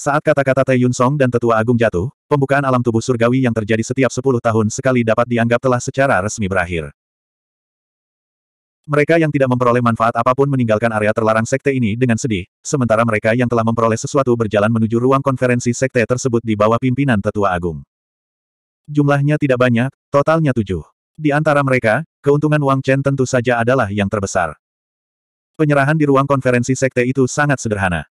Saat kata-kata Tai Yun Song dan Tetua Agung jatuh, pembukaan alam tubuh surgawi yang terjadi setiap 10 tahun sekali dapat dianggap telah secara resmi berakhir. Mereka yang tidak memperoleh manfaat apapun meninggalkan area terlarang sekte ini dengan sedih, sementara mereka yang telah memperoleh sesuatu berjalan menuju ruang konferensi sekte tersebut di bawah pimpinan Tetua Agung. Jumlahnya tidak banyak, totalnya tujuh. Di antara mereka, keuntungan Wang Chen tentu saja adalah yang terbesar. Penyerahan di ruang konferensi sekte itu sangat sederhana.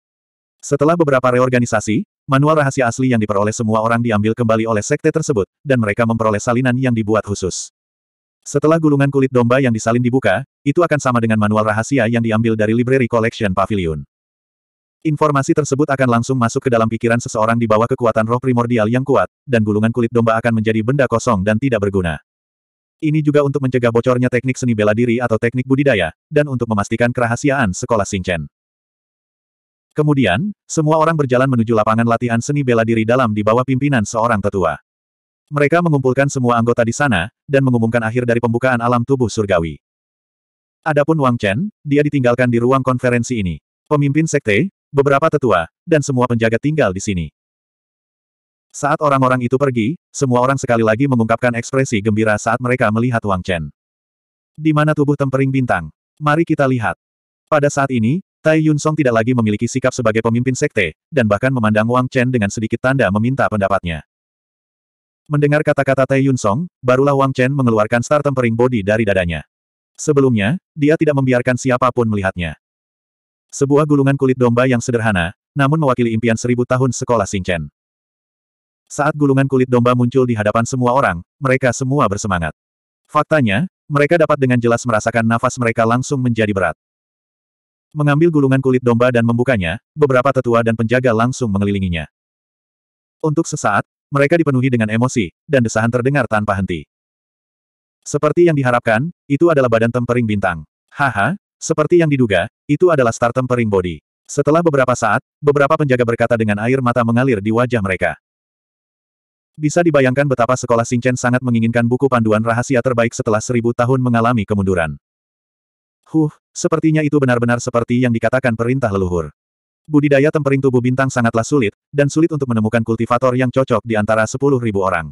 Setelah beberapa reorganisasi, manual rahasia asli yang diperoleh semua orang diambil kembali oleh sekte tersebut, dan mereka memperoleh salinan yang dibuat khusus. Setelah gulungan kulit domba yang disalin dibuka, itu akan sama dengan manual rahasia yang diambil dari Library Collection Pavilion. Informasi tersebut akan langsung masuk ke dalam pikiran seseorang di bawah kekuatan roh primordial yang kuat, dan gulungan kulit domba akan menjadi benda kosong dan tidak berguna. Ini juga untuk mencegah bocornya teknik seni bela diri atau teknik budidaya, dan untuk memastikan kerahasiaan sekolah Sinchen. Kemudian, semua orang berjalan menuju lapangan latihan seni bela diri dalam di bawah pimpinan seorang tetua. Mereka mengumpulkan semua anggota di sana, dan mengumumkan akhir dari pembukaan alam tubuh surgawi. Adapun Wang Chen, dia ditinggalkan di ruang konferensi ini. Pemimpin sekte, beberapa tetua, dan semua penjaga tinggal di sini. Saat orang-orang itu pergi, semua orang sekali lagi mengungkapkan ekspresi gembira saat mereka melihat Wang Chen. Di mana tubuh tempering bintang? Mari kita lihat. Pada saat ini, Tai Yun Song tidak lagi memiliki sikap sebagai pemimpin sekte, dan bahkan memandang Wang Chen dengan sedikit tanda meminta pendapatnya. Mendengar kata-kata Tai Yun Song, barulah Wang Chen mengeluarkan star tempering body dari dadanya. Sebelumnya, dia tidak membiarkan siapapun melihatnya. Sebuah gulungan kulit domba yang sederhana, namun mewakili impian seribu tahun sekolah Chen. Saat gulungan kulit domba muncul di hadapan semua orang, mereka semua bersemangat. Faktanya, mereka dapat dengan jelas merasakan nafas mereka langsung menjadi berat. Mengambil gulungan kulit domba dan membukanya, beberapa tetua dan penjaga langsung mengelilinginya. Untuk sesaat, mereka dipenuhi dengan emosi, dan desahan terdengar tanpa henti. Seperti yang diharapkan, itu adalah badan tempering bintang. Haha, seperti yang diduga, itu adalah star tempering body. Setelah beberapa saat, beberapa penjaga berkata dengan air mata mengalir di wajah mereka. Bisa dibayangkan betapa sekolah Singchen sangat menginginkan buku panduan rahasia terbaik setelah seribu tahun mengalami kemunduran. Huh, Sepertinya itu benar-benar seperti yang dikatakan perintah leluhur. Budidaya tempering tubuh bintang sangatlah sulit, dan sulit untuk menemukan kultivator yang cocok di antara 10.000 orang.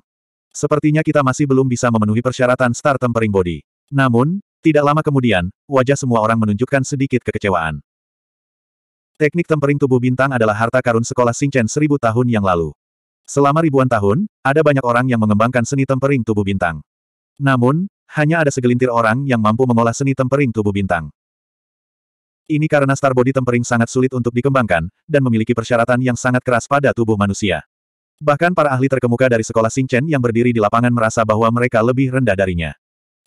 Sepertinya kita masih belum bisa memenuhi persyaratan star tempering body. Namun, tidak lama kemudian, wajah semua orang menunjukkan sedikit kekecewaan. Teknik tempering tubuh bintang adalah harta karun sekolah Singchen seribu tahun yang lalu. Selama ribuan tahun, ada banyak orang yang mengembangkan seni tempering tubuh bintang. Namun, hanya ada segelintir orang yang mampu mengolah seni tempering tubuh bintang. Ini karena star body tempering sangat sulit untuk dikembangkan, dan memiliki persyaratan yang sangat keras pada tubuh manusia. Bahkan para ahli terkemuka dari sekolah Singchen yang berdiri di lapangan merasa bahwa mereka lebih rendah darinya.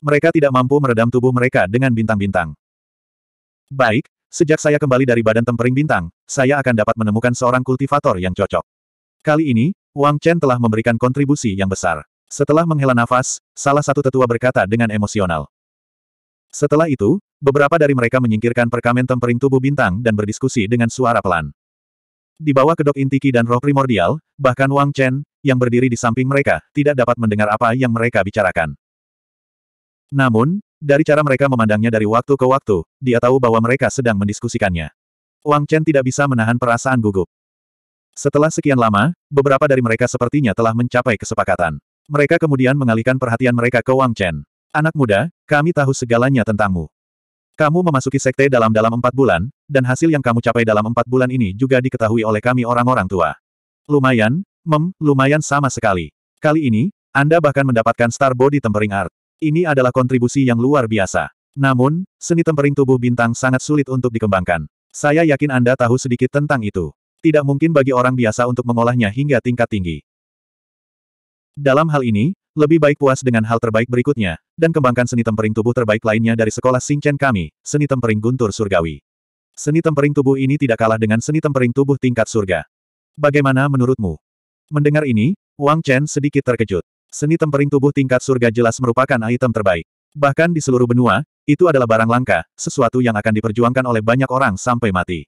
Mereka tidak mampu meredam tubuh mereka dengan bintang-bintang. Baik, sejak saya kembali dari badan tempering bintang, saya akan dapat menemukan seorang kultivator yang cocok. Kali ini, Wang Chen telah memberikan kontribusi yang besar. Setelah menghela nafas, salah satu tetua berkata dengan emosional. Setelah itu, beberapa dari mereka menyingkirkan perkamen tempering tubuh bintang dan berdiskusi dengan suara pelan. Di bawah kedok intiki dan roh primordial, bahkan Wang Chen, yang berdiri di samping mereka, tidak dapat mendengar apa yang mereka bicarakan. Namun, dari cara mereka memandangnya dari waktu ke waktu, dia tahu bahwa mereka sedang mendiskusikannya. Wang Chen tidak bisa menahan perasaan gugup. Setelah sekian lama, beberapa dari mereka sepertinya telah mencapai kesepakatan. Mereka kemudian mengalihkan perhatian mereka ke Wang Chen. Anak muda, kami tahu segalanya tentangmu. Kamu memasuki sekte dalam dalam empat bulan, dan hasil yang kamu capai dalam empat bulan ini juga diketahui oleh kami orang-orang tua. Lumayan, mem, lumayan sama sekali. Kali ini, Anda bahkan mendapatkan Star Body Tempering Art. Ini adalah kontribusi yang luar biasa. Namun, seni tempering tubuh bintang sangat sulit untuk dikembangkan. Saya yakin Anda tahu sedikit tentang itu. Tidak mungkin bagi orang biasa untuk mengolahnya hingga tingkat tinggi. Dalam hal ini, lebih baik puas dengan hal terbaik berikutnya, dan kembangkan seni tempering tubuh terbaik lainnya dari sekolah Singchen kami, seni tempering guntur surgawi. Seni tempering tubuh ini tidak kalah dengan seni tempering tubuh tingkat surga. Bagaimana menurutmu? Mendengar ini, Wang Chen sedikit terkejut. Seni tempering tubuh tingkat surga jelas merupakan item terbaik. Bahkan di seluruh benua, itu adalah barang langka, sesuatu yang akan diperjuangkan oleh banyak orang sampai mati.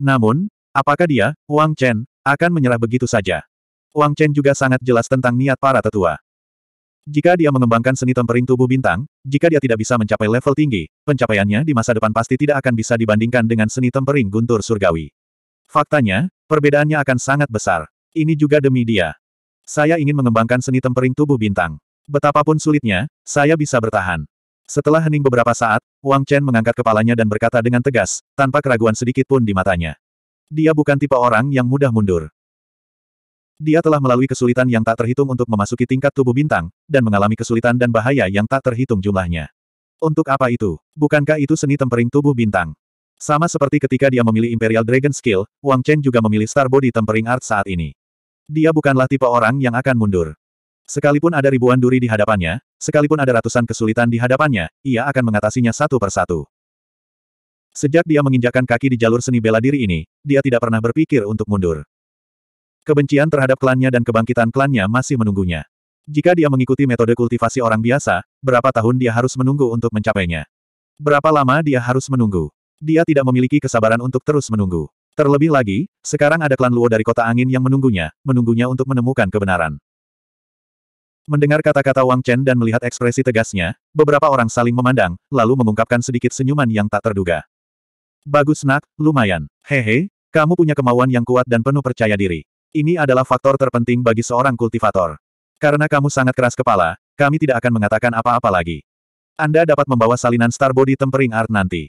Namun, apakah dia, Wang Chen, akan menyerah begitu saja? Wang Chen juga sangat jelas tentang niat para tetua. Jika dia mengembangkan seni tempering tubuh bintang, jika dia tidak bisa mencapai level tinggi, pencapaiannya di masa depan pasti tidak akan bisa dibandingkan dengan seni tempering guntur surgawi. Faktanya, perbedaannya akan sangat besar. Ini juga demi dia. Saya ingin mengembangkan seni tempering tubuh bintang. Betapapun sulitnya, saya bisa bertahan. Setelah hening beberapa saat, Wang Chen mengangkat kepalanya dan berkata dengan tegas, tanpa keraguan sedikit pun di matanya. Dia bukan tipe orang yang mudah mundur. Dia telah melalui kesulitan yang tak terhitung untuk memasuki tingkat tubuh bintang, dan mengalami kesulitan dan bahaya yang tak terhitung jumlahnya. Untuk apa itu? Bukankah itu seni tempering tubuh bintang? Sama seperti ketika dia memilih Imperial Dragon Skill, Wang Chen juga memilih Star Body Tempering Art saat ini. Dia bukanlah tipe orang yang akan mundur. Sekalipun ada ribuan duri di hadapannya, sekalipun ada ratusan kesulitan di hadapannya, ia akan mengatasinya satu persatu. Sejak dia menginjakan kaki di jalur seni bela diri ini, dia tidak pernah berpikir untuk mundur. Kebencian terhadap klannya dan kebangkitan klannya masih menunggunya. Jika dia mengikuti metode kultivasi orang biasa, berapa tahun dia harus menunggu untuk mencapainya? Berapa lama dia harus menunggu? Dia tidak memiliki kesabaran untuk terus menunggu. Terlebih lagi, sekarang ada klan Luo dari kota angin yang menunggunya, menunggunya untuk menemukan kebenaran. Mendengar kata-kata Wang Chen dan melihat ekspresi tegasnya, beberapa orang saling memandang, lalu mengungkapkan sedikit senyuman yang tak terduga. Bagus nak, lumayan. Hehe, kamu punya kemauan yang kuat dan penuh percaya diri. Ini adalah faktor terpenting bagi seorang kultivator. Karena kamu sangat keras kepala, kami tidak akan mengatakan apa-apa lagi. Anda dapat membawa salinan Star Body Tempering Art nanti.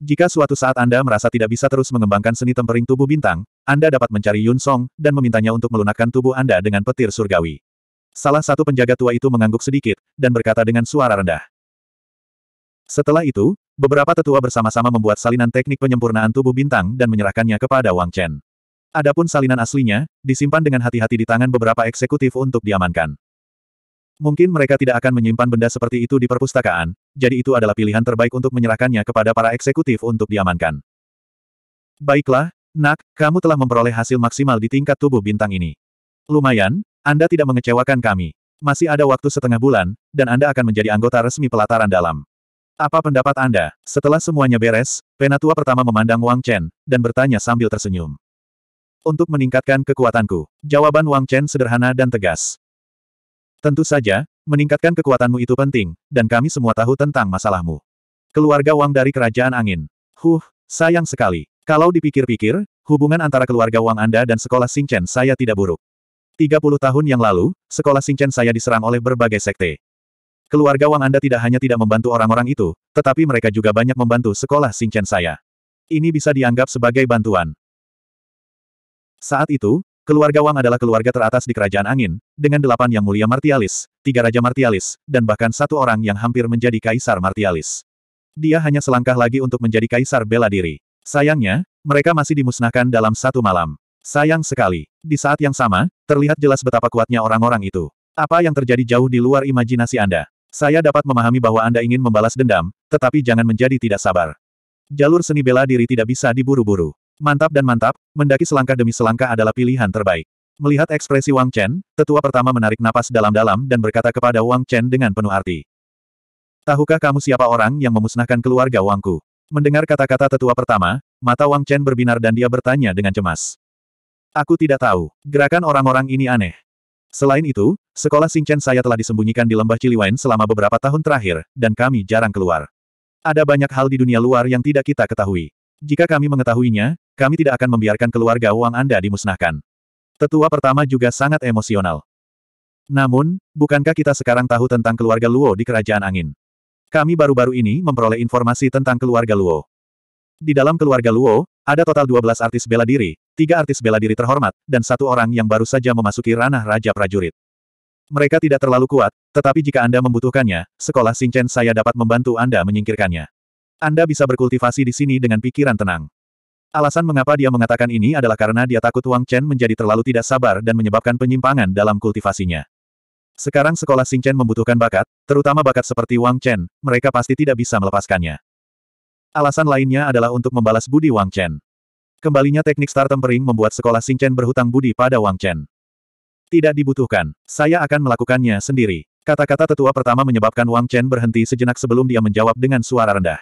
Jika suatu saat Anda merasa tidak bisa terus mengembangkan seni tempering tubuh bintang, Anda dapat mencari Yun Song, dan memintanya untuk melunakkan tubuh Anda dengan petir surgawi. Salah satu penjaga tua itu mengangguk sedikit, dan berkata dengan suara rendah. Setelah itu, beberapa tetua bersama-sama membuat salinan teknik penyempurnaan tubuh bintang dan menyerahkannya kepada Wang Chen. Adapun salinan aslinya, disimpan dengan hati-hati di tangan beberapa eksekutif untuk diamankan. Mungkin mereka tidak akan menyimpan benda seperti itu di perpustakaan, jadi itu adalah pilihan terbaik untuk menyerahkannya kepada para eksekutif untuk diamankan. Baiklah, Nak, kamu telah memperoleh hasil maksimal di tingkat tubuh bintang ini. Lumayan, Anda tidak mengecewakan kami. Masih ada waktu setengah bulan, dan Anda akan menjadi anggota resmi pelataran dalam. Apa pendapat Anda? Setelah semuanya beres, penatua pertama memandang Wang Chen, dan bertanya sambil tersenyum. Untuk meningkatkan kekuatanku. Jawaban Wang Chen sederhana dan tegas. Tentu saja, meningkatkan kekuatanmu itu penting, dan kami semua tahu tentang masalahmu. Keluarga Wang dari Kerajaan Angin. Huh, sayang sekali. Kalau dipikir-pikir, hubungan antara keluarga Wang Anda dan sekolah Chen saya tidak buruk. 30 tahun yang lalu, sekolah Chen saya diserang oleh berbagai sekte. Keluarga Wang Anda tidak hanya tidak membantu orang-orang itu, tetapi mereka juga banyak membantu sekolah Chen saya. Ini bisa dianggap sebagai bantuan. Saat itu, keluarga Wang adalah keluarga teratas di Kerajaan Angin, dengan delapan yang mulia Martialis, tiga Raja Martialis, dan bahkan satu orang yang hampir menjadi Kaisar Martialis. Dia hanya selangkah lagi untuk menjadi Kaisar bela diri. Sayangnya, mereka masih dimusnahkan dalam satu malam. Sayang sekali. Di saat yang sama, terlihat jelas betapa kuatnya orang-orang itu. Apa yang terjadi jauh di luar imajinasi Anda? Saya dapat memahami bahwa Anda ingin membalas dendam, tetapi jangan menjadi tidak sabar. Jalur seni bela diri tidak bisa diburu-buru. Mantap dan mantap, mendaki selangkah demi selangkah adalah pilihan terbaik. Melihat ekspresi Wang Chen, tetua pertama menarik napas dalam-dalam dan berkata kepada Wang Chen dengan penuh arti. Tahukah kamu siapa orang yang memusnahkan keluarga Wangku? Mendengar kata-kata tetua pertama, mata Wang Chen berbinar dan dia bertanya dengan cemas. Aku tidak tahu. Gerakan orang-orang ini aneh. Selain itu, sekolah Singchen saya telah disembunyikan di lembah Ciliwain selama beberapa tahun terakhir, dan kami jarang keluar. Ada banyak hal di dunia luar yang tidak kita ketahui. Jika kami mengetahuinya, kami tidak akan membiarkan keluarga uang Anda dimusnahkan. Tetua pertama juga sangat emosional. Namun, bukankah kita sekarang tahu tentang keluarga Luo di Kerajaan Angin? Kami baru-baru ini memperoleh informasi tentang keluarga Luo. Di dalam keluarga Luo, ada total 12 artis bela diri, tiga artis bela diri terhormat, dan satu orang yang baru saja memasuki ranah Raja Prajurit. Mereka tidak terlalu kuat, tetapi jika Anda membutuhkannya, sekolah Singchen saya dapat membantu Anda menyingkirkannya. Anda bisa berkultivasi di sini dengan pikiran tenang. Alasan mengapa dia mengatakan ini adalah karena dia takut Wang Chen menjadi terlalu tidak sabar dan menyebabkan penyimpangan dalam kultivasinya. Sekarang sekolah Chen membutuhkan bakat, terutama bakat seperti Wang Chen, mereka pasti tidak bisa melepaskannya. Alasan lainnya adalah untuk membalas budi Wang Chen. Kembalinya teknik star tempering membuat sekolah Chen berhutang budi pada Wang Chen. Tidak dibutuhkan, saya akan melakukannya sendiri. Kata-kata tetua pertama menyebabkan Wang Chen berhenti sejenak sebelum dia menjawab dengan suara rendah.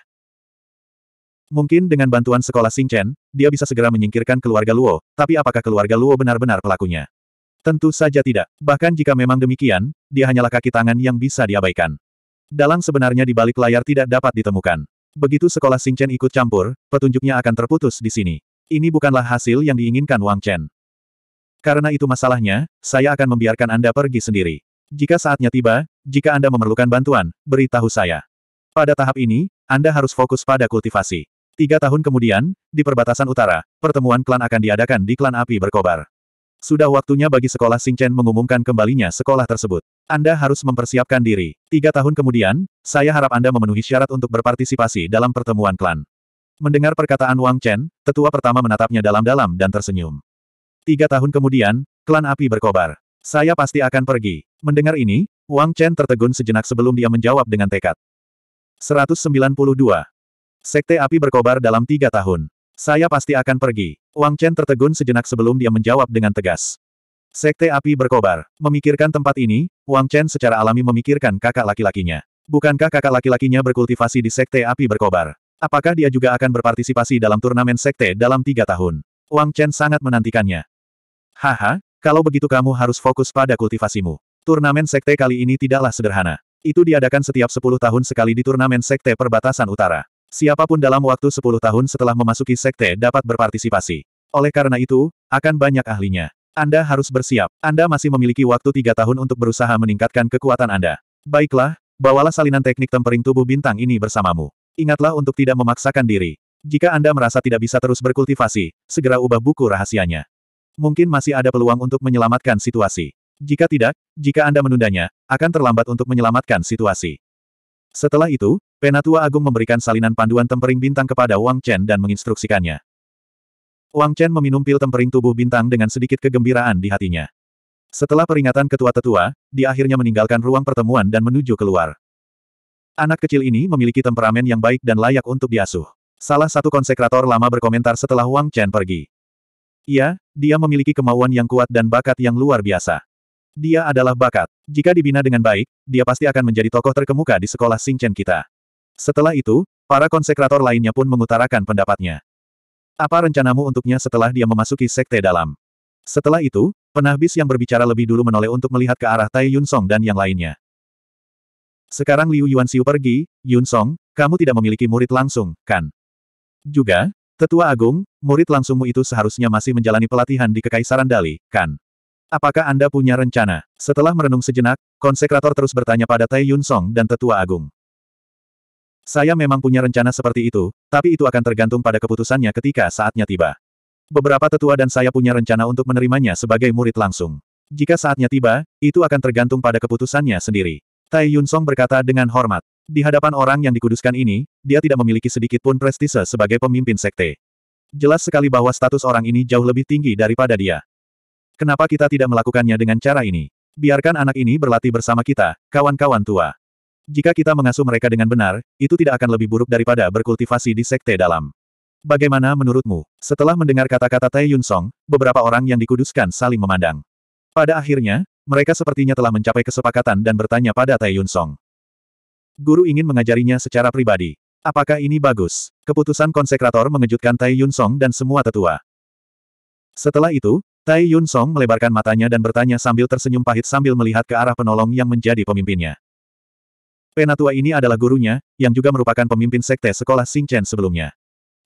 Mungkin dengan bantuan sekolah Sing Chen, dia bisa segera menyingkirkan keluarga Luo, tapi apakah keluarga Luo benar-benar pelakunya? Tentu saja tidak. Bahkan jika memang demikian, dia hanyalah kaki tangan yang bisa diabaikan. Dalang sebenarnya di balik layar tidak dapat ditemukan. Begitu sekolah Sing Chen ikut campur, petunjuknya akan terputus di sini. Ini bukanlah hasil yang diinginkan Wang Chen. Karena itu masalahnya, saya akan membiarkan Anda pergi sendiri. Jika saatnya tiba, jika Anda memerlukan bantuan, beritahu saya. Pada tahap ini, Anda harus fokus pada kultivasi. Tiga tahun kemudian, di perbatasan utara, pertemuan klan akan diadakan di klan api berkobar. Sudah waktunya bagi sekolah Singchen mengumumkan kembalinya sekolah tersebut. Anda harus mempersiapkan diri. Tiga tahun kemudian, saya harap Anda memenuhi syarat untuk berpartisipasi dalam pertemuan klan. Mendengar perkataan Wang Chen, tetua pertama menatapnya dalam-dalam dan tersenyum. Tiga tahun kemudian, klan api berkobar. Saya pasti akan pergi. Mendengar ini, Wang Chen tertegun sejenak sebelum dia menjawab dengan tekad. 192. Sekte api berkobar dalam tiga tahun. Saya pasti akan pergi. Wang Chen tertegun sejenak sebelum dia menjawab dengan tegas. Sekte api berkobar. Memikirkan tempat ini, Wang Chen secara alami memikirkan kakak laki-lakinya. Bukankah kakak laki-lakinya berkultivasi di sekte api berkobar? Apakah dia juga akan berpartisipasi dalam turnamen sekte dalam tiga tahun? Wang Chen sangat menantikannya. Haha, kalau begitu kamu harus fokus pada kultivasimu. Turnamen sekte kali ini tidaklah sederhana. Itu diadakan setiap 10 tahun sekali di turnamen sekte perbatasan utara. Siapapun dalam waktu 10 tahun setelah memasuki sekte dapat berpartisipasi. Oleh karena itu, akan banyak ahlinya. Anda harus bersiap. Anda masih memiliki waktu tiga tahun untuk berusaha meningkatkan kekuatan Anda. Baiklah, bawalah salinan teknik tempering tubuh bintang ini bersamamu. Ingatlah untuk tidak memaksakan diri. Jika Anda merasa tidak bisa terus berkultivasi, segera ubah buku rahasianya. Mungkin masih ada peluang untuk menyelamatkan situasi. Jika tidak, jika Anda menundanya, akan terlambat untuk menyelamatkan situasi. Setelah itu, Penatua Agung memberikan salinan panduan tempering bintang kepada Wang Chen dan menginstruksikannya. Wang Chen meminum pil tempering tubuh bintang dengan sedikit kegembiraan di hatinya. Setelah peringatan ketua tetua, dia akhirnya meninggalkan ruang pertemuan dan menuju keluar. Anak kecil ini memiliki temperamen yang baik dan layak untuk diasuh. Salah satu konsekrator lama berkomentar setelah Wang Chen pergi. Iya, dia memiliki kemauan yang kuat dan bakat yang luar biasa. Dia adalah bakat. Jika dibina dengan baik, dia pasti akan menjadi tokoh terkemuka di sekolah Singchen kita. Setelah itu, para konsekrator lainnya pun mengutarakan pendapatnya. Apa rencanamu untuknya setelah dia memasuki sekte dalam? Setelah itu, penahbis yang berbicara lebih dulu menoleh untuk melihat ke arah Tai Yun Song dan yang lainnya. Sekarang Liu Yuan Xiu pergi, Yun Song, kamu tidak memiliki murid langsung, kan? Juga, Tetua Agung, murid langsungmu itu seharusnya masih menjalani pelatihan di Kekaisaran Dali, kan? Apakah Anda punya rencana? Setelah merenung sejenak, konsekrator terus bertanya pada Tai Yun Song dan Tetua Agung. Saya memang punya rencana seperti itu, tapi itu akan tergantung pada keputusannya ketika saatnya tiba. Beberapa tetua dan saya punya rencana untuk menerimanya sebagai murid langsung. Jika saatnya tiba, itu akan tergantung pada keputusannya sendiri. Tai Yun Song berkata dengan hormat. Di hadapan orang yang dikuduskan ini, dia tidak memiliki sedikit pun prestise sebagai pemimpin sekte. Jelas sekali bahwa status orang ini jauh lebih tinggi daripada dia. Kenapa kita tidak melakukannya dengan cara ini? Biarkan anak ini berlatih bersama kita, kawan-kawan tua. Jika kita mengasuh mereka dengan benar, itu tidak akan lebih buruk daripada berkultivasi di sekte dalam. Bagaimana menurutmu? Setelah mendengar kata-kata Tai Yun Song, beberapa orang yang dikuduskan saling memandang. Pada akhirnya, mereka sepertinya telah mencapai kesepakatan dan bertanya pada Tai Yun Song. Guru ingin mengajarinya secara pribadi. Apakah ini bagus? Keputusan konsekrator mengejutkan Tai Yun Song dan semua tetua. Setelah itu, Tai Yun Song melebarkan matanya dan bertanya sambil tersenyum pahit sambil melihat ke arah penolong yang menjadi pemimpinnya. Penatua ini adalah gurunya, yang juga merupakan pemimpin sekte sekolah Sing Chen sebelumnya.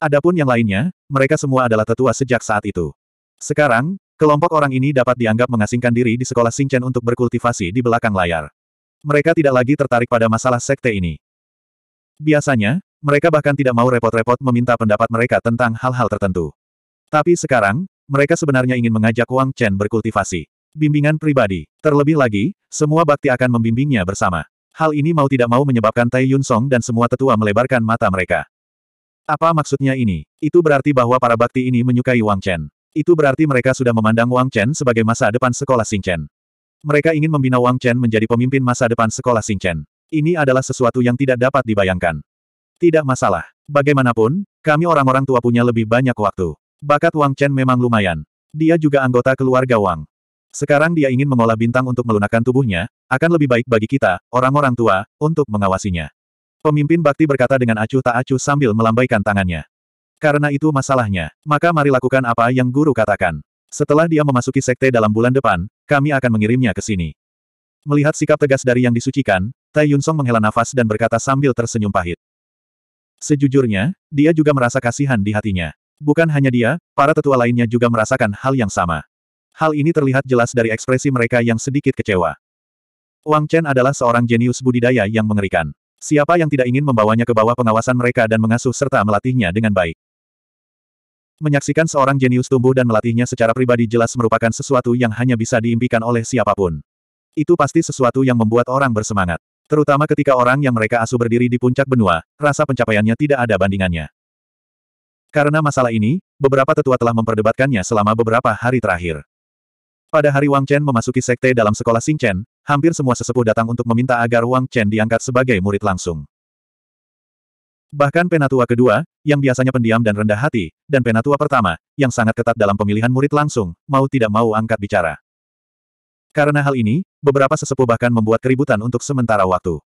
Adapun yang lainnya, mereka semua adalah tetua sejak saat itu. Sekarang, kelompok orang ini dapat dianggap mengasingkan diri di sekolah Sing Chen untuk berkultivasi di belakang layar. Mereka tidak lagi tertarik pada masalah sekte ini. Biasanya, mereka bahkan tidak mau repot-repot meminta pendapat mereka tentang hal-hal tertentu. Tapi sekarang, mereka sebenarnya ingin mengajak Wang Chen berkultivasi. Bimbingan pribadi. Terlebih lagi, semua bakti akan membimbingnya bersama. Hal ini mau tidak mau menyebabkan Tai Yun Song dan semua tetua melebarkan mata mereka. Apa maksudnya ini? Itu berarti bahwa para bakti ini menyukai Wang Chen. Itu berarti mereka sudah memandang Wang Chen sebagai masa depan sekolah Chen. Mereka ingin membina Wang Chen menjadi pemimpin masa depan sekolah Chen. Ini adalah sesuatu yang tidak dapat dibayangkan. Tidak masalah. Bagaimanapun, kami orang-orang tua punya lebih banyak waktu. Bakat Wang Chen memang lumayan. Dia juga anggota keluarga Wang. Sekarang dia ingin mengolah bintang untuk melunakkan tubuhnya, akan lebih baik bagi kita, orang-orang tua, untuk mengawasinya. Pemimpin bakti berkata dengan acuh tak acuh sambil melambaikan tangannya. Karena itu masalahnya, maka mari lakukan apa yang guru katakan. Setelah dia memasuki sekte dalam bulan depan, kami akan mengirimnya ke sini. Melihat sikap tegas dari yang disucikan, Tai Yun Song menghela nafas dan berkata sambil tersenyum pahit. Sejujurnya, dia juga merasa kasihan di hatinya. Bukan hanya dia, para tetua lainnya juga merasakan hal yang sama. Hal ini terlihat jelas dari ekspresi mereka yang sedikit kecewa. Wang Chen adalah seorang jenius budidaya yang mengerikan. Siapa yang tidak ingin membawanya ke bawah pengawasan mereka dan mengasuh serta melatihnya dengan baik? Menyaksikan seorang jenius tumbuh dan melatihnya secara pribadi jelas merupakan sesuatu yang hanya bisa diimpikan oleh siapapun. Itu pasti sesuatu yang membuat orang bersemangat. Terutama ketika orang yang mereka asuh berdiri di puncak benua, rasa pencapaiannya tidak ada bandingannya. Karena masalah ini, beberapa tetua telah memperdebatkannya selama beberapa hari terakhir. Pada hari Wang Chen memasuki sekte dalam sekolah Xing Chen, hampir semua sesepuh datang untuk meminta agar Wang Chen diangkat sebagai murid langsung. Bahkan penatua kedua, yang biasanya pendiam dan rendah hati, dan penatua pertama, yang sangat ketat dalam pemilihan murid langsung, mau tidak mau angkat bicara. Karena hal ini, beberapa sesepuh bahkan membuat keributan untuk sementara waktu.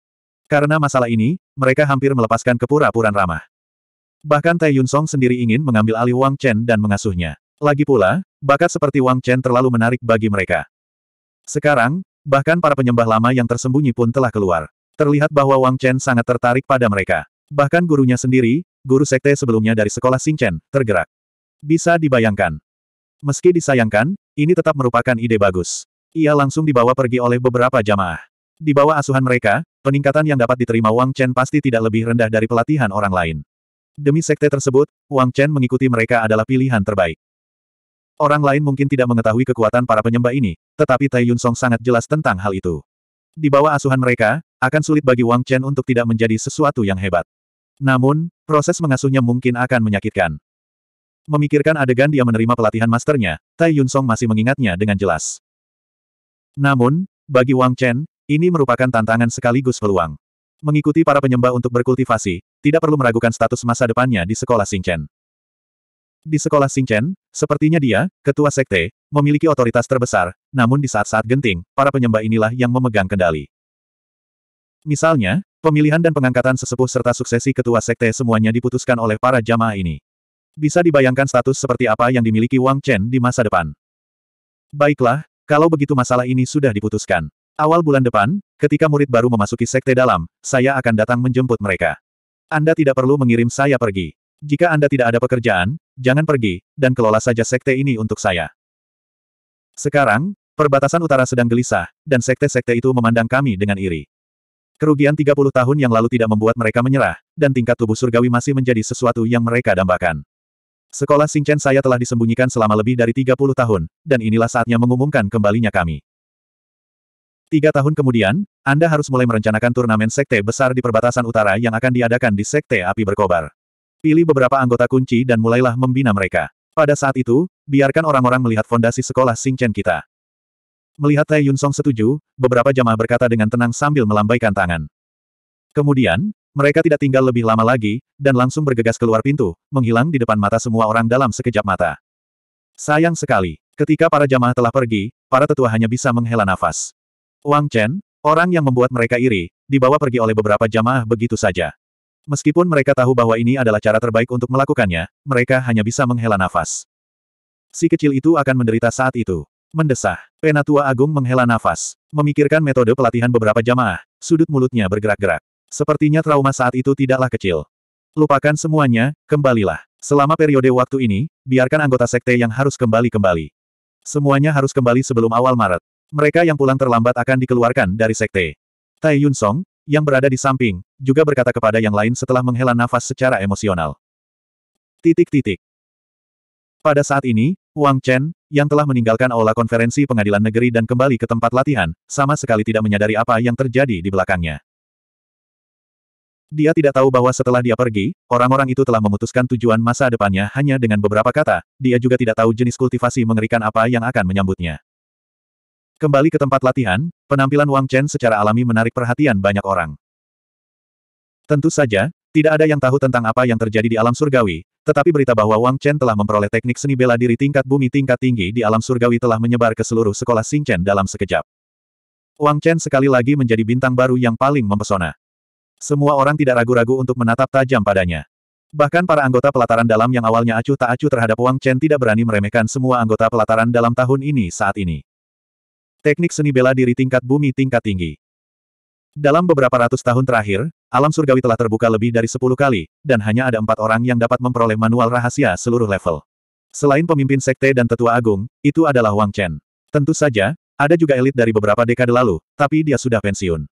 Karena masalah ini, mereka hampir melepaskan kepura-puran ramah. Bahkan Tai Yun Song sendiri ingin mengambil alih Wang Chen dan mengasuhnya. Lagi pula, bakat seperti Wang Chen terlalu menarik bagi mereka. Sekarang, bahkan para penyembah lama yang tersembunyi pun telah keluar. Terlihat bahwa Wang Chen sangat tertarik pada mereka. Bahkan gurunya sendiri, guru sekte sebelumnya dari sekolah Chen, tergerak. Bisa dibayangkan. Meski disayangkan, ini tetap merupakan ide bagus. Ia langsung dibawa pergi oleh beberapa jamaah. Di bawah asuhan mereka, peningkatan yang dapat diterima Wang Chen pasti tidak lebih rendah dari pelatihan orang lain. Demi sekte tersebut, Wang Chen mengikuti mereka adalah pilihan terbaik. Orang lain mungkin tidak mengetahui kekuatan para penyembah ini, tetapi Tai Yun Song sangat jelas tentang hal itu. Di bawah asuhan mereka, akan sulit bagi Wang Chen untuk tidak menjadi sesuatu yang hebat. Namun, proses mengasuhnya mungkin akan menyakitkan. Memikirkan adegan dia menerima pelatihan masternya, Tai Yun Song masih mengingatnya dengan jelas. Namun, bagi Wang Chen, ini merupakan tantangan sekaligus peluang. Mengikuti para penyembah untuk berkultivasi, tidak perlu meragukan status masa depannya di sekolah Singchen. Di sekolah Singchen, sepertinya dia, ketua sekte, memiliki otoritas terbesar, namun di saat-saat genting, para penyembah inilah yang memegang kendali. Misalnya, pemilihan dan pengangkatan sesepuh serta suksesi ketua sekte semuanya diputuskan oleh para jamaah ini. Bisa dibayangkan status seperti apa yang dimiliki Wang Chen di masa depan. Baiklah, kalau begitu masalah ini sudah diputuskan. Awal bulan depan, ketika murid baru memasuki sekte dalam, saya akan datang menjemput mereka. Anda tidak perlu mengirim saya pergi. Jika Anda tidak ada pekerjaan, jangan pergi, dan kelola saja sekte ini untuk saya. Sekarang, perbatasan utara sedang gelisah, dan sekte-sekte itu memandang kami dengan iri. Kerugian 30 tahun yang lalu tidak membuat mereka menyerah, dan tingkat tubuh surgawi masih menjadi sesuatu yang mereka dambakan. Sekolah Singchen saya telah disembunyikan selama lebih dari 30 tahun, dan inilah saatnya mengumumkan kembalinya kami. Tiga tahun kemudian, anda harus mulai merencanakan turnamen sekte besar di perbatasan utara yang akan diadakan di sekte api berkobar. Pilih beberapa anggota kunci dan mulailah membina mereka. Pada saat itu, biarkan orang-orang melihat fondasi sekolah Singchen kita. Melihat Tai Song setuju, beberapa jamaah berkata dengan tenang sambil melambaikan tangan. Kemudian, mereka tidak tinggal lebih lama lagi, dan langsung bergegas keluar pintu, menghilang di depan mata semua orang dalam sekejap mata. Sayang sekali, ketika para jamaah telah pergi, para tetua hanya bisa menghela nafas. Wang Chen, Orang yang membuat mereka iri, dibawa pergi oleh beberapa jamaah begitu saja. Meskipun mereka tahu bahwa ini adalah cara terbaik untuk melakukannya, mereka hanya bisa menghela nafas. Si kecil itu akan menderita saat itu. Mendesah, Penatua Agung menghela nafas. Memikirkan metode pelatihan beberapa jamaah, sudut mulutnya bergerak-gerak. Sepertinya trauma saat itu tidaklah kecil. Lupakan semuanya, kembalilah. Selama periode waktu ini, biarkan anggota sekte yang harus kembali-kembali. Semuanya harus kembali sebelum awal Maret. Mereka yang pulang terlambat akan dikeluarkan dari sekte. Tai Yun Song, yang berada di samping, juga berkata kepada yang lain setelah menghela nafas secara emosional. Titik-titik. Pada saat ini, Wang Chen, yang telah meninggalkan aula konferensi pengadilan negeri dan kembali ke tempat latihan, sama sekali tidak menyadari apa yang terjadi di belakangnya. Dia tidak tahu bahwa setelah dia pergi, orang-orang itu telah memutuskan tujuan masa depannya hanya dengan beberapa kata, dia juga tidak tahu jenis kultivasi mengerikan apa yang akan menyambutnya. Kembali ke tempat latihan, penampilan Wang Chen secara alami menarik perhatian banyak orang. Tentu saja, tidak ada yang tahu tentang apa yang terjadi di alam surgawi, tetapi berita bahwa Wang Chen telah memperoleh teknik seni bela diri tingkat bumi tingkat tinggi di alam surgawi telah menyebar ke seluruh sekolah Chen dalam sekejap. Wang Chen sekali lagi menjadi bintang baru yang paling mempesona. Semua orang tidak ragu-ragu untuk menatap tajam padanya. Bahkan para anggota pelataran dalam yang awalnya acuh tak acuh terhadap Wang Chen tidak berani meremehkan semua anggota pelataran dalam tahun ini saat ini. Teknik seni bela diri tingkat bumi tingkat tinggi. Dalam beberapa ratus tahun terakhir, alam surgawi telah terbuka lebih dari sepuluh kali, dan hanya ada empat orang yang dapat memperoleh manual rahasia seluruh level. Selain pemimpin sekte dan tetua agung, itu adalah Wang Chen. Tentu saja, ada juga elit dari beberapa dekade lalu, tapi dia sudah pensiun.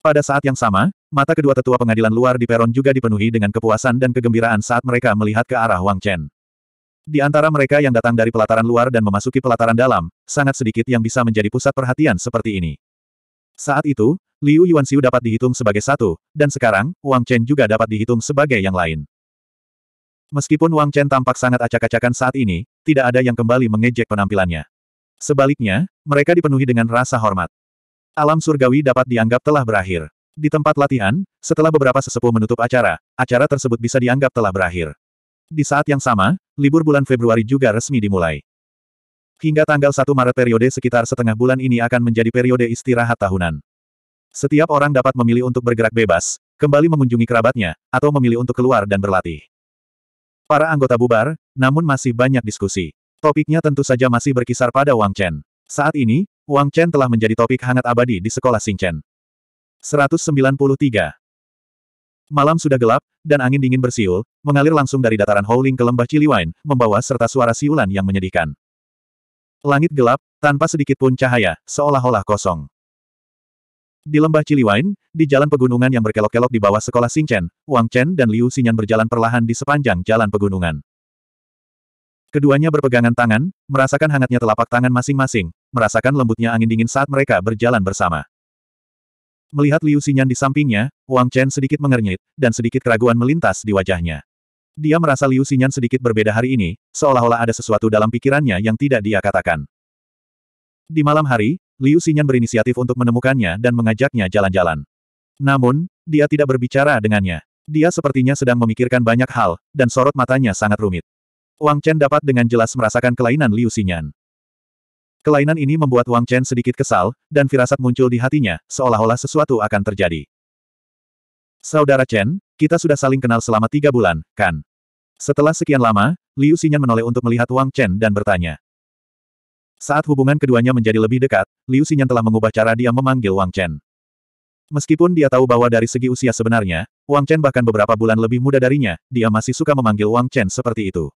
Pada saat yang sama, mata kedua tetua pengadilan luar di peron juga dipenuhi dengan kepuasan dan kegembiraan saat mereka melihat ke arah Wang Chen. Di antara mereka yang datang dari pelataran luar dan memasuki pelataran dalam, sangat sedikit yang bisa menjadi pusat perhatian seperti ini. Saat itu, Liu Yuanxiu dapat dihitung sebagai satu, dan sekarang, Wang Chen juga dapat dihitung sebagai yang lain. Meskipun Wang Chen tampak sangat acak-acakan saat ini, tidak ada yang kembali mengejek penampilannya. Sebaliknya, mereka dipenuhi dengan rasa hormat. Alam surgawi dapat dianggap telah berakhir. Di tempat latihan, setelah beberapa sesepuh menutup acara, acara tersebut bisa dianggap telah berakhir. Di saat yang sama, libur bulan Februari juga resmi dimulai. Hingga tanggal 1 Maret periode sekitar setengah bulan ini akan menjadi periode istirahat tahunan. Setiap orang dapat memilih untuk bergerak bebas, kembali mengunjungi kerabatnya, atau memilih untuk keluar dan berlatih. Para anggota bubar, namun masih banyak diskusi. Topiknya tentu saja masih berkisar pada Wang Chen. Saat ini, Wang Chen telah menjadi topik hangat abadi di sekolah Xingchen. 193. Malam sudah gelap, dan angin dingin bersiul, mengalir langsung dari dataran Howling ke lembah Ciliwine, membawa serta suara siulan yang menyedihkan. Langit gelap, tanpa sedikit pun cahaya, seolah-olah kosong. Di lembah Ciliwine, di jalan pegunungan yang berkelok-kelok di bawah sekolah Xingchen, Wang Chen dan Liu Xinyan berjalan perlahan di sepanjang jalan pegunungan. Keduanya berpegangan tangan, merasakan hangatnya telapak tangan masing-masing, merasakan lembutnya angin dingin saat mereka berjalan bersama. Melihat Liu Xinyan di sampingnya, Wang Chen sedikit mengernyit, dan sedikit keraguan melintas di wajahnya. Dia merasa Liu Xinyan sedikit berbeda hari ini, seolah-olah ada sesuatu dalam pikirannya yang tidak dia katakan. Di malam hari, Liu Xinyan berinisiatif untuk menemukannya dan mengajaknya jalan-jalan. Namun, dia tidak berbicara dengannya. Dia sepertinya sedang memikirkan banyak hal, dan sorot matanya sangat rumit. Wang Chen dapat dengan jelas merasakan kelainan Liu Xinyan. Kelainan ini membuat Wang Chen sedikit kesal, dan firasat muncul di hatinya, seolah-olah sesuatu akan terjadi. Saudara Chen, kita sudah saling kenal selama tiga bulan, kan? Setelah sekian lama, Liu Xinyan menoleh untuk melihat Wang Chen dan bertanya. Saat hubungan keduanya menjadi lebih dekat, Liu Xinyan telah mengubah cara dia memanggil Wang Chen. Meskipun dia tahu bahwa dari segi usia sebenarnya, Wang Chen bahkan beberapa bulan lebih muda darinya, dia masih suka memanggil Wang Chen seperti itu.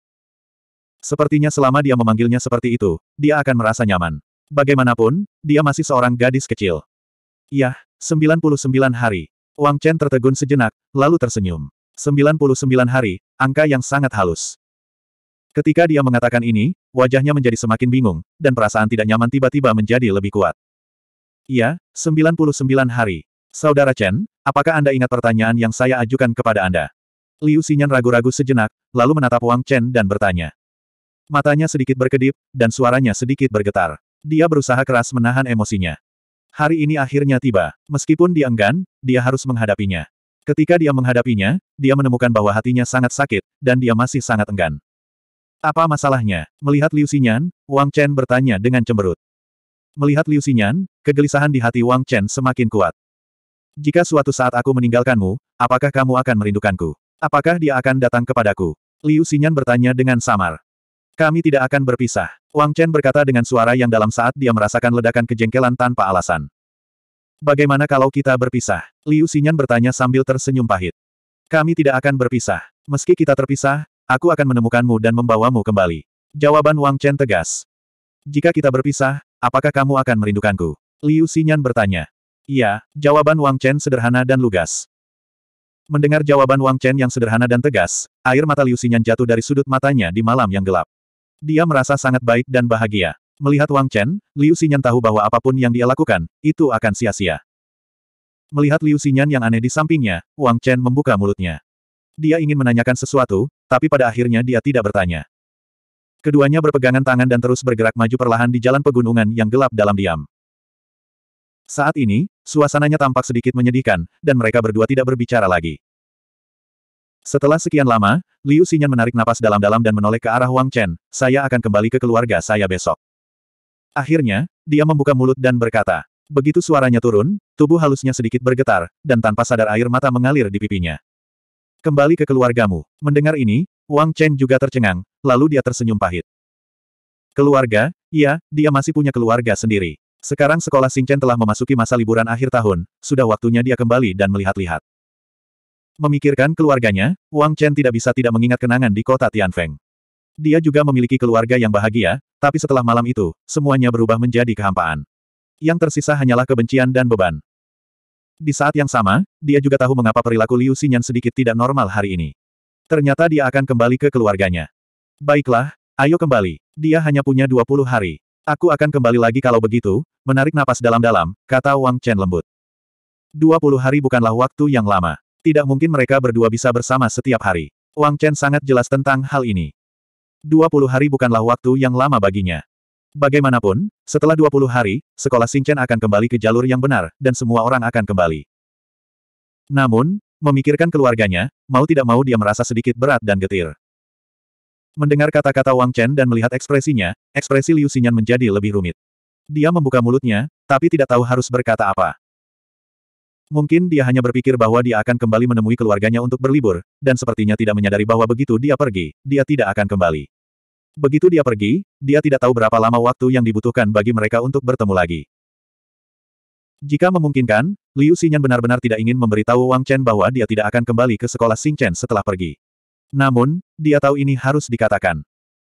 Sepertinya selama dia memanggilnya seperti itu, dia akan merasa nyaman. Bagaimanapun, dia masih seorang gadis kecil. Yah, 99 hari. Wang Chen tertegun sejenak, lalu tersenyum. 99 hari, angka yang sangat halus. Ketika dia mengatakan ini, wajahnya menjadi semakin bingung, dan perasaan tidak nyaman tiba-tiba menjadi lebih kuat. Iya, 99 hari. Saudara Chen, apakah Anda ingat pertanyaan yang saya ajukan kepada Anda? Liu Xinyan ragu-ragu sejenak, lalu menatap Wang Chen dan bertanya. Matanya sedikit berkedip, dan suaranya sedikit bergetar. Dia berusaha keras menahan emosinya. Hari ini akhirnya tiba. Meskipun dia enggan, dia harus menghadapinya. Ketika dia menghadapinya, dia menemukan bahwa hatinya sangat sakit, dan dia masih sangat enggan. Apa masalahnya? Melihat Liu Xinyan, Wang Chen bertanya dengan cemberut. Melihat Liu Xinyan, kegelisahan di hati Wang Chen semakin kuat. Jika suatu saat aku meninggalkanmu, apakah kamu akan merindukanku? Apakah dia akan datang kepadaku? Liu Xinyan bertanya dengan samar. Kami tidak akan berpisah. Wang Chen berkata dengan suara yang dalam saat dia merasakan ledakan kejengkelan tanpa alasan. Bagaimana kalau kita berpisah? Liu Xinyan bertanya sambil tersenyum pahit. Kami tidak akan berpisah. Meski kita terpisah, aku akan menemukanmu dan membawamu kembali. Jawaban Wang Chen tegas. Jika kita berpisah, apakah kamu akan merindukanku? Liu Xinyan bertanya. Iya, jawaban Wang Chen sederhana dan lugas. Mendengar jawaban Wang Chen yang sederhana dan tegas, air mata Liu Xinyan jatuh dari sudut matanya di malam yang gelap. Dia merasa sangat baik dan bahagia. Melihat Wang Chen, Liu Xinyan tahu bahwa apapun yang dia lakukan, itu akan sia-sia. Melihat Liu Xinyan yang aneh di sampingnya, Wang Chen membuka mulutnya. Dia ingin menanyakan sesuatu, tapi pada akhirnya dia tidak bertanya. Keduanya berpegangan tangan dan terus bergerak maju perlahan di jalan pegunungan yang gelap dalam diam. Saat ini, suasananya tampak sedikit menyedihkan, dan mereka berdua tidak berbicara lagi. Setelah sekian lama, Liu Xinyan menarik napas dalam-dalam dan menoleh ke arah Wang Chen, saya akan kembali ke keluarga saya besok. Akhirnya, dia membuka mulut dan berkata. Begitu suaranya turun, tubuh halusnya sedikit bergetar, dan tanpa sadar air mata mengalir di pipinya. Kembali ke keluargamu. Mendengar ini, Wang Chen juga tercengang, lalu dia tersenyum pahit. Keluarga, iya, dia masih punya keluarga sendiri. Sekarang sekolah Singchen telah memasuki masa liburan akhir tahun, sudah waktunya dia kembali dan melihat-lihat. Memikirkan keluarganya, Wang Chen tidak bisa tidak mengingat kenangan di kota Tianfeng. Dia juga memiliki keluarga yang bahagia, tapi setelah malam itu, semuanya berubah menjadi kehampaan. Yang tersisa hanyalah kebencian dan beban. Di saat yang sama, dia juga tahu mengapa perilaku Liu Xinyan sedikit tidak normal hari ini. Ternyata dia akan kembali ke keluarganya. Baiklah, ayo kembali. Dia hanya punya 20 hari. Aku akan kembali lagi kalau begitu, menarik napas dalam-dalam, kata Wang Chen lembut. 20 hari bukanlah waktu yang lama. Tidak mungkin mereka berdua bisa bersama setiap hari. Wang Chen sangat jelas tentang hal ini. 20 hari bukanlah waktu yang lama baginya. Bagaimanapun, setelah 20 hari, sekolah Chen akan kembali ke jalur yang benar, dan semua orang akan kembali. Namun, memikirkan keluarganya, mau tidak mau dia merasa sedikit berat dan getir. Mendengar kata-kata Wang Chen dan melihat ekspresinya, ekspresi Liu Xinyan menjadi lebih rumit. Dia membuka mulutnya, tapi tidak tahu harus berkata apa. Mungkin dia hanya berpikir bahwa dia akan kembali menemui keluarganya untuk berlibur, dan sepertinya tidak menyadari bahwa begitu dia pergi, dia tidak akan kembali. Begitu dia pergi, dia tidak tahu berapa lama waktu yang dibutuhkan bagi mereka untuk bertemu lagi. Jika memungkinkan, Liu Xinyan benar-benar tidak ingin memberitahu Wang Chen bahwa dia tidak akan kembali ke sekolah Xing Chen setelah pergi. Namun, dia tahu ini harus dikatakan.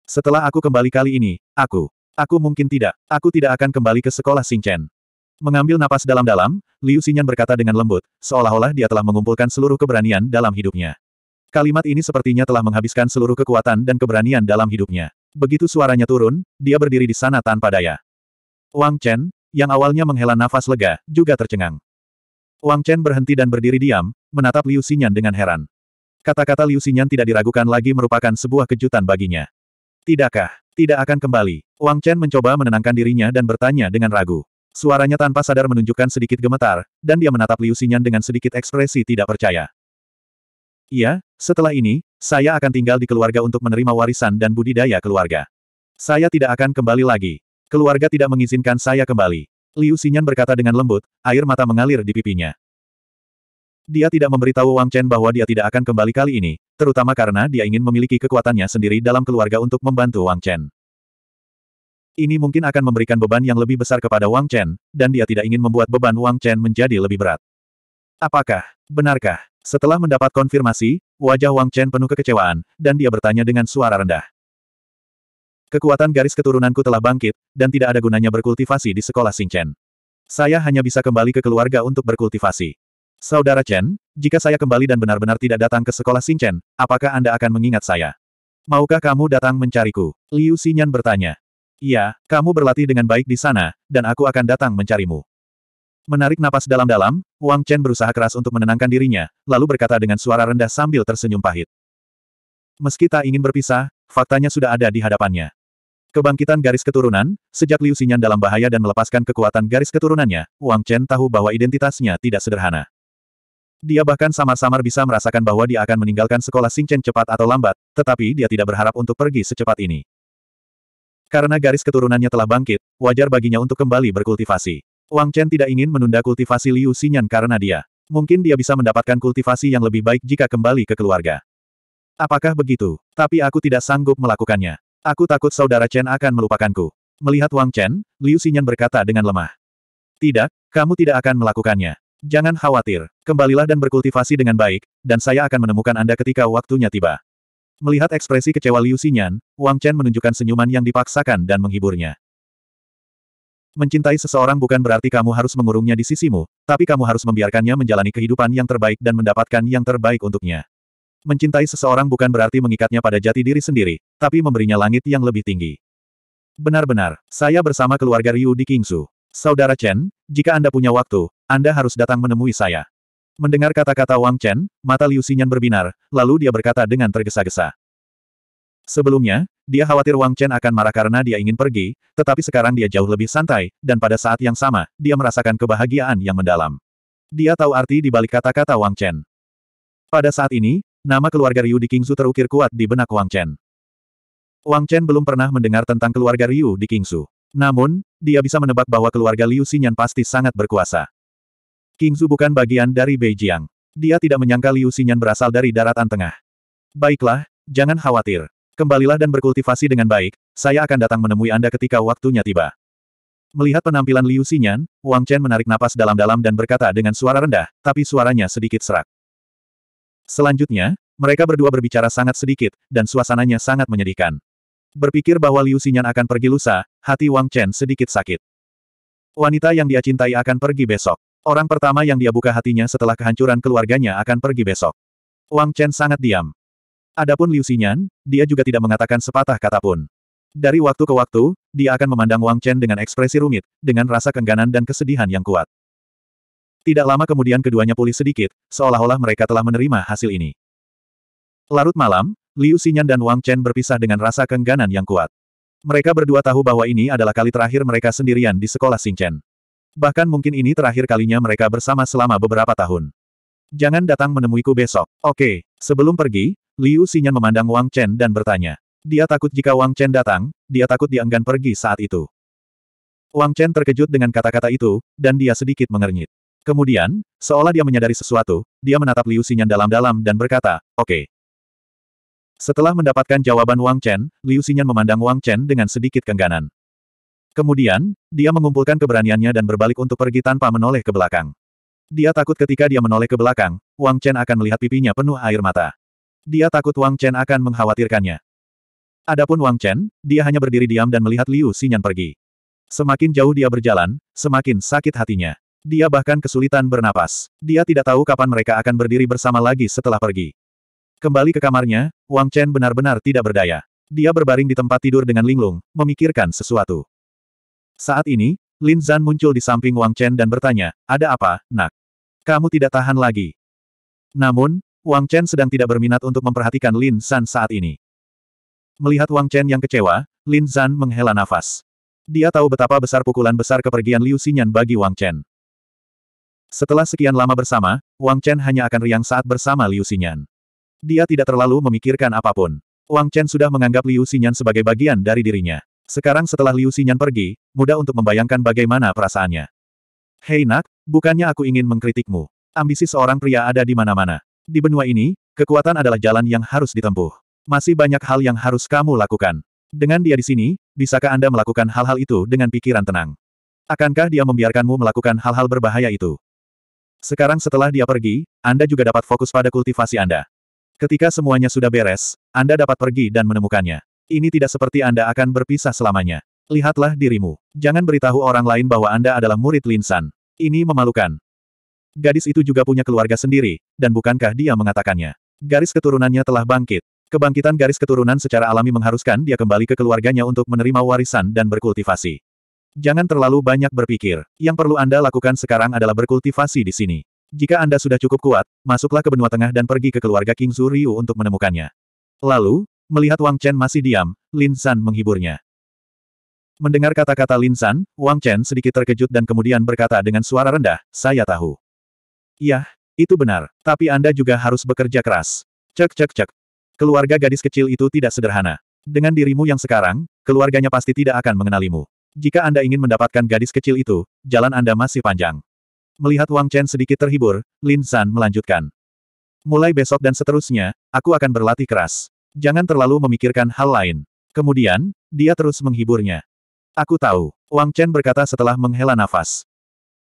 Setelah aku kembali kali ini, aku, aku mungkin tidak, aku tidak akan kembali ke sekolah Xing Chen. Mengambil napas dalam-dalam, Liu Xinyan berkata dengan lembut, seolah-olah dia telah mengumpulkan seluruh keberanian dalam hidupnya. Kalimat ini sepertinya telah menghabiskan seluruh kekuatan dan keberanian dalam hidupnya. Begitu suaranya turun, dia berdiri di sana tanpa daya. Wang Chen, yang awalnya menghela nafas lega, juga tercengang. Wang Chen berhenti dan berdiri diam, menatap Liu Xinyan dengan heran. Kata-kata Liu Xinyan tidak diragukan lagi merupakan sebuah kejutan baginya. Tidakkah, tidak akan kembali. Wang Chen mencoba menenangkan dirinya dan bertanya dengan ragu. Suaranya tanpa sadar menunjukkan sedikit gemetar, dan dia menatap Liu Xinyan dengan sedikit ekspresi tidak percaya. Iya, setelah ini, saya akan tinggal di keluarga untuk menerima warisan dan budidaya keluarga. Saya tidak akan kembali lagi. Keluarga tidak mengizinkan saya kembali. Liu Xinyan berkata dengan lembut, air mata mengalir di pipinya. Dia tidak memberitahu Wang Chen bahwa dia tidak akan kembali kali ini, terutama karena dia ingin memiliki kekuatannya sendiri dalam keluarga untuk membantu Wang Chen. Ini mungkin akan memberikan beban yang lebih besar kepada Wang Chen, dan dia tidak ingin membuat beban Wang Chen menjadi lebih berat. Apakah? Benarkah? Setelah mendapat konfirmasi, wajah Wang Chen penuh kekecewaan, dan dia bertanya dengan suara rendah. Kekuatan garis keturunanku telah bangkit, dan tidak ada gunanya berkultivasi di sekolah Chen. Saya hanya bisa kembali ke keluarga untuk berkultivasi. Saudara Chen, jika saya kembali dan benar-benar tidak datang ke sekolah Chen, apakah Anda akan mengingat saya? Maukah kamu datang mencariku? Liu Xinyan bertanya. Iya, kamu berlatih dengan baik di sana, dan aku akan datang mencarimu. Menarik napas dalam-dalam, Wang Chen berusaha keras untuk menenangkan dirinya, lalu berkata dengan suara rendah sambil tersenyum pahit. Meski tak ingin berpisah, faktanya sudah ada di hadapannya. Kebangkitan garis keturunan, sejak Liu Xinyan dalam bahaya dan melepaskan kekuatan garis keturunannya, Wang Chen tahu bahwa identitasnya tidak sederhana. Dia bahkan samar-samar bisa merasakan bahwa dia akan meninggalkan sekolah Xingchen cepat atau lambat, tetapi dia tidak berharap untuk pergi secepat ini. Karena garis keturunannya telah bangkit, wajar baginya untuk kembali berkultivasi. Wang Chen tidak ingin menunda kultivasi Liu Xinyan karena dia. Mungkin dia bisa mendapatkan kultivasi yang lebih baik jika kembali ke keluarga. Apakah begitu? Tapi aku tidak sanggup melakukannya. Aku takut saudara Chen akan melupakanku. Melihat Wang Chen, Liu Xinyan berkata dengan lemah. Tidak, kamu tidak akan melakukannya. Jangan khawatir, kembalilah dan berkultivasi dengan baik, dan saya akan menemukan Anda ketika waktunya tiba. Melihat ekspresi kecewa Liu Xinyan, Wang Chen menunjukkan senyuman yang dipaksakan dan menghiburnya. Mencintai seseorang bukan berarti kamu harus mengurungnya di sisimu, tapi kamu harus membiarkannya menjalani kehidupan yang terbaik dan mendapatkan yang terbaik untuknya. Mencintai seseorang bukan berarti mengikatnya pada jati diri sendiri, tapi memberinya langit yang lebih tinggi. Benar-benar, saya bersama keluarga Ryu di Kingsu. Saudara Chen, jika Anda punya waktu, Anda harus datang menemui saya. Mendengar kata-kata Wang Chen, mata Liu Xinyan berbinar, lalu dia berkata dengan tergesa-gesa. Sebelumnya, dia khawatir Wang Chen akan marah karena dia ingin pergi, tetapi sekarang dia jauh lebih santai, dan pada saat yang sama, dia merasakan kebahagiaan yang mendalam. Dia tahu arti di balik kata-kata Wang Chen. Pada saat ini, nama keluarga Ryu di Kingsu terukir kuat di benak Wang Chen. Wang Chen belum pernah mendengar tentang keluarga Ryu di Kingsu. Namun, dia bisa menebak bahwa keluarga Liu Xinyan pasti sangat berkuasa. King Zu bukan bagian dari Beijing. Dia tidak menyangka Liu Xinyan berasal dari daratan tengah. Baiklah, jangan khawatir. Kembalilah dan berkultivasi dengan baik, saya akan datang menemui Anda ketika waktunya tiba. Melihat penampilan Liu Xinyan, Wang Chen menarik napas dalam-dalam dan berkata dengan suara rendah, tapi suaranya sedikit serak. Selanjutnya, mereka berdua berbicara sangat sedikit, dan suasananya sangat menyedihkan. Berpikir bahwa Liu Xinyan akan pergi lusa, hati Wang Chen sedikit sakit. Wanita yang dia cintai akan pergi besok. Orang pertama yang dia buka hatinya setelah kehancuran keluarganya akan pergi besok. Wang Chen sangat diam. Adapun Liu Xinyan, dia juga tidak mengatakan sepatah kata pun. Dari waktu ke waktu, dia akan memandang Wang Chen dengan ekspresi rumit, dengan rasa kengganan dan kesedihan yang kuat. Tidak lama kemudian keduanya pulih sedikit, seolah-olah mereka telah menerima hasil ini. Larut malam, Liu Xinyan dan Wang Chen berpisah dengan rasa kengganan yang kuat. Mereka berdua tahu bahwa ini adalah kali terakhir mereka sendirian di sekolah Xingchen. Bahkan mungkin ini terakhir kalinya mereka bersama selama beberapa tahun. Jangan datang menemuiku besok. Oke. Sebelum pergi, Liu Xinyan memandang Wang Chen dan bertanya. Dia takut jika Wang Chen datang, dia takut dienggan pergi saat itu. Wang Chen terkejut dengan kata-kata itu, dan dia sedikit mengernyit. Kemudian, seolah dia menyadari sesuatu, dia menatap Liu Xinyan dalam-dalam dan berkata, Oke. Setelah mendapatkan jawaban Wang Chen, Liu Xinyan memandang Wang Chen dengan sedikit kengganan. Kemudian, dia mengumpulkan keberaniannya dan berbalik untuk pergi tanpa menoleh ke belakang. Dia takut ketika dia menoleh ke belakang, Wang Chen akan melihat pipinya penuh air mata. Dia takut Wang Chen akan mengkhawatirkannya. Adapun Wang Chen, dia hanya berdiri diam dan melihat Liu Xinyan pergi. Semakin jauh dia berjalan, semakin sakit hatinya. Dia bahkan kesulitan bernapas. Dia tidak tahu kapan mereka akan berdiri bersama lagi setelah pergi. Kembali ke kamarnya, Wang Chen benar-benar tidak berdaya. Dia berbaring di tempat tidur dengan linglung, memikirkan sesuatu. Saat ini, Lin Zan muncul di samping Wang Chen dan bertanya, ada apa, nak? Kamu tidak tahan lagi. Namun, Wang Chen sedang tidak berminat untuk memperhatikan Lin Zan saat ini. Melihat Wang Chen yang kecewa, Lin Zan menghela nafas. Dia tahu betapa besar pukulan besar kepergian Liu Xinyan bagi Wang Chen. Setelah sekian lama bersama, Wang Chen hanya akan riang saat bersama Liu Xinyan. Dia tidak terlalu memikirkan apapun. Wang Chen sudah menganggap Liu Xinyan sebagai bagian dari dirinya. Sekarang setelah Liu Xinyan pergi, mudah untuk membayangkan bagaimana perasaannya. Hei nak, bukannya aku ingin mengkritikmu. Ambisi seorang pria ada di mana-mana. Di benua ini, kekuatan adalah jalan yang harus ditempuh. Masih banyak hal yang harus kamu lakukan. Dengan dia di sini, bisakah Anda melakukan hal-hal itu dengan pikiran tenang? Akankah dia membiarkanmu melakukan hal-hal berbahaya itu? Sekarang setelah dia pergi, Anda juga dapat fokus pada kultivasi Anda. Ketika semuanya sudah beres, Anda dapat pergi dan menemukannya. Ini tidak seperti Anda akan berpisah selamanya. Lihatlah dirimu. Jangan beritahu orang lain bahwa Anda adalah murid Linsan. Ini memalukan. Gadis itu juga punya keluarga sendiri, dan bukankah dia mengatakannya? Garis keturunannya telah bangkit. Kebangkitan garis keturunan secara alami mengharuskan dia kembali ke keluarganya untuk menerima warisan dan berkultivasi. Jangan terlalu banyak berpikir. Yang perlu Anda lakukan sekarang adalah berkultivasi di sini. Jika Anda sudah cukup kuat, masuklah ke benua tengah dan pergi ke keluarga King Zuriu untuk menemukannya. Lalu, Melihat Wang Chen masih diam, Lin San menghiburnya. Mendengar kata-kata Lin San, Wang Chen sedikit terkejut dan kemudian berkata dengan suara rendah, saya tahu. Yah, itu benar, tapi Anda juga harus bekerja keras. Cek cek cek. Keluarga gadis kecil itu tidak sederhana. Dengan dirimu yang sekarang, keluarganya pasti tidak akan mengenalimu. Jika Anda ingin mendapatkan gadis kecil itu, jalan Anda masih panjang. Melihat Wang Chen sedikit terhibur, Lin San melanjutkan. Mulai besok dan seterusnya, aku akan berlatih keras. Jangan terlalu memikirkan hal lain. Kemudian, dia terus menghiburnya. Aku tahu, Wang Chen berkata setelah menghela nafas.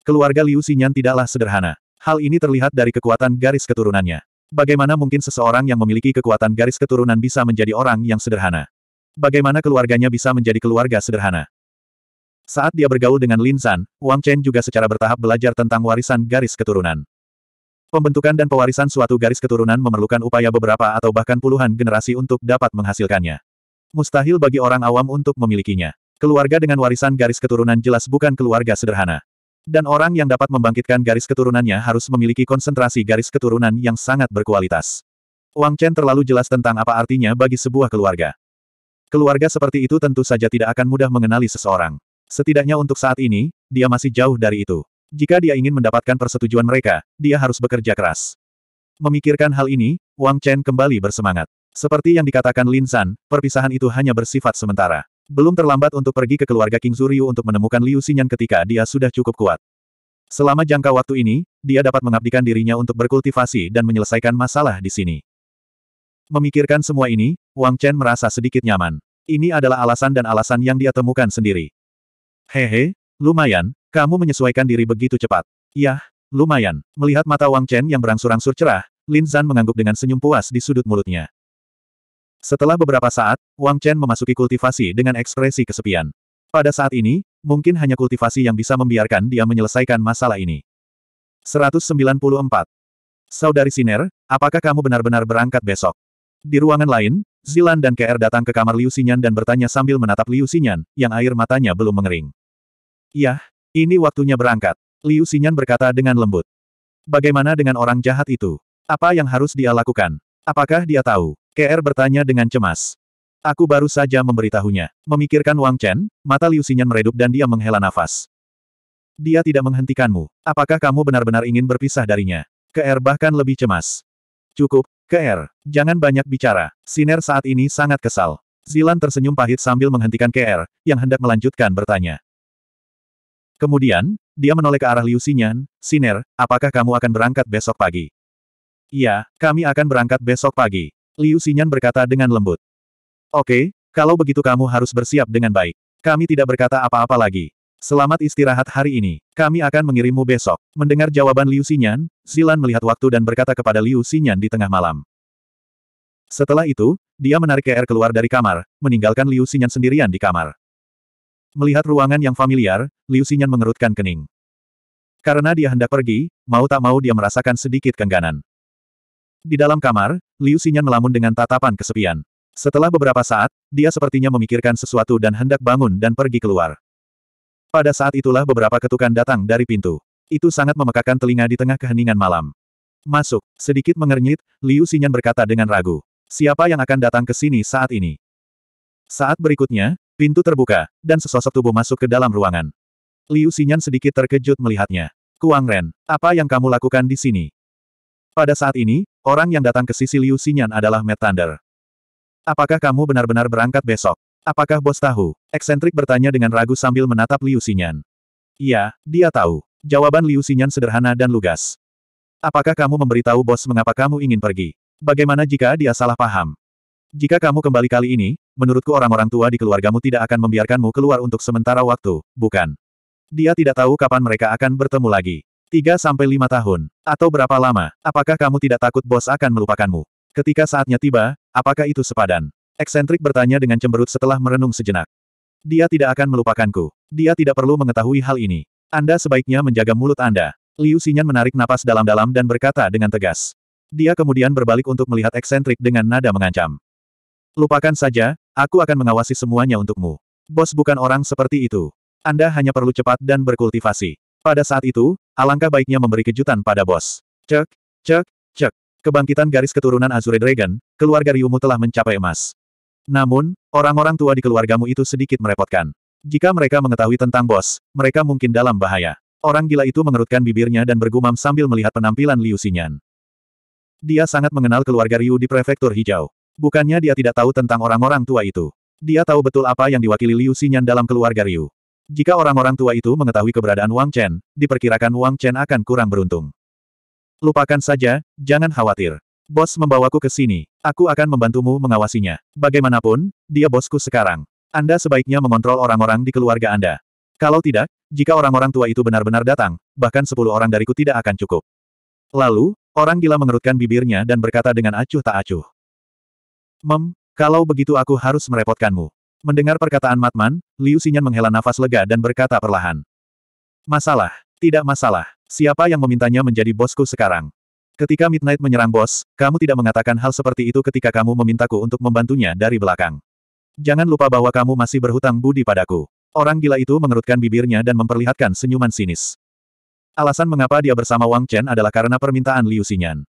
Keluarga Liu Xinyan tidaklah sederhana. Hal ini terlihat dari kekuatan garis keturunannya. Bagaimana mungkin seseorang yang memiliki kekuatan garis keturunan bisa menjadi orang yang sederhana? Bagaimana keluarganya bisa menjadi keluarga sederhana? Saat dia bergaul dengan Lin San, Wang Chen juga secara bertahap belajar tentang warisan garis keturunan. Pembentukan dan pewarisan suatu garis keturunan memerlukan upaya beberapa atau bahkan puluhan generasi untuk dapat menghasilkannya. Mustahil bagi orang awam untuk memilikinya. Keluarga dengan warisan garis keturunan jelas bukan keluarga sederhana. Dan orang yang dapat membangkitkan garis keturunannya harus memiliki konsentrasi garis keturunan yang sangat berkualitas. Wang Chen terlalu jelas tentang apa artinya bagi sebuah keluarga. Keluarga seperti itu tentu saja tidak akan mudah mengenali seseorang. Setidaknya untuk saat ini, dia masih jauh dari itu. Jika dia ingin mendapatkan persetujuan mereka, dia harus bekerja keras. Memikirkan hal ini, Wang Chen kembali bersemangat. Seperti yang dikatakan Lin San, perpisahan itu hanya bersifat sementara. Belum terlambat untuk pergi ke keluarga King Zuryu untuk menemukan Liu Xinyan ketika dia sudah cukup kuat. Selama jangka waktu ini, dia dapat mengabdikan dirinya untuk berkultivasi dan menyelesaikan masalah di sini. Memikirkan semua ini, Wang Chen merasa sedikit nyaman. Ini adalah alasan dan alasan yang dia temukan sendiri. Hehe, Lumayan, kamu menyesuaikan diri begitu cepat. Yah, lumayan. Melihat mata Wang Chen yang berangsur-angsur cerah, Lin Zan mengangguk dengan senyum puas di sudut mulutnya. Setelah beberapa saat, Wang Chen memasuki kultivasi dengan ekspresi kesepian. Pada saat ini, mungkin hanya kultivasi yang bisa membiarkan dia menyelesaikan masalah ini. 194. Saudari Siner, apakah kamu benar-benar berangkat besok? Di ruangan lain, Zilan dan KR datang ke kamar Liu Xinyan dan bertanya sambil menatap Liu Xinyan, yang air matanya belum mengering. Yah, ini waktunya berangkat. Liu Xinyan berkata dengan lembut. Bagaimana dengan orang jahat itu? Apa yang harus dia lakukan? Apakah dia tahu? KR bertanya dengan cemas. Aku baru saja memberitahunya. Memikirkan Wang Chen, mata Liu Xinyan meredup dan dia menghela nafas. Dia tidak menghentikanmu. Apakah kamu benar-benar ingin berpisah darinya? KR bahkan lebih cemas. Cukup, KR. Jangan banyak bicara. Siner saat ini sangat kesal. Zilan tersenyum pahit sambil menghentikan KR, yang hendak melanjutkan bertanya. Kemudian, dia menoleh ke arah Liu Xinyan, Siner, apakah kamu akan berangkat besok pagi? Iya, kami akan berangkat besok pagi. Liu Xinyan berkata dengan lembut. Oke, kalau begitu kamu harus bersiap dengan baik. Kami tidak berkata apa-apa lagi. Selamat istirahat hari ini. Kami akan mengirimmu besok. Mendengar jawaban Liu Xinyan, Zilan melihat waktu dan berkata kepada Liu Xinyan di tengah malam. Setelah itu, dia menarik KR keluar dari kamar, meninggalkan Liu Xinyan sendirian di kamar. Melihat ruangan yang familiar, Liu Xinyan mengerutkan kening. Karena dia hendak pergi, mau tak mau dia merasakan sedikit kengganan. Di dalam kamar, Liu Xinyan melamun dengan tatapan kesepian. Setelah beberapa saat, dia sepertinya memikirkan sesuatu dan hendak bangun dan pergi keluar. Pada saat itulah beberapa ketukan datang dari pintu. Itu sangat memekakan telinga di tengah keheningan malam. Masuk, sedikit mengernyit, Liu Xinyan berkata dengan ragu. Siapa yang akan datang ke sini saat ini? Saat berikutnya, Pintu terbuka, dan sesosok tubuh masuk ke dalam ruangan. Liu Xinyan sedikit terkejut melihatnya. Kuang Ren, apa yang kamu lakukan di sini? Pada saat ini, orang yang datang ke sisi Liu Xinyan adalah Matt Thunder. Apakah kamu benar-benar berangkat besok? Apakah bos tahu? Eksentrik bertanya dengan ragu sambil menatap Liu Xinyan. Iya, dia tahu. Jawaban Liu Xinyan sederhana dan lugas. Apakah kamu memberitahu bos mengapa kamu ingin pergi? Bagaimana jika dia salah paham? Jika kamu kembali kali ini, menurutku orang-orang tua di keluargamu tidak akan membiarkanmu keluar untuk sementara waktu, bukan? Dia tidak tahu kapan mereka akan bertemu lagi. Tiga sampai lima tahun. Atau berapa lama, apakah kamu tidak takut bos akan melupakanmu? Ketika saatnya tiba, apakah itu sepadan? Eksentrik bertanya dengan cemberut setelah merenung sejenak. Dia tidak akan melupakanku. Dia tidak perlu mengetahui hal ini. Anda sebaiknya menjaga mulut Anda. Liu Xinyan menarik napas dalam-dalam dan berkata dengan tegas. Dia kemudian berbalik untuk melihat eksentrik dengan nada mengancam. Lupakan saja, aku akan mengawasi semuanya untukmu. Bos bukan orang seperti itu. Anda hanya perlu cepat dan berkultivasi. Pada saat itu, alangkah baiknya memberi kejutan pada bos. Cek, cek, cek. Kebangkitan garis keturunan Azure Dragon, keluarga Ryumu telah mencapai emas. Namun, orang-orang tua di keluargamu itu sedikit merepotkan. Jika mereka mengetahui tentang bos, mereka mungkin dalam bahaya. Orang gila itu mengerutkan bibirnya dan bergumam sambil melihat penampilan Liu Xinyan. Dia sangat mengenal keluarga Ryu di prefektur hijau. Bukannya dia tidak tahu tentang orang-orang tua itu. Dia tahu betul apa yang diwakili Liu Xinyan dalam keluarga Ryu. Jika orang-orang tua itu mengetahui keberadaan Wang Chen, diperkirakan Wang Chen akan kurang beruntung. Lupakan saja, jangan khawatir. Bos membawaku ke sini. Aku akan membantumu mengawasinya. Bagaimanapun, dia bosku sekarang. Anda sebaiknya mengontrol orang-orang di keluarga Anda. Kalau tidak, jika orang-orang tua itu benar-benar datang, bahkan sepuluh orang dariku tidak akan cukup. Lalu, orang gila mengerutkan bibirnya dan berkata dengan acuh tak acuh. Mem, kalau begitu aku harus merepotkanmu. Mendengar perkataan Matman, Liu Xinyan menghela nafas lega dan berkata perlahan. Masalah, tidak masalah. Siapa yang memintanya menjadi bosku sekarang? Ketika Midnight menyerang bos, kamu tidak mengatakan hal seperti itu ketika kamu memintaku untuk membantunya dari belakang. Jangan lupa bahwa kamu masih berhutang budi padaku. Orang gila itu mengerutkan bibirnya dan memperlihatkan senyuman sinis. Alasan mengapa dia bersama Wang Chen adalah karena permintaan Liu Xinyan.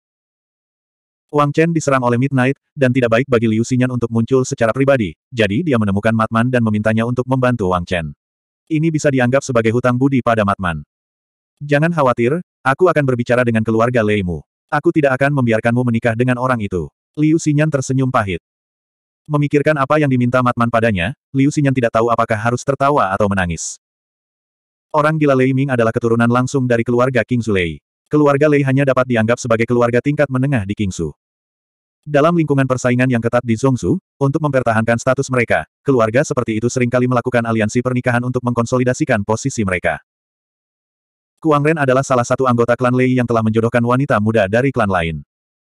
Wang Chen diserang oleh Midnight, dan tidak baik bagi Liu Xinyan untuk muncul secara pribadi, jadi dia menemukan Matman dan memintanya untuk membantu Wang Chen. Ini bisa dianggap sebagai hutang budi pada Matman. Jangan khawatir, aku akan berbicara dengan keluarga Leimu. Aku tidak akan membiarkanmu menikah dengan orang itu. Liu Xinyan tersenyum pahit. Memikirkan apa yang diminta Matman padanya, Liu Xinyan tidak tahu apakah harus tertawa atau menangis. Orang gila Lei Ming adalah keturunan langsung dari keluarga King Zulei. Keluarga Lei hanya dapat dianggap sebagai keluarga tingkat menengah di Kingsu. Dalam lingkungan persaingan yang ketat di Zhongsu, untuk mempertahankan status mereka, keluarga seperti itu seringkali melakukan aliansi pernikahan untuk mengkonsolidasikan posisi mereka. Kuang Ren adalah salah satu anggota klan Lei yang telah menjodohkan wanita muda dari klan lain.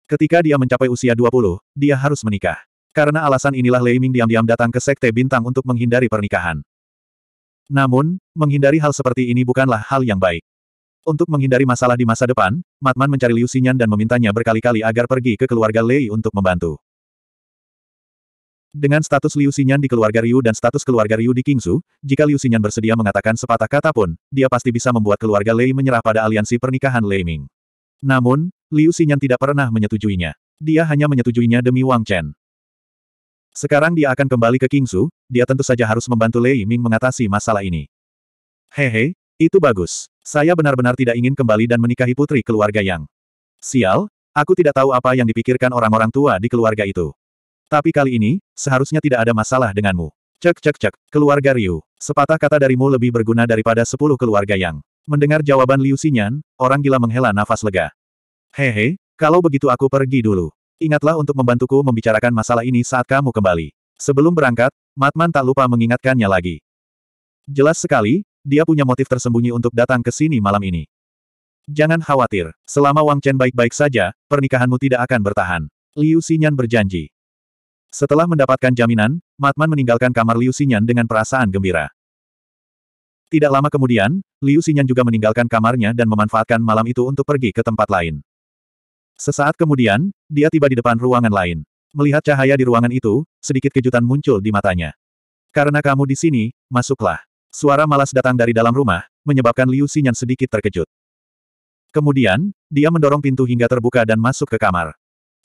Ketika dia mencapai usia 20, dia harus menikah. Karena alasan inilah Lei Ming diam-diam datang ke Sekte Bintang untuk menghindari pernikahan. Namun, menghindari hal seperti ini bukanlah hal yang baik. Untuk menghindari masalah di masa depan, Matman mencari Liu Xinyan dan memintanya berkali-kali agar pergi ke keluarga Lei untuk membantu. Dengan status Liu Xinyan di keluarga Ryu dan status keluarga Ryu di Kingsu, jika Liu Xinyan bersedia mengatakan sepatah kata pun, dia pasti bisa membuat keluarga Lei menyerah pada aliansi pernikahan Lei Ming. Namun, Liu Xinyan tidak pernah menyetujuinya. Dia hanya menyetujuinya demi Wang Chen. Sekarang dia akan kembali ke Kingsu, dia tentu saja harus membantu Lei Ming mengatasi masalah ini. Hehe, he, itu bagus. Saya benar-benar tidak ingin kembali dan menikahi putri keluarga Yang. Sial, aku tidak tahu apa yang dipikirkan orang-orang tua di keluarga itu. Tapi kali ini, seharusnya tidak ada masalah denganmu. Cek cek cek, keluarga Ryu. Sepatah kata darimu lebih berguna daripada sepuluh keluarga Yang. Mendengar jawaban Liu Xinyan, orang gila menghela nafas lega. Hehe, kalau begitu aku pergi dulu. Ingatlah untuk membantuku membicarakan masalah ini saat kamu kembali. Sebelum berangkat, Matman tak lupa mengingatkannya lagi. Jelas sekali, dia punya motif tersembunyi untuk datang ke sini malam ini. Jangan khawatir, selama Wang Chen baik-baik saja, pernikahanmu tidak akan bertahan. Liu Xinyan berjanji. Setelah mendapatkan jaminan, Matman meninggalkan kamar Liu Xinyan dengan perasaan gembira. Tidak lama kemudian, Liu Xinyan juga meninggalkan kamarnya dan memanfaatkan malam itu untuk pergi ke tempat lain. Sesaat kemudian, dia tiba di depan ruangan lain. Melihat cahaya di ruangan itu, sedikit kejutan muncul di matanya. Karena kamu di sini, masuklah. Suara malas datang dari dalam rumah, menyebabkan Liu Xinyan sedikit terkejut. Kemudian, dia mendorong pintu hingga terbuka dan masuk ke kamar.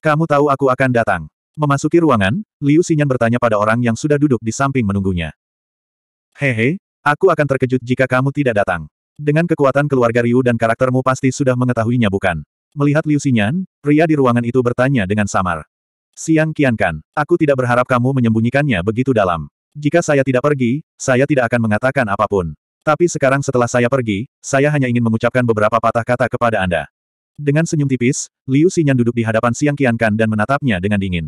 Kamu tahu aku akan datang. Memasuki ruangan, Liu Xinyan bertanya pada orang yang sudah duduk di samping menunggunya. Hehe, aku akan terkejut jika kamu tidak datang. Dengan kekuatan keluarga Ryu dan karaktermu pasti sudah mengetahuinya bukan? Melihat Liu Xinyan, pria di ruangan itu bertanya dengan samar. Siang Kiankan, aku tidak berharap kamu menyembunyikannya begitu dalam. Jika saya tidak pergi, saya tidak akan mengatakan apapun. Tapi sekarang setelah saya pergi, saya hanya ingin mengucapkan beberapa patah kata kepada Anda. Dengan senyum tipis, Liu Xinyan duduk di hadapan Siang Qiankan dan menatapnya dengan dingin.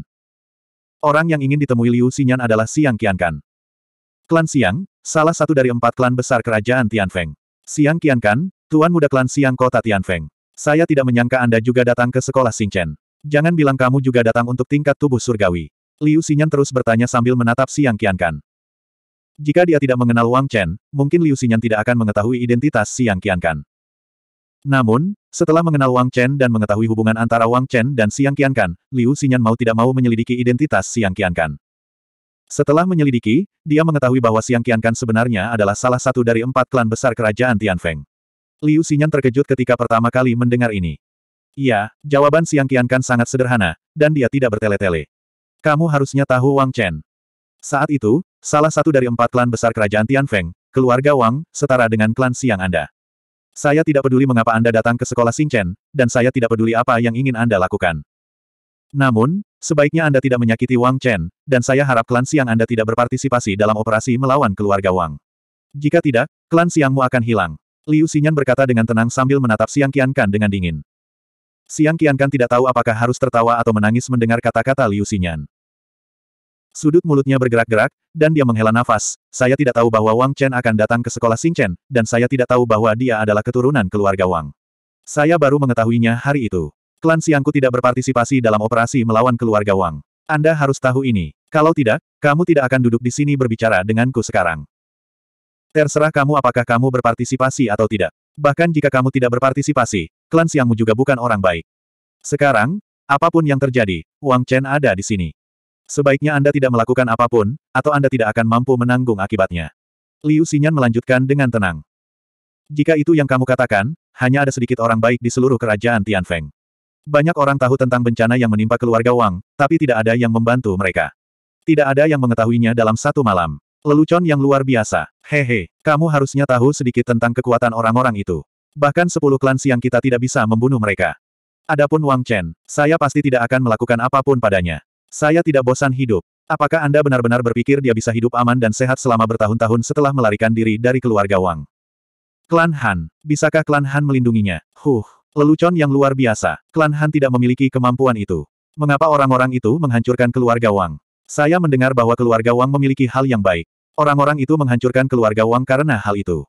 Orang yang ingin ditemui Liu Xinyan adalah Siang Qiankan. Klan Siang, salah satu dari empat klan besar kerajaan Tianfeng. Siang Qiankan, Tuan Muda Klan Siang Kota Tianfeng. Saya tidak menyangka Anda juga datang ke sekolah Xingchen. Jangan bilang kamu juga datang untuk tingkat tubuh surgawi. Liu Xinyan terus bertanya sambil menatap Siang Qiankan. Jika dia tidak mengenal Wang Chen, mungkin Liu Xinyan tidak akan mengetahui identitas Siang Qiankan. Namun, setelah mengenal Wang Chen dan mengetahui hubungan antara Wang Chen dan Siang Qiankan, Liu Xinyan mau tidak mau menyelidiki identitas Siang Qiankan. Setelah menyelidiki, dia mengetahui bahwa Siang Qiankan sebenarnya adalah salah satu dari empat klan besar kerajaan Tianfeng. Liu Xinyan terkejut ketika pertama kali mendengar ini. Iya, jawaban Siang Qiankan sangat sederhana, dan dia tidak bertele-tele. Kamu harusnya tahu Wang Chen. Saat itu, salah satu dari empat klan besar kerajaan Tianfeng, keluarga Wang, setara dengan klan Siang Anda. Saya tidak peduli mengapa Anda datang ke sekolah Xingchen, dan saya tidak peduli apa yang ingin Anda lakukan. Namun, sebaiknya Anda tidak menyakiti Wang Chen, dan saya harap klan Siang Anda tidak berpartisipasi dalam operasi melawan keluarga Wang. Jika tidak, klan Siangmu akan hilang. Liu Xinyan berkata dengan tenang sambil menatap Siang Qiankan Kan dengan dingin. Siang Qiankan tidak tahu apakah harus tertawa atau menangis mendengar kata-kata Liu Xinyan. Sudut mulutnya bergerak-gerak, dan dia menghela nafas. Saya tidak tahu bahwa Wang Chen akan datang ke sekolah Chen, dan saya tidak tahu bahwa dia adalah keturunan keluarga Wang. Saya baru mengetahuinya hari itu. Klan Siangku tidak berpartisipasi dalam operasi melawan keluarga Wang. Anda harus tahu ini. Kalau tidak, kamu tidak akan duduk di sini berbicara denganku sekarang. Terserah kamu apakah kamu berpartisipasi atau tidak. Bahkan jika kamu tidak berpartisipasi, klan Siangmu juga bukan orang baik. Sekarang, apapun yang terjadi, Wang Chen ada di sini. Sebaiknya Anda tidak melakukan apapun, atau Anda tidak akan mampu menanggung akibatnya. Liu Xinyan melanjutkan dengan tenang. Jika itu yang kamu katakan, hanya ada sedikit orang baik di seluruh kerajaan Tianfeng. Banyak orang tahu tentang bencana yang menimpa keluarga Wang, tapi tidak ada yang membantu mereka. Tidak ada yang mengetahuinya dalam satu malam. Lelucon yang luar biasa. Hehe, kamu harusnya tahu sedikit tentang kekuatan orang-orang itu. Bahkan sepuluh klan siang kita tidak bisa membunuh mereka. Adapun Wang Chen, saya pasti tidak akan melakukan apapun padanya. Saya tidak bosan hidup. Apakah Anda benar-benar berpikir dia bisa hidup aman dan sehat selama bertahun-tahun setelah melarikan diri dari keluarga Wang? Klan Han. Bisakah klan Han melindunginya? Huh. Lelucon yang luar biasa. Klan Han tidak memiliki kemampuan itu. Mengapa orang-orang itu menghancurkan keluarga Wang? Saya mendengar bahwa keluarga Wang memiliki hal yang baik. Orang-orang itu menghancurkan keluarga Wang karena hal itu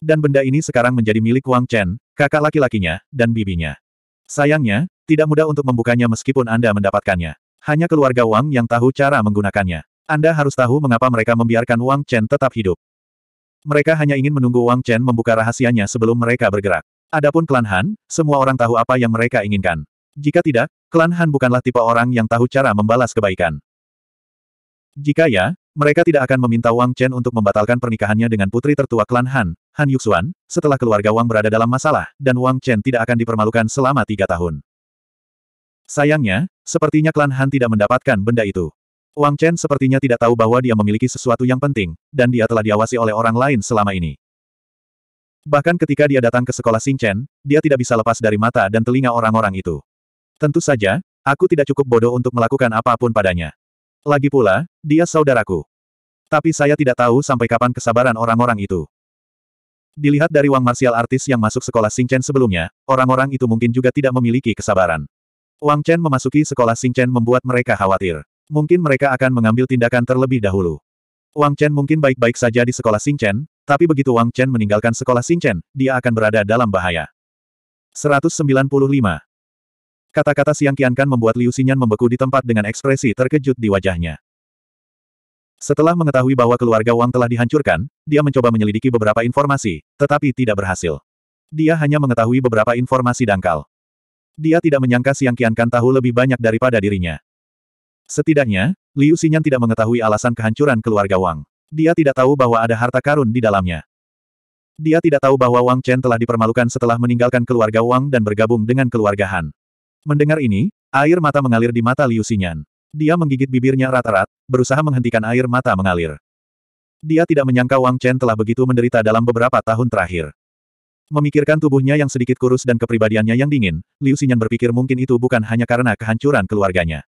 dan benda ini sekarang menjadi milik Wang Chen, kakak laki-lakinya, dan bibinya. Sayangnya, tidak mudah untuk membukanya meskipun Anda mendapatkannya. Hanya keluarga Wang yang tahu cara menggunakannya. Anda harus tahu mengapa mereka membiarkan Wang Chen tetap hidup. Mereka hanya ingin menunggu Wang Chen membuka rahasianya sebelum mereka bergerak. Adapun klan Han, semua orang tahu apa yang mereka inginkan. Jika tidak, klan Han bukanlah tipe orang yang tahu cara membalas kebaikan. Jika ya, mereka tidak akan meminta Wang Chen untuk membatalkan pernikahannya dengan putri tertua klan Han, Han Yuxuan, setelah keluarga Wang berada dalam masalah, dan Wang Chen tidak akan dipermalukan selama tiga tahun. Sayangnya, sepertinya klan Han tidak mendapatkan benda itu. Wang Chen sepertinya tidak tahu bahwa dia memiliki sesuatu yang penting, dan dia telah diawasi oleh orang lain selama ini. Bahkan ketika dia datang ke sekolah Chen, dia tidak bisa lepas dari mata dan telinga orang-orang itu. Tentu saja, aku tidak cukup bodoh untuk melakukan apapun padanya. Lagi pula, dia saudaraku. Tapi saya tidak tahu sampai kapan kesabaran orang-orang itu. Dilihat dari Wang Martial Artis yang masuk sekolah Chen sebelumnya, orang-orang itu mungkin juga tidak memiliki kesabaran. Wang Chen memasuki sekolah Chen membuat mereka khawatir. Mungkin mereka akan mengambil tindakan terlebih dahulu. Wang Chen mungkin baik-baik saja di sekolah Chen, tapi begitu Wang Chen meninggalkan sekolah Chen, dia akan berada dalam bahaya. 195. Kata-kata Siang Kiankan membuat Liu Xinyan membeku di tempat dengan ekspresi terkejut di wajahnya. Setelah mengetahui bahwa keluarga Wang telah dihancurkan, dia mencoba menyelidiki beberapa informasi, tetapi tidak berhasil. Dia hanya mengetahui beberapa informasi dangkal. Dia tidak menyangka Siang Qiankan tahu lebih banyak daripada dirinya. Setidaknya, Liu Xinyan tidak mengetahui alasan kehancuran keluarga Wang. Dia tidak tahu bahwa ada harta karun di dalamnya. Dia tidak tahu bahwa Wang Chen telah dipermalukan setelah meninggalkan keluarga Wang dan bergabung dengan keluarga Han. Mendengar ini, air mata mengalir di mata Liu Xinyan. Dia menggigit bibirnya rata-rat, berusaha menghentikan air mata mengalir. Dia tidak menyangka Wang Chen telah begitu menderita dalam beberapa tahun terakhir. Memikirkan tubuhnya yang sedikit kurus dan kepribadiannya yang dingin, Liu Xinyan berpikir mungkin itu bukan hanya karena kehancuran keluarganya.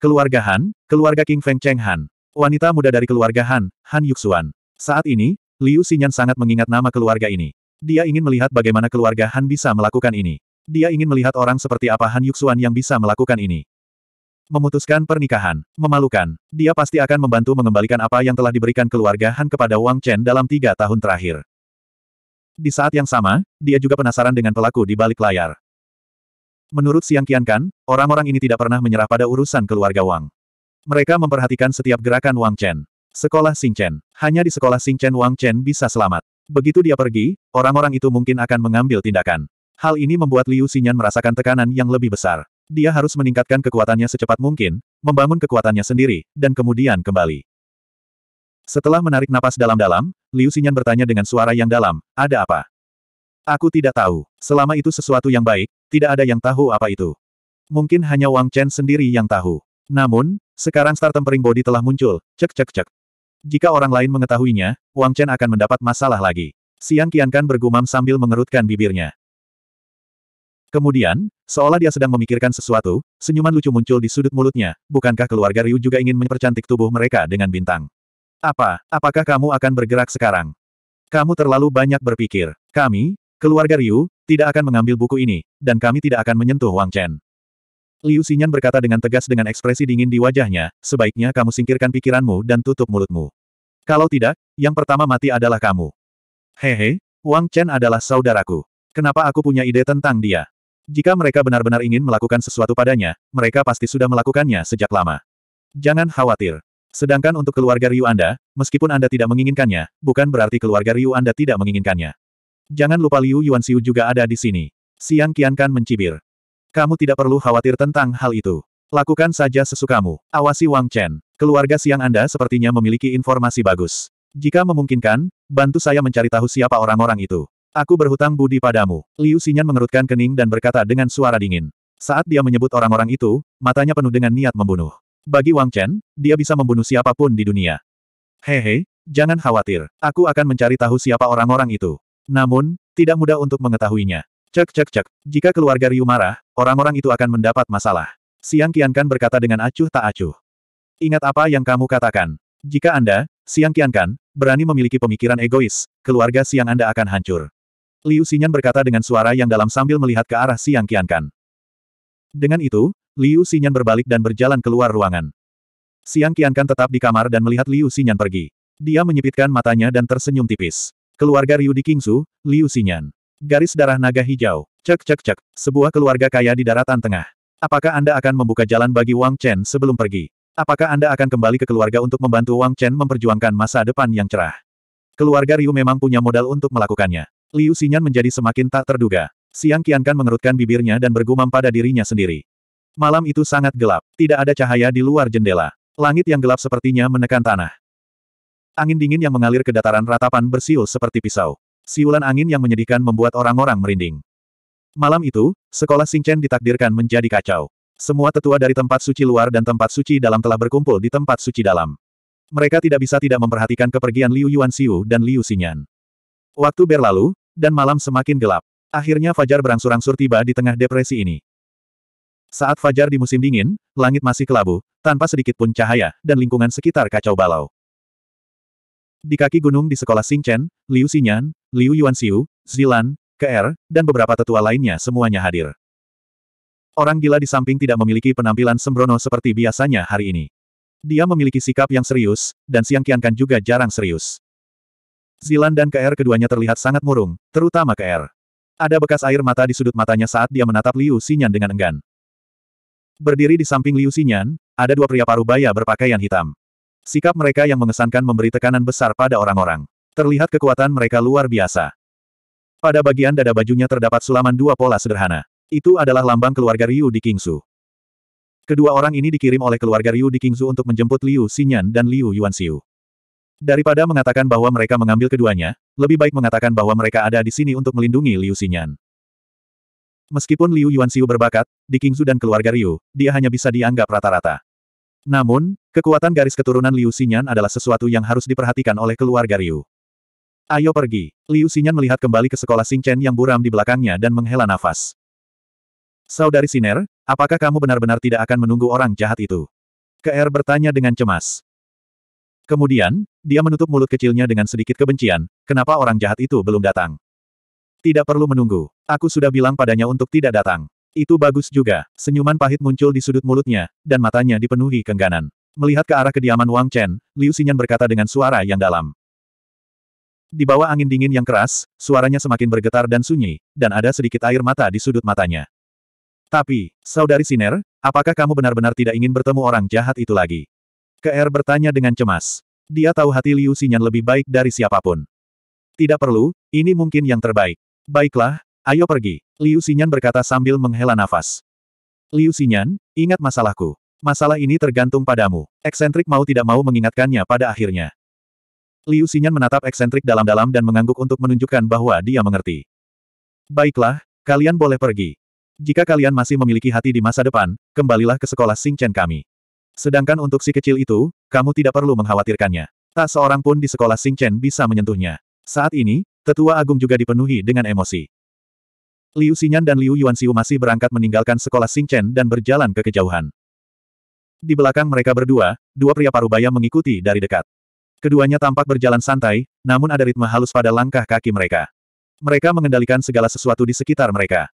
Keluarga Han, keluarga King Feng Cheng Han. Wanita muda dari keluarga Han, Han Yuxuan. Saat ini, Liu Xinyan sangat mengingat nama keluarga ini. Dia ingin melihat bagaimana keluarga Han bisa melakukan ini. Dia ingin melihat orang seperti apa Han Yuxuan yang bisa melakukan ini. Memutuskan pernikahan. Memalukan. Dia pasti akan membantu mengembalikan apa yang telah diberikan keluarga Han kepada Wang Chen dalam tiga tahun terakhir. Di saat yang sama, dia juga penasaran dengan pelaku di balik layar. Menurut Siang Kian Kan, orang-orang ini tidak pernah menyerah pada urusan keluarga Wang. Mereka memperhatikan setiap gerakan Wang Chen. Sekolah Chen, Hanya di sekolah Chen Wang Chen bisa selamat. Begitu dia pergi, orang-orang itu mungkin akan mengambil tindakan. Hal ini membuat Liu Xinyan merasakan tekanan yang lebih besar dia harus meningkatkan kekuatannya secepat mungkin, membangun kekuatannya sendiri, dan kemudian kembali. Setelah menarik napas dalam-dalam, Liu Xinyan bertanya dengan suara yang dalam, ada apa? Aku tidak tahu. Selama itu sesuatu yang baik, tidak ada yang tahu apa itu. Mungkin hanya Wang Chen sendiri yang tahu. Namun, sekarang star tempering body telah muncul, cek cek cek. Jika orang lain mengetahuinya, Wang Chen akan mendapat masalah lagi. Siang Qiankan bergumam sambil mengerutkan bibirnya. Kemudian, seolah dia sedang memikirkan sesuatu, senyuman lucu muncul di sudut mulutnya. Bukankah keluarga Ryu juga ingin mempercantik tubuh mereka dengan bintang? Apa, apakah kamu akan bergerak sekarang? Kamu terlalu banyak berpikir. Kami, keluarga Ryu, tidak akan mengambil buku ini, dan kami tidak akan menyentuh Wang Chen. Liu Xinyan berkata dengan tegas dengan ekspresi dingin di wajahnya, sebaiknya kamu singkirkan pikiranmu dan tutup mulutmu. Kalau tidak, yang pertama mati adalah kamu. Hehe, Wang Chen adalah saudaraku. Kenapa aku punya ide tentang dia? Jika mereka benar-benar ingin melakukan sesuatu padanya, mereka pasti sudah melakukannya sejak lama. Jangan khawatir. Sedangkan untuk keluarga Ryu Anda, meskipun Anda tidak menginginkannya, bukan berarti keluarga Ryu Anda tidak menginginkannya. Jangan lupa Liu Yuanxiu juga ada di sini. Siang Kan mencibir. Kamu tidak perlu khawatir tentang hal itu. Lakukan saja sesukamu. Awasi Wang Chen. Keluarga siang Anda sepertinya memiliki informasi bagus. Jika memungkinkan, bantu saya mencari tahu siapa orang-orang itu. Aku berhutang budi padamu. Liu Xinyan mengerutkan kening dan berkata dengan suara dingin. Saat dia menyebut orang-orang itu, matanya penuh dengan niat membunuh. Bagi Wang Chen, dia bisa membunuh siapapun di dunia. Hehe, jangan khawatir. Aku akan mencari tahu siapa orang-orang itu. Namun, tidak mudah untuk mengetahuinya. Cek cek cek. Jika keluarga Ryu marah, orang-orang itu akan mendapat masalah. Siang Kian Kan berkata dengan acuh tak acuh. Ingat apa yang kamu katakan. Jika Anda, Siang Kian Kan, berani memiliki pemikiran egois, keluarga Siang Anda akan hancur. Liu Xinyan berkata dengan suara yang dalam sambil melihat ke arah Siang Qiankan. Dengan itu, Liu Xinyan berbalik dan berjalan keluar ruangan. Siang Qiankan tetap di kamar dan melihat Liu Xinyan pergi. Dia menyipitkan matanya dan tersenyum tipis. Keluarga Ryu di Kingsu, Liu Xinyan. Garis darah naga hijau. Cek cek cek, sebuah keluarga kaya di daratan tengah. Apakah Anda akan membuka jalan bagi Wang Chen sebelum pergi? Apakah Anda akan kembali ke keluarga untuk membantu Wang Chen memperjuangkan masa depan yang cerah? Keluarga Ryu memang punya modal untuk melakukannya. Liu Xinyan menjadi semakin tak terduga. Siang Kan mengerutkan bibirnya dan bergumam pada dirinya sendiri. Malam itu sangat gelap, tidak ada cahaya di luar jendela. Langit yang gelap sepertinya menekan tanah. Angin dingin yang mengalir ke dataran ratapan bersiul seperti pisau. Siulan angin yang menyedihkan membuat orang-orang merinding. Malam itu, sekolah Singchen ditakdirkan menjadi kacau. Semua tetua dari tempat suci luar dan tempat suci dalam telah berkumpul di tempat suci dalam. Mereka tidak bisa tidak memperhatikan kepergian Liu Yuan Xiu dan Liu Xinyan. Waktu berlalu, dan malam semakin gelap. Akhirnya Fajar berangsur-angsur tiba di tengah depresi ini. Saat Fajar di musim dingin, langit masih kelabu, tanpa sedikit pun cahaya, dan lingkungan sekitar kacau balau. Di kaki gunung di sekolah Xingchen, Liu Xinyan, Liu Yuanxiu, Zilan, Ke'er, dan beberapa tetua lainnya semuanya hadir. Orang gila di samping tidak memiliki penampilan sembrono seperti biasanya hari ini. Dia memiliki sikap yang serius, dan Siang Kiankan juga jarang serius. Zilan dan KR keduanya terlihat sangat murung, terutama KR. Ada bekas air mata di sudut matanya saat dia menatap Liu Xinyan dengan enggan. Berdiri di samping Liu Xinyan, ada dua pria paruh baya berpakaian hitam. Sikap mereka yang mengesankan memberi tekanan besar pada orang-orang. Terlihat kekuatan mereka luar biasa. Pada bagian dada bajunya terdapat sulaman dua pola sederhana. Itu adalah lambang keluarga Ryu di Kingsu. Kedua orang ini dikirim oleh keluarga Ryu di Kingsu untuk menjemput Liu Xinyan dan Liu Yuanxiu. Daripada mengatakan bahwa mereka mengambil keduanya, lebih baik mengatakan bahwa mereka ada di sini untuk melindungi Liu Xinyan. Meskipun Liu Yuanxiu berbakat, di Kingzu dan keluarga Ryu, dia hanya bisa dianggap rata-rata. Namun, kekuatan garis keturunan Liu Xinyan adalah sesuatu yang harus diperhatikan oleh keluarga Ryu. Ayo pergi. Liu Xinyan melihat kembali ke sekolah Xingchen yang buram di belakangnya dan menghela nafas. Saudari Siner, apakah kamu benar-benar tidak akan menunggu orang jahat itu? Ke'er bertanya dengan cemas. Kemudian, dia menutup mulut kecilnya dengan sedikit kebencian, kenapa orang jahat itu belum datang? Tidak perlu menunggu. Aku sudah bilang padanya untuk tidak datang. Itu bagus juga. Senyuman pahit muncul di sudut mulutnya, dan matanya dipenuhi kengganan. Melihat ke arah kediaman Wang Chen, Liu Xinyan berkata dengan suara yang dalam. Di bawah angin dingin yang keras, suaranya semakin bergetar dan sunyi, dan ada sedikit air mata di sudut matanya. Tapi, Saudari Siner, apakah kamu benar-benar tidak ingin bertemu orang jahat itu lagi? Ke'er bertanya dengan cemas. Dia tahu hati Liu Xinyan lebih baik dari siapapun. Tidak perlu, ini mungkin yang terbaik. Baiklah, ayo pergi. Liu Xinyan berkata sambil menghela nafas. Liu Xinyan, ingat masalahku. Masalah ini tergantung padamu. Eksentrik mau tidak mau mengingatkannya pada akhirnya. Liu Xinyan menatap eksentrik dalam-dalam dan mengangguk untuk menunjukkan bahwa dia mengerti. Baiklah, kalian boleh pergi. Jika kalian masih memiliki hati di masa depan, kembalilah ke sekolah Singchen kami. Sedangkan untuk si kecil itu, kamu tidak perlu mengkhawatirkannya. Tak ah, seorang pun di sekolah Sing Chen bisa menyentuhnya. Saat ini, tetua agung juga dipenuhi dengan emosi. Liu Xinyan dan Liu Yuanxiu masih berangkat meninggalkan sekolah Sing Chen dan berjalan ke kejauhan. Di belakang mereka berdua, dua pria parubaya mengikuti dari dekat. Keduanya tampak berjalan santai, namun ada ritme halus pada langkah kaki mereka. Mereka mengendalikan segala sesuatu di sekitar mereka.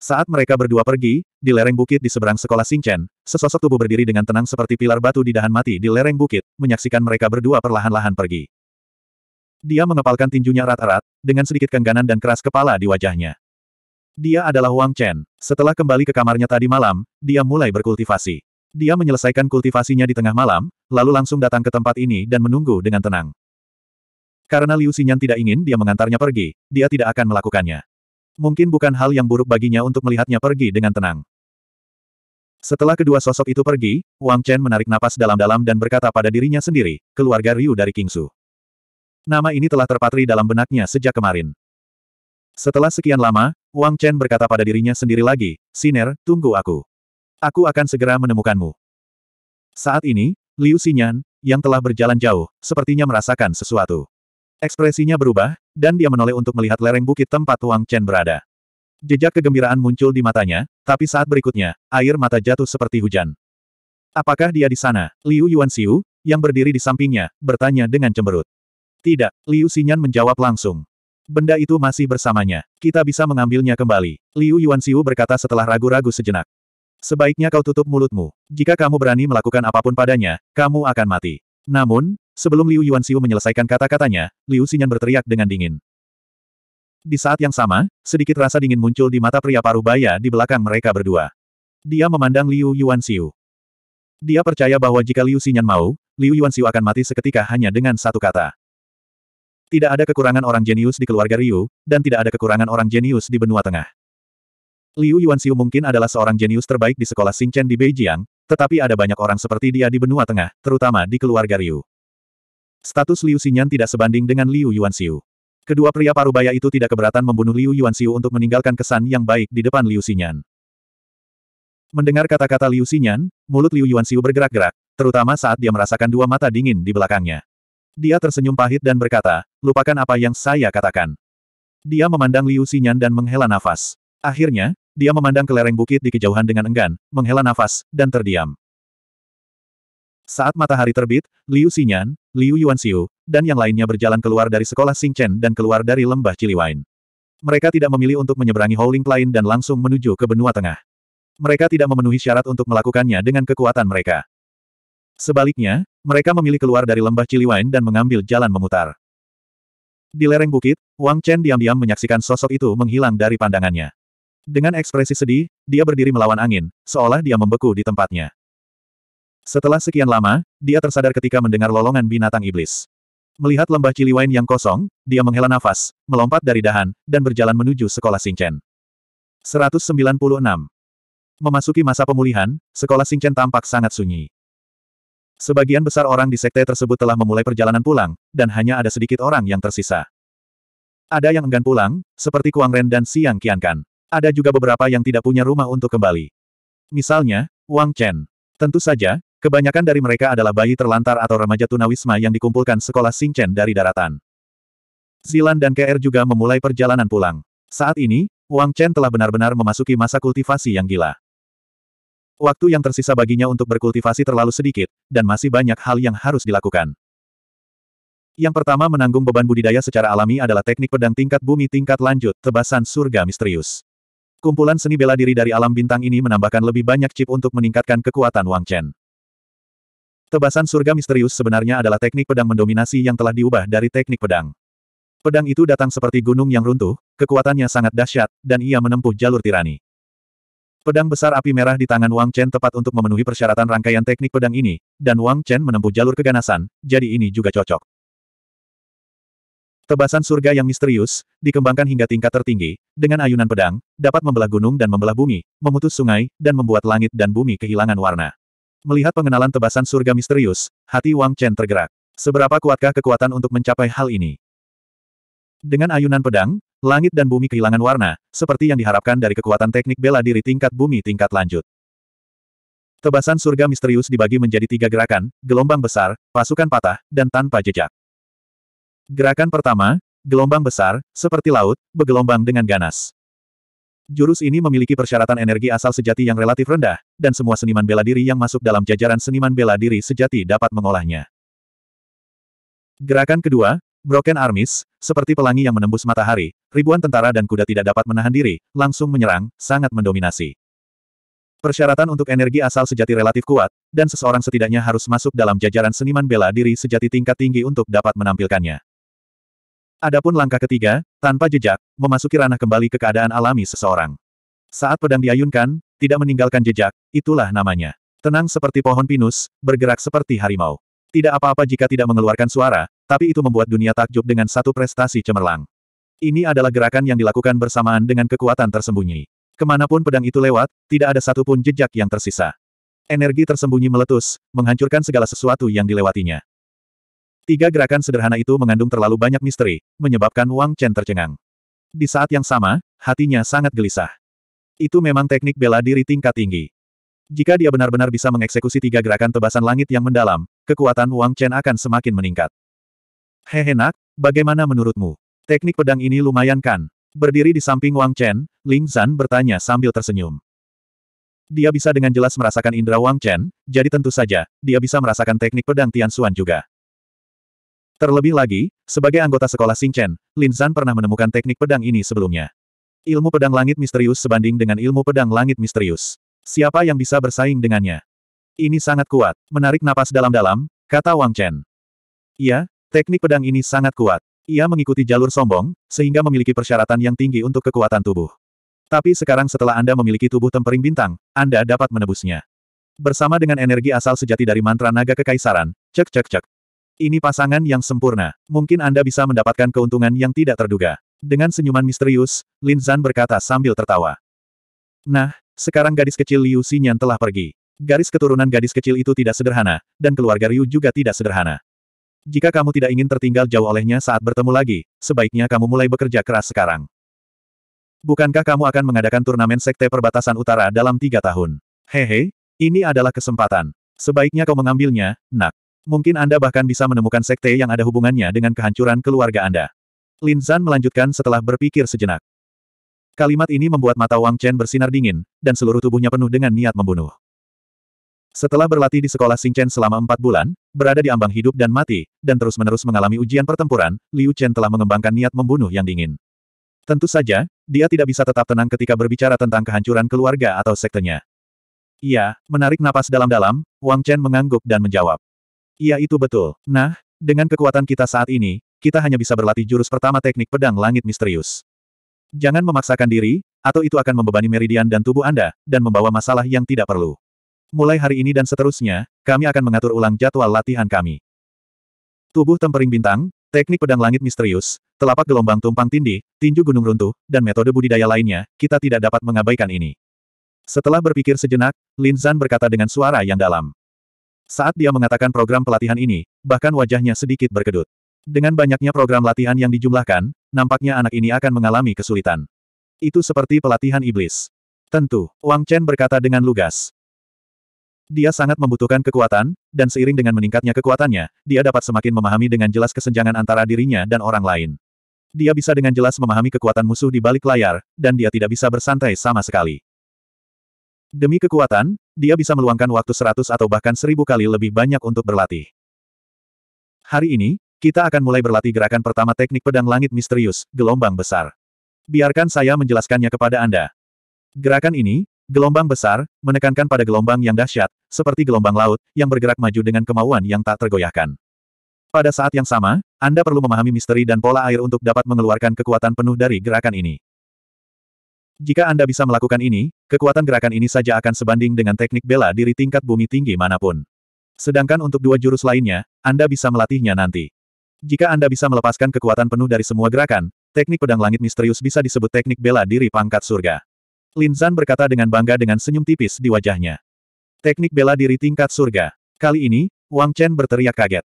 Saat mereka berdua pergi, di lereng bukit di seberang sekolah Singchen, sesosok tubuh berdiri dengan tenang seperti pilar batu di dahan mati di lereng bukit, menyaksikan mereka berdua perlahan-lahan pergi. Dia mengepalkan tinjunya erat-erat, dengan sedikit kengganan dan keras kepala di wajahnya. Dia adalah Wang Chen. Setelah kembali ke kamarnya tadi malam, dia mulai berkultivasi. Dia menyelesaikan kultivasinya di tengah malam, lalu langsung datang ke tempat ini dan menunggu dengan tenang. Karena Liu Xinyan tidak ingin dia mengantarnya pergi, dia tidak akan melakukannya mungkin bukan hal yang buruk baginya untuk melihatnya pergi dengan tenang. Setelah kedua sosok itu pergi, Wang Chen menarik napas dalam-dalam dan berkata pada dirinya sendiri, keluarga Ryu dari Kingsu. Nama ini telah terpatri dalam benaknya sejak kemarin. Setelah sekian lama, Wang Chen berkata pada dirinya sendiri lagi, Siner, tunggu aku. Aku akan segera menemukanmu. Saat ini, Liu Xinyan, yang telah berjalan jauh, sepertinya merasakan sesuatu. Ekspresinya berubah, dan dia menoleh untuk melihat lereng bukit tempat Wang Chen berada. Jejak kegembiraan muncul di matanya, tapi saat berikutnya, air mata jatuh seperti hujan. Apakah dia di sana? Liu Yuan Xiu, yang berdiri di sampingnya, bertanya dengan cemberut. Tidak, Liu Xinyan menjawab langsung. Benda itu masih bersamanya. Kita bisa mengambilnya kembali. Liu Yuan Xiu berkata setelah ragu-ragu sejenak. Sebaiknya kau tutup mulutmu. Jika kamu berani melakukan apapun padanya, kamu akan mati. Namun, sebelum Liu Yuanxiu menyelesaikan kata-katanya, Liu Xinyan berteriak dengan dingin. Di saat yang sama, sedikit rasa dingin muncul di mata pria paruh baya di belakang mereka berdua. Dia memandang Liu Yuanxiu. Dia percaya bahwa jika Liu Xinyan mau, Liu Yuanxiu akan mati seketika hanya dengan satu kata. Tidak ada kekurangan orang jenius di keluarga Ryu, dan tidak ada kekurangan orang jenius di benua tengah. Liu Yuanxiu mungkin adalah seorang jenius terbaik di sekolah Xingchen di Beijing, tetapi ada banyak orang seperti dia di benua tengah, terutama di keluarga Liu. Status Liu Xinyan tidak sebanding dengan Liu Yuanxiu. Kedua pria parubaya itu tidak keberatan membunuh Liu Yuanxiu untuk meninggalkan kesan yang baik di depan Liu Xinyan. Mendengar kata-kata Liu Xinyan, mulut Liu Yuanxiu bergerak-gerak, terutama saat dia merasakan dua mata dingin di belakangnya. Dia tersenyum pahit dan berkata, lupakan apa yang saya katakan. Dia memandang Liu Xinyan dan menghela nafas. Akhirnya, dia memandang ke lereng bukit di kejauhan dengan enggan, menghela nafas, dan terdiam. Saat matahari terbit, Liu Xinyan, Liu Yuanxiu, dan yang lainnya berjalan keluar dari sekolah Xingchen dan keluar dari lembah Ciliwain. Mereka tidak memilih untuk menyeberangi Howling Plain dan langsung menuju ke benua tengah. Mereka tidak memenuhi syarat untuk melakukannya dengan kekuatan mereka. Sebaliknya, mereka memilih keluar dari lembah Ciliwain dan mengambil jalan memutar. Di lereng bukit, Wang Chen diam-diam menyaksikan sosok itu menghilang dari pandangannya. Dengan ekspresi sedih, dia berdiri melawan angin, seolah dia membeku di tempatnya. Setelah sekian lama, dia tersadar ketika mendengar lolongan binatang iblis. Melihat lembah Ciliwain yang kosong, dia menghela nafas, melompat dari dahan, dan berjalan menuju sekolah Singchen. 196. Memasuki masa pemulihan, sekolah Singchen tampak sangat sunyi. Sebagian besar orang di sekte tersebut telah memulai perjalanan pulang, dan hanya ada sedikit orang yang tersisa. Ada yang enggan pulang, seperti Kuang Ren dan Siang Qiankan. Ada juga beberapa yang tidak punya rumah untuk kembali. Misalnya, Wang Chen. Tentu saja, kebanyakan dari mereka adalah bayi terlantar atau remaja tunawisma yang dikumpulkan sekolah Chen dari daratan. Zilan dan KR juga memulai perjalanan pulang. Saat ini, Wang Chen telah benar-benar memasuki masa kultivasi yang gila. Waktu yang tersisa baginya untuk berkultivasi terlalu sedikit, dan masih banyak hal yang harus dilakukan. Yang pertama menanggung beban budidaya secara alami adalah teknik pedang tingkat bumi tingkat lanjut, tebasan surga misterius. Kumpulan seni bela diri dari alam bintang ini menambahkan lebih banyak chip untuk meningkatkan kekuatan Wang Chen. Tebasan surga misterius sebenarnya adalah teknik pedang mendominasi yang telah diubah dari teknik pedang. Pedang itu datang seperti gunung yang runtuh, kekuatannya sangat dahsyat, dan ia menempuh jalur tirani. Pedang besar api merah di tangan Wang Chen tepat untuk memenuhi persyaratan rangkaian teknik pedang ini, dan Wang Chen menempuh jalur keganasan, jadi ini juga cocok. Tebasan surga yang misterius, dikembangkan hingga tingkat tertinggi, dengan ayunan pedang, dapat membelah gunung dan membelah bumi, memutus sungai, dan membuat langit dan bumi kehilangan warna. Melihat pengenalan tebasan surga misterius, hati Wang Chen tergerak. Seberapa kuatkah kekuatan untuk mencapai hal ini? Dengan ayunan pedang, langit dan bumi kehilangan warna, seperti yang diharapkan dari kekuatan teknik bela diri tingkat bumi tingkat lanjut. Tebasan surga misterius dibagi menjadi tiga gerakan, gelombang besar, pasukan patah, dan tanpa jejak. Gerakan pertama, gelombang besar, seperti laut, bergelombang dengan ganas. Jurus ini memiliki persyaratan energi asal sejati yang relatif rendah, dan semua seniman bela diri yang masuk dalam jajaran seniman bela diri sejati dapat mengolahnya. Gerakan kedua, Broken Armies, seperti pelangi yang menembus matahari, ribuan tentara dan kuda tidak dapat menahan diri, langsung menyerang, sangat mendominasi. Persyaratan untuk energi asal sejati relatif kuat, dan seseorang setidaknya harus masuk dalam jajaran seniman bela diri sejati tingkat tinggi untuk dapat menampilkannya. Adapun langkah ketiga, tanpa jejak, memasuki ranah kembali ke keadaan alami seseorang. Saat pedang diayunkan, tidak meninggalkan jejak, itulah namanya. Tenang seperti pohon pinus, bergerak seperti harimau. Tidak apa-apa jika tidak mengeluarkan suara, tapi itu membuat dunia takjub dengan satu prestasi cemerlang. Ini adalah gerakan yang dilakukan bersamaan dengan kekuatan tersembunyi. Kemanapun pedang itu lewat, tidak ada satupun jejak yang tersisa. Energi tersembunyi meletus, menghancurkan segala sesuatu yang dilewatinya. Tiga gerakan sederhana itu mengandung terlalu banyak misteri, menyebabkan Wang Chen tercengang. Di saat yang sama, hatinya sangat gelisah. Itu memang teknik bela diri tingkat tinggi. Jika dia benar-benar bisa mengeksekusi tiga gerakan tebasan langit yang mendalam, kekuatan Wang Chen akan semakin meningkat. Hehe nak, bagaimana menurutmu? Teknik pedang ini lumayan kan? Berdiri di samping Wang Chen, Ling Zan bertanya sambil tersenyum. Dia bisa dengan jelas merasakan indera Wang Chen, jadi tentu saja, dia bisa merasakan teknik pedang Tian Xuan juga. Terlebih lagi, sebagai anggota sekolah Xingchen, Lin Zan pernah menemukan teknik pedang ini sebelumnya. Ilmu pedang langit misterius sebanding dengan ilmu pedang langit misterius. Siapa yang bisa bersaing dengannya? Ini sangat kuat. Menarik napas dalam-dalam, kata Wang Chen. Iya, teknik pedang ini sangat kuat. Ia mengikuti jalur sombong, sehingga memiliki persyaratan yang tinggi untuk kekuatan tubuh. Tapi sekarang setelah Anda memiliki tubuh tempering bintang, Anda dapat menebusnya. Bersama dengan energi asal sejati dari mantra naga kekaisaran, cek cek cek, ini pasangan yang sempurna. Mungkin Anda bisa mendapatkan keuntungan yang tidak terduga. Dengan senyuman misterius, Lin Zan berkata sambil tertawa. Nah, sekarang gadis kecil Liu Xinyan telah pergi. Garis keturunan gadis kecil itu tidak sederhana, dan keluarga Ryu juga tidak sederhana. Jika kamu tidak ingin tertinggal jauh olehnya saat bertemu lagi, sebaiknya kamu mulai bekerja keras sekarang. Bukankah kamu akan mengadakan turnamen sekte perbatasan utara dalam tiga tahun? Hehe, ini adalah kesempatan. Sebaiknya kau mengambilnya, nak. Mungkin Anda bahkan bisa menemukan sekte yang ada hubungannya dengan kehancuran keluarga Anda. Lin Zan melanjutkan setelah berpikir sejenak. Kalimat ini membuat mata Wang Chen bersinar dingin, dan seluruh tubuhnya penuh dengan niat membunuh. Setelah berlatih di sekolah Chen selama empat bulan, berada di ambang hidup dan mati, dan terus-menerus mengalami ujian pertempuran, Liu Chen telah mengembangkan niat membunuh yang dingin. Tentu saja, dia tidak bisa tetap tenang ketika berbicara tentang kehancuran keluarga atau sektenya. Iya, menarik napas dalam-dalam, Wang Chen mengangguk dan menjawab. Iya itu betul. Nah, dengan kekuatan kita saat ini, kita hanya bisa berlatih jurus pertama teknik pedang langit misterius. Jangan memaksakan diri, atau itu akan membebani meridian dan tubuh Anda, dan membawa masalah yang tidak perlu. Mulai hari ini dan seterusnya, kami akan mengatur ulang jadwal latihan kami. Tubuh tempering bintang, teknik pedang langit misterius, telapak gelombang tumpang tindih, tinju gunung runtuh, dan metode budidaya lainnya, kita tidak dapat mengabaikan ini. Setelah berpikir sejenak, Lin Zan berkata dengan suara yang dalam. Saat dia mengatakan program pelatihan ini, bahkan wajahnya sedikit berkedut. Dengan banyaknya program latihan yang dijumlahkan, nampaknya anak ini akan mengalami kesulitan. Itu seperti pelatihan iblis. Tentu, Wang Chen berkata dengan lugas. Dia sangat membutuhkan kekuatan, dan seiring dengan meningkatnya kekuatannya, dia dapat semakin memahami dengan jelas kesenjangan antara dirinya dan orang lain. Dia bisa dengan jelas memahami kekuatan musuh di balik layar, dan dia tidak bisa bersantai sama sekali. Demi kekuatan, dia bisa meluangkan waktu seratus atau bahkan seribu kali lebih banyak untuk berlatih. Hari ini, kita akan mulai berlatih gerakan pertama teknik pedang langit misterius, gelombang besar. Biarkan saya menjelaskannya kepada Anda. Gerakan ini, gelombang besar, menekankan pada gelombang yang dahsyat, seperti gelombang laut, yang bergerak maju dengan kemauan yang tak tergoyahkan. Pada saat yang sama, Anda perlu memahami misteri dan pola air untuk dapat mengeluarkan kekuatan penuh dari gerakan ini. Jika Anda bisa melakukan ini, kekuatan gerakan ini saja akan sebanding dengan teknik bela diri tingkat bumi tinggi manapun. Sedangkan untuk dua jurus lainnya, Anda bisa melatihnya nanti. Jika Anda bisa melepaskan kekuatan penuh dari semua gerakan, teknik pedang langit misterius bisa disebut teknik bela diri pangkat surga. Lin Zan berkata dengan bangga dengan senyum tipis di wajahnya. Teknik bela diri tingkat surga. Kali ini, Wang Chen berteriak kaget.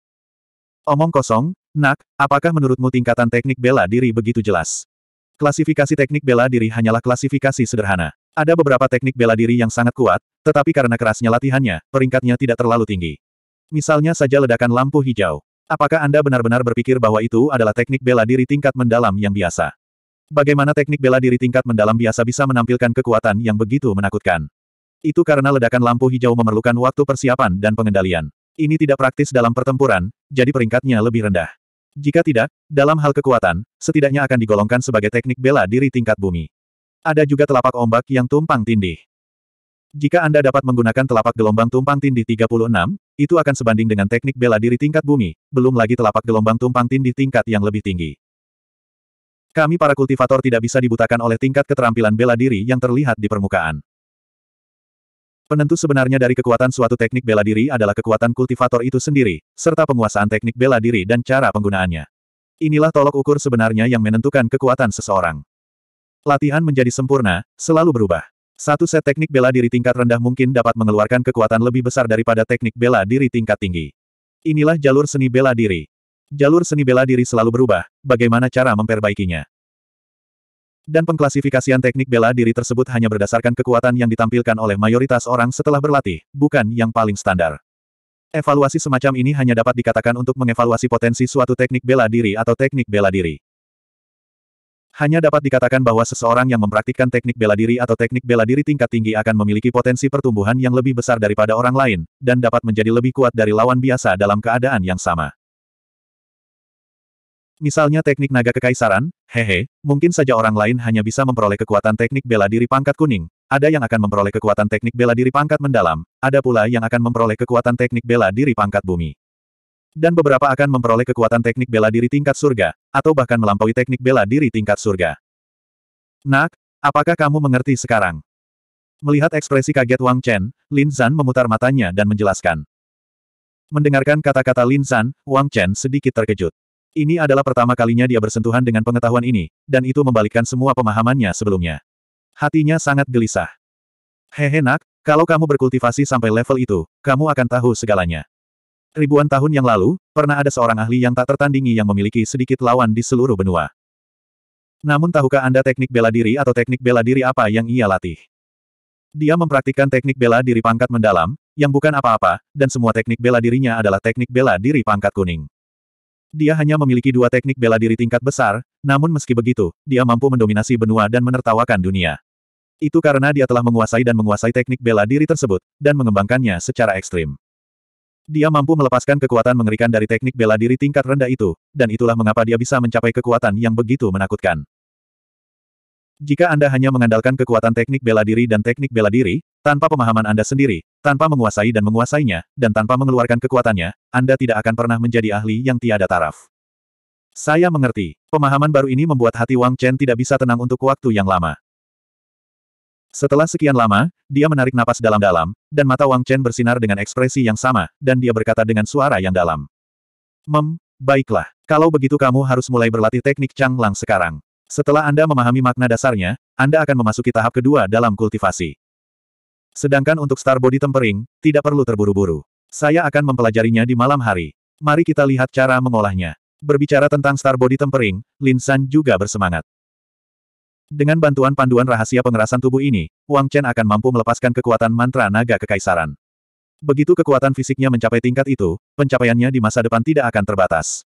Omong kosong, nak, apakah menurutmu tingkatan teknik bela diri begitu jelas? Klasifikasi teknik bela diri hanyalah klasifikasi sederhana. Ada beberapa teknik bela diri yang sangat kuat, tetapi karena kerasnya latihannya, peringkatnya tidak terlalu tinggi. Misalnya saja ledakan lampu hijau. Apakah Anda benar-benar berpikir bahwa itu adalah teknik bela diri tingkat mendalam yang biasa? Bagaimana teknik bela diri tingkat mendalam biasa bisa menampilkan kekuatan yang begitu menakutkan? Itu karena ledakan lampu hijau memerlukan waktu persiapan dan pengendalian. Ini tidak praktis dalam pertempuran, jadi peringkatnya lebih rendah. Jika tidak, dalam hal kekuatan, setidaknya akan digolongkan sebagai teknik bela diri tingkat bumi. Ada juga telapak ombak yang tumpang tindih. Jika Anda dapat menggunakan telapak gelombang tumpang tindih 36, itu akan sebanding dengan teknik bela diri tingkat bumi, belum lagi telapak gelombang tumpang tindih tingkat yang lebih tinggi. Kami para kultivator tidak bisa dibutakan oleh tingkat keterampilan bela diri yang terlihat di permukaan. Penentu sebenarnya dari kekuatan suatu teknik bela diri adalah kekuatan kultivator itu sendiri, serta penguasaan teknik bela diri dan cara penggunaannya. Inilah tolok ukur sebenarnya yang menentukan kekuatan seseorang. Latihan menjadi sempurna, selalu berubah. Satu set teknik bela diri tingkat rendah mungkin dapat mengeluarkan kekuatan lebih besar daripada teknik bela diri tingkat tinggi. Inilah jalur seni bela diri. Jalur seni bela diri selalu berubah, bagaimana cara memperbaikinya? Dan pengklasifikasian teknik bela diri tersebut hanya berdasarkan kekuatan yang ditampilkan oleh mayoritas orang setelah berlatih, bukan yang paling standar. Evaluasi semacam ini hanya dapat dikatakan untuk mengevaluasi potensi suatu teknik bela diri atau teknik bela diri. Hanya dapat dikatakan bahwa seseorang yang mempraktikkan teknik bela diri atau teknik bela diri tingkat tinggi akan memiliki potensi pertumbuhan yang lebih besar daripada orang lain, dan dapat menjadi lebih kuat dari lawan biasa dalam keadaan yang sama. Misalnya teknik naga kekaisaran, hehe, mungkin saja orang lain hanya bisa memperoleh kekuatan teknik bela diri pangkat kuning, ada yang akan memperoleh kekuatan teknik bela diri pangkat mendalam, ada pula yang akan memperoleh kekuatan teknik bela diri pangkat bumi. Dan beberapa akan memperoleh kekuatan teknik bela diri tingkat surga, atau bahkan melampaui teknik bela diri tingkat surga. Nak, apakah kamu mengerti sekarang? Melihat ekspresi kaget Wang Chen, Lin Zan memutar matanya dan menjelaskan. Mendengarkan kata-kata Lin Zan, Wang Chen sedikit terkejut. Ini adalah pertama kalinya dia bersentuhan dengan pengetahuan ini, dan itu membalikkan semua pemahamannya sebelumnya. Hatinya sangat gelisah. Hehe nak, kalau kamu berkultivasi sampai level itu, kamu akan tahu segalanya. Ribuan tahun yang lalu, pernah ada seorang ahli yang tak tertandingi yang memiliki sedikit lawan di seluruh benua. Namun tahukah Anda teknik bela diri atau teknik bela diri apa yang ia latih? Dia mempraktikkan teknik bela diri pangkat mendalam, yang bukan apa-apa, dan semua teknik bela dirinya adalah teknik bela diri pangkat kuning. Dia hanya memiliki dua teknik bela diri tingkat besar, namun meski begitu, dia mampu mendominasi benua dan menertawakan dunia. Itu karena dia telah menguasai dan menguasai teknik bela diri tersebut, dan mengembangkannya secara ekstrim. Dia mampu melepaskan kekuatan mengerikan dari teknik bela diri tingkat rendah itu, dan itulah mengapa dia bisa mencapai kekuatan yang begitu menakutkan. Jika Anda hanya mengandalkan kekuatan teknik bela diri dan teknik bela diri, tanpa pemahaman Anda sendiri, tanpa menguasai dan menguasainya, dan tanpa mengeluarkan kekuatannya, Anda tidak akan pernah menjadi ahli yang tiada taraf. Saya mengerti. Pemahaman baru ini membuat hati Wang Chen tidak bisa tenang untuk waktu yang lama. Setelah sekian lama, dia menarik napas dalam-dalam, dan mata Wang Chen bersinar dengan ekspresi yang sama, dan dia berkata dengan suara yang dalam. Mem, baiklah. Kalau begitu kamu harus mulai berlatih teknik Chang Lang sekarang. Setelah Anda memahami makna dasarnya, Anda akan memasuki tahap kedua dalam kultivasi. Sedangkan untuk star body tempering, tidak perlu terburu-buru. Saya akan mempelajarinya di malam hari. Mari kita lihat cara mengolahnya. Berbicara tentang star body tempering, Lin San juga bersemangat. Dengan bantuan panduan rahasia pengerasan tubuh ini, Wang Chen akan mampu melepaskan kekuatan mantra naga kekaisaran. Begitu kekuatan fisiknya mencapai tingkat itu, pencapaiannya di masa depan tidak akan terbatas.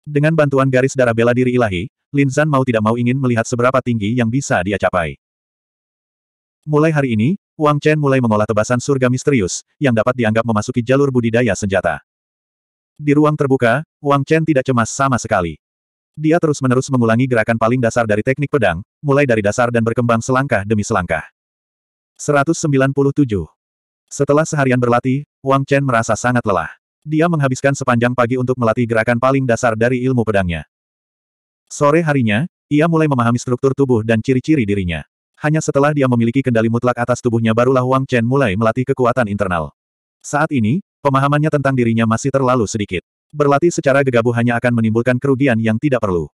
Dengan bantuan garis darah bela diri ilahi, Lin San mau tidak mau ingin melihat seberapa tinggi yang bisa dia capai. Mulai hari ini, Wang Chen mulai mengolah tebasan surga misterius, yang dapat dianggap memasuki jalur budidaya senjata. Di ruang terbuka, Wang Chen tidak cemas sama sekali. Dia terus-menerus mengulangi gerakan paling dasar dari teknik pedang, mulai dari dasar dan berkembang selangkah demi selangkah. 197. Setelah seharian berlatih, Wang Chen merasa sangat lelah. Dia menghabiskan sepanjang pagi untuk melatih gerakan paling dasar dari ilmu pedangnya. Sore harinya, ia mulai memahami struktur tubuh dan ciri-ciri dirinya. Hanya setelah dia memiliki kendali mutlak atas tubuhnya barulah Wang Chen mulai melatih kekuatan internal. Saat ini, pemahamannya tentang dirinya masih terlalu sedikit. Berlatih secara gegabah hanya akan menimbulkan kerugian yang tidak perlu.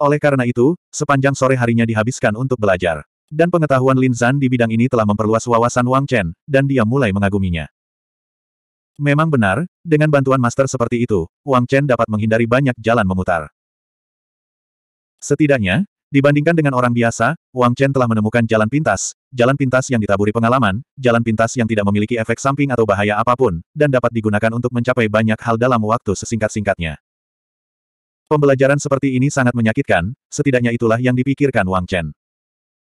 Oleh karena itu, sepanjang sore harinya dihabiskan untuk belajar. Dan pengetahuan Lin Zan di bidang ini telah memperluas wawasan Wang Chen, dan dia mulai mengaguminya. Memang benar, dengan bantuan master seperti itu, Wang Chen dapat menghindari banyak jalan memutar. Setidaknya, Dibandingkan dengan orang biasa, Wang Chen telah menemukan jalan pintas, jalan pintas yang ditaburi pengalaman, jalan pintas yang tidak memiliki efek samping atau bahaya apapun, dan dapat digunakan untuk mencapai banyak hal dalam waktu sesingkat-singkatnya. Pembelajaran seperti ini sangat menyakitkan, setidaknya itulah yang dipikirkan Wang Chen.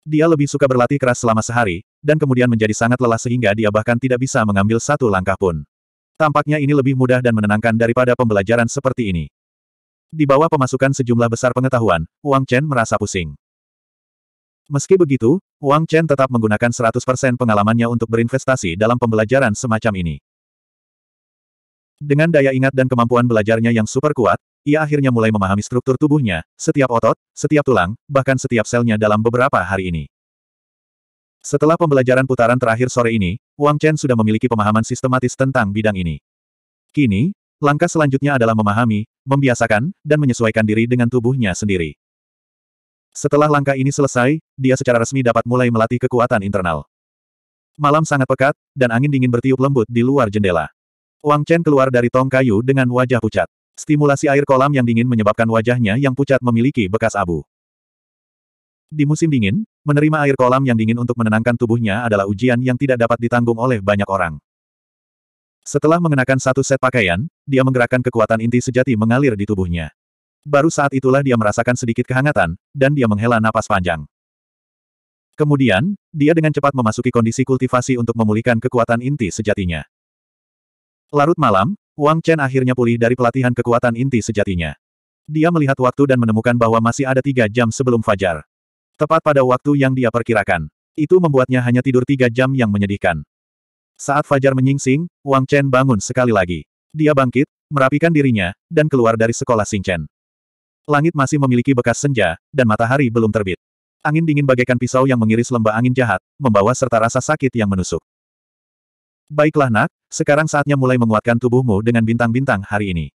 Dia lebih suka berlatih keras selama sehari, dan kemudian menjadi sangat lelah sehingga dia bahkan tidak bisa mengambil satu langkah pun. Tampaknya ini lebih mudah dan menenangkan daripada pembelajaran seperti ini. Di bawah pemasukan sejumlah besar pengetahuan, Wang Chen merasa pusing. Meski begitu, Wang Chen tetap menggunakan 100% pengalamannya untuk berinvestasi dalam pembelajaran semacam ini. Dengan daya ingat dan kemampuan belajarnya yang super kuat, ia akhirnya mulai memahami struktur tubuhnya, setiap otot, setiap tulang, bahkan setiap selnya dalam beberapa hari ini. Setelah pembelajaran putaran terakhir sore ini, Wang Chen sudah memiliki pemahaman sistematis tentang bidang ini. Kini, Langkah selanjutnya adalah memahami, membiasakan, dan menyesuaikan diri dengan tubuhnya sendiri. Setelah langkah ini selesai, dia secara resmi dapat mulai melatih kekuatan internal. Malam sangat pekat, dan angin dingin bertiup lembut di luar jendela. Wang Chen keluar dari tong kayu dengan wajah pucat. Stimulasi air kolam yang dingin menyebabkan wajahnya yang pucat memiliki bekas abu. Di musim dingin, menerima air kolam yang dingin untuk menenangkan tubuhnya adalah ujian yang tidak dapat ditanggung oleh banyak orang. Setelah mengenakan satu set pakaian, dia menggerakkan kekuatan inti sejati mengalir di tubuhnya. Baru saat itulah dia merasakan sedikit kehangatan, dan dia menghela napas panjang. Kemudian, dia dengan cepat memasuki kondisi kultivasi untuk memulihkan kekuatan inti sejatinya. Larut malam, Wang Chen akhirnya pulih dari pelatihan kekuatan inti sejatinya. Dia melihat waktu dan menemukan bahwa masih ada tiga jam sebelum fajar. Tepat pada waktu yang dia perkirakan. Itu membuatnya hanya tidur tiga jam yang menyedihkan. Saat fajar menyingsing, Wang Chen bangun sekali lagi. Dia bangkit, merapikan dirinya, dan keluar dari sekolah Sing Chen. Langit masih memiliki bekas senja, dan matahari belum terbit. Angin dingin bagaikan pisau yang mengiris lembah angin jahat, membawa serta rasa sakit yang menusuk. Baiklah nak, sekarang saatnya mulai menguatkan tubuhmu dengan bintang-bintang hari ini.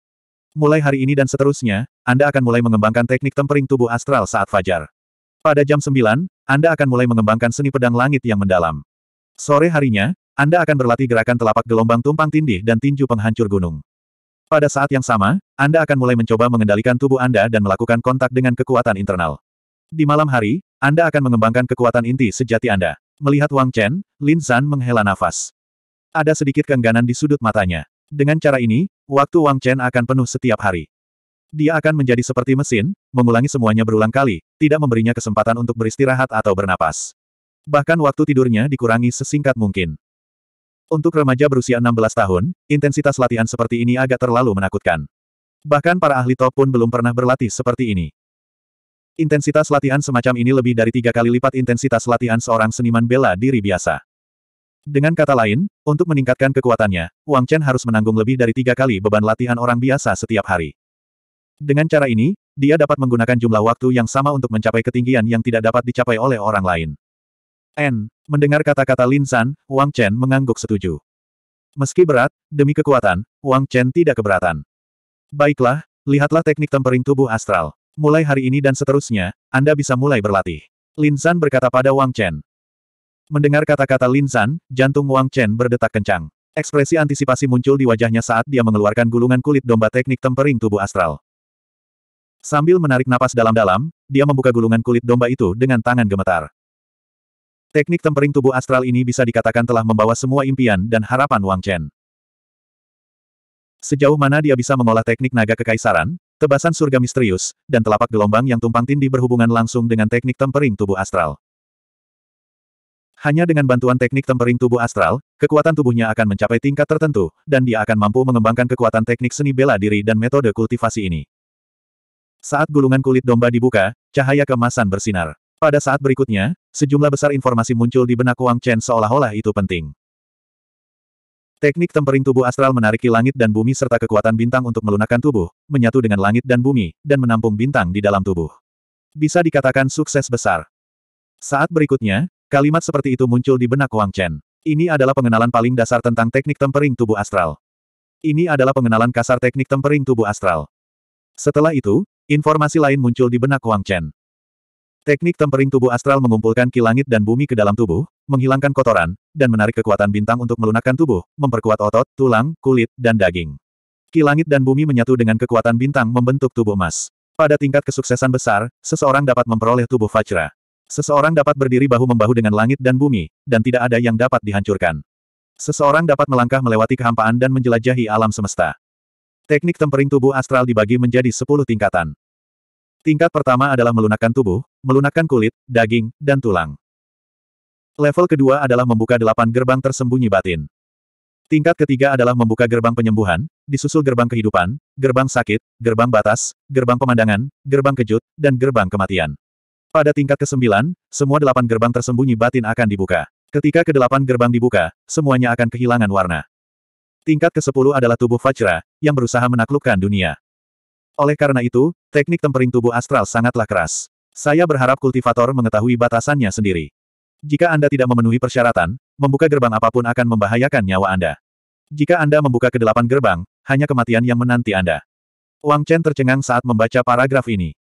Mulai hari ini dan seterusnya, Anda akan mulai mengembangkan teknik tempering tubuh astral saat fajar. Pada jam 9, Anda akan mulai mengembangkan seni pedang langit yang mendalam. Sore harinya, anda akan berlatih gerakan telapak gelombang tumpang tindih dan tinju penghancur gunung. Pada saat yang sama, Anda akan mulai mencoba mengendalikan tubuh Anda dan melakukan kontak dengan kekuatan internal. Di malam hari, Anda akan mengembangkan kekuatan inti sejati Anda. Melihat Wang Chen, Lin San menghela nafas. Ada sedikit keengganan di sudut matanya. Dengan cara ini, waktu Wang Chen akan penuh setiap hari. Dia akan menjadi seperti mesin, mengulangi semuanya berulang kali, tidak memberinya kesempatan untuk beristirahat atau bernapas. Bahkan waktu tidurnya dikurangi sesingkat mungkin. Untuk remaja berusia 16 tahun, intensitas latihan seperti ini agak terlalu menakutkan. Bahkan para ahli top pun belum pernah berlatih seperti ini. Intensitas latihan semacam ini lebih dari tiga kali lipat intensitas latihan seorang seniman bela diri biasa. Dengan kata lain, untuk meningkatkan kekuatannya, Wang Chen harus menanggung lebih dari tiga kali beban latihan orang biasa setiap hari. Dengan cara ini, dia dapat menggunakan jumlah waktu yang sama untuk mencapai ketinggian yang tidak dapat dicapai oleh orang lain. N. Mendengar kata-kata Lin San, Wang Chen mengangguk setuju. Meski berat, demi kekuatan, Wang Chen tidak keberatan. Baiklah, lihatlah teknik tempering tubuh astral. Mulai hari ini dan seterusnya, Anda bisa mulai berlatih. Lin San berkata pada Wang Chen. Mendengar kata-kata Lin San, jantung Wang Chen berdetak kencang. Ekspresi antisipasi muncul di wajahnya saat dia mengeluarkan gulungan kulit domba teknik tempering tubuh astral. Sambil menarik napas dalam-dalam, dia membuka gulungan kulit domba itu dengan tangan gemetar. Teknik tempering tubuh astral ini bisa dikatakan telah membawa semua impian dan harapan Wang Chen. Sejauh mana dia bisa mengolah teknik naga kekaisaran, tebasan surga misterius, dan telapak gelombang yang tumpang tindih berhubungan langsung dengan teknik tempering tubuh astral. Hanya dengan bantuan teknik tempering tubuh astral, kekuatan tubuhnya akan mencapai tingkat tertentu, dan dia akan mampu mengembangkan kekuatan teknik seni bela diri dan metode kultivasi ini. Saat gulungan kulit domba dibuka, cahaya kemasan bersinar. Pada saat berikutnya, sejumlah besar informasi muncul di benak Wang Chen seolah-olah itu penting. Teknik tempering tubuh astral menariki langit dan bumi serta kekuatan bintang untuk melunakkan tubuh, menyatu dengan langit dan bumi, dan menampung bintang di dalam tubuh. Bisa dikatakan sukses besar. Saat berikutnya, kalimat seperti itu muncul di benak Wang Chen. Ini adalah pengenalan paling dasar tentang teknik tempering tubuh astral. Ini adalah pengenalan kasar teknik tempering tubuh astral. Setelah itu, informasi lain muncul di benak Wang Chen. Teknik tempering tubuh astral mengumpulkan ki langit dan bumi ke dalam tubuh, menghilangkan kotoran, dan menarik kekuatan bintang untuk melunakkan tubuh, memperkuat otot, tulang, kulit, dan daging. Ki langit dan bumi menyatu dengan kekuatan bintang membentuk tubuh emas. Pada tingkat kesuksesan besar, seseorang dapat memperoleh tubuh Fajra. Seseorang dapat berdiri bahu-membahu dengan langit dan bumi, dan tidak ada yang dapat dihancurkan. Seseorang dapat melangkah melewati kehampaan dan menjelajahi alam semesta. Teknik tempering tubuh astral dibagi menjadi sepuluh tingkatan. Tingkat pertama adalah melunakkan tubuh, melunakkan kulit, daging, dan tulang. Level kedua adalah membuka delapan gerbang tersembunyi batin. Tingkat ketiga adalah membuka gerbang penyembuhan, disusul gerbang kehidupan, gerbang sakit, gerbang batas, gerbang pemandangan, gerbang kejut, dan gerbang kematian. Pada tingkat ke-9, semua delapan gerbang tersembunyi batin akan dibuka. Ketika kedelapan gerbang dibuka, semuanya akan kehilangan warna. Tingkat ke-10 adalah tubuh Fajra, yang berusaha menaklukkan dunia. Oleh karena itu, teknik tempering tubuh astral sangatlah keras. Saya berharap kultivator mengetahui batasannya sendiri. Jika Anda tidak memenuhi persyaratan, membuka gerbang apapun akan membahayakan nyawa Anda. Jika Anda membuka kedelapan gerbang, hanya kematian yang menanti Anda. Wang Chen tercengang saat membaca paragraf ini.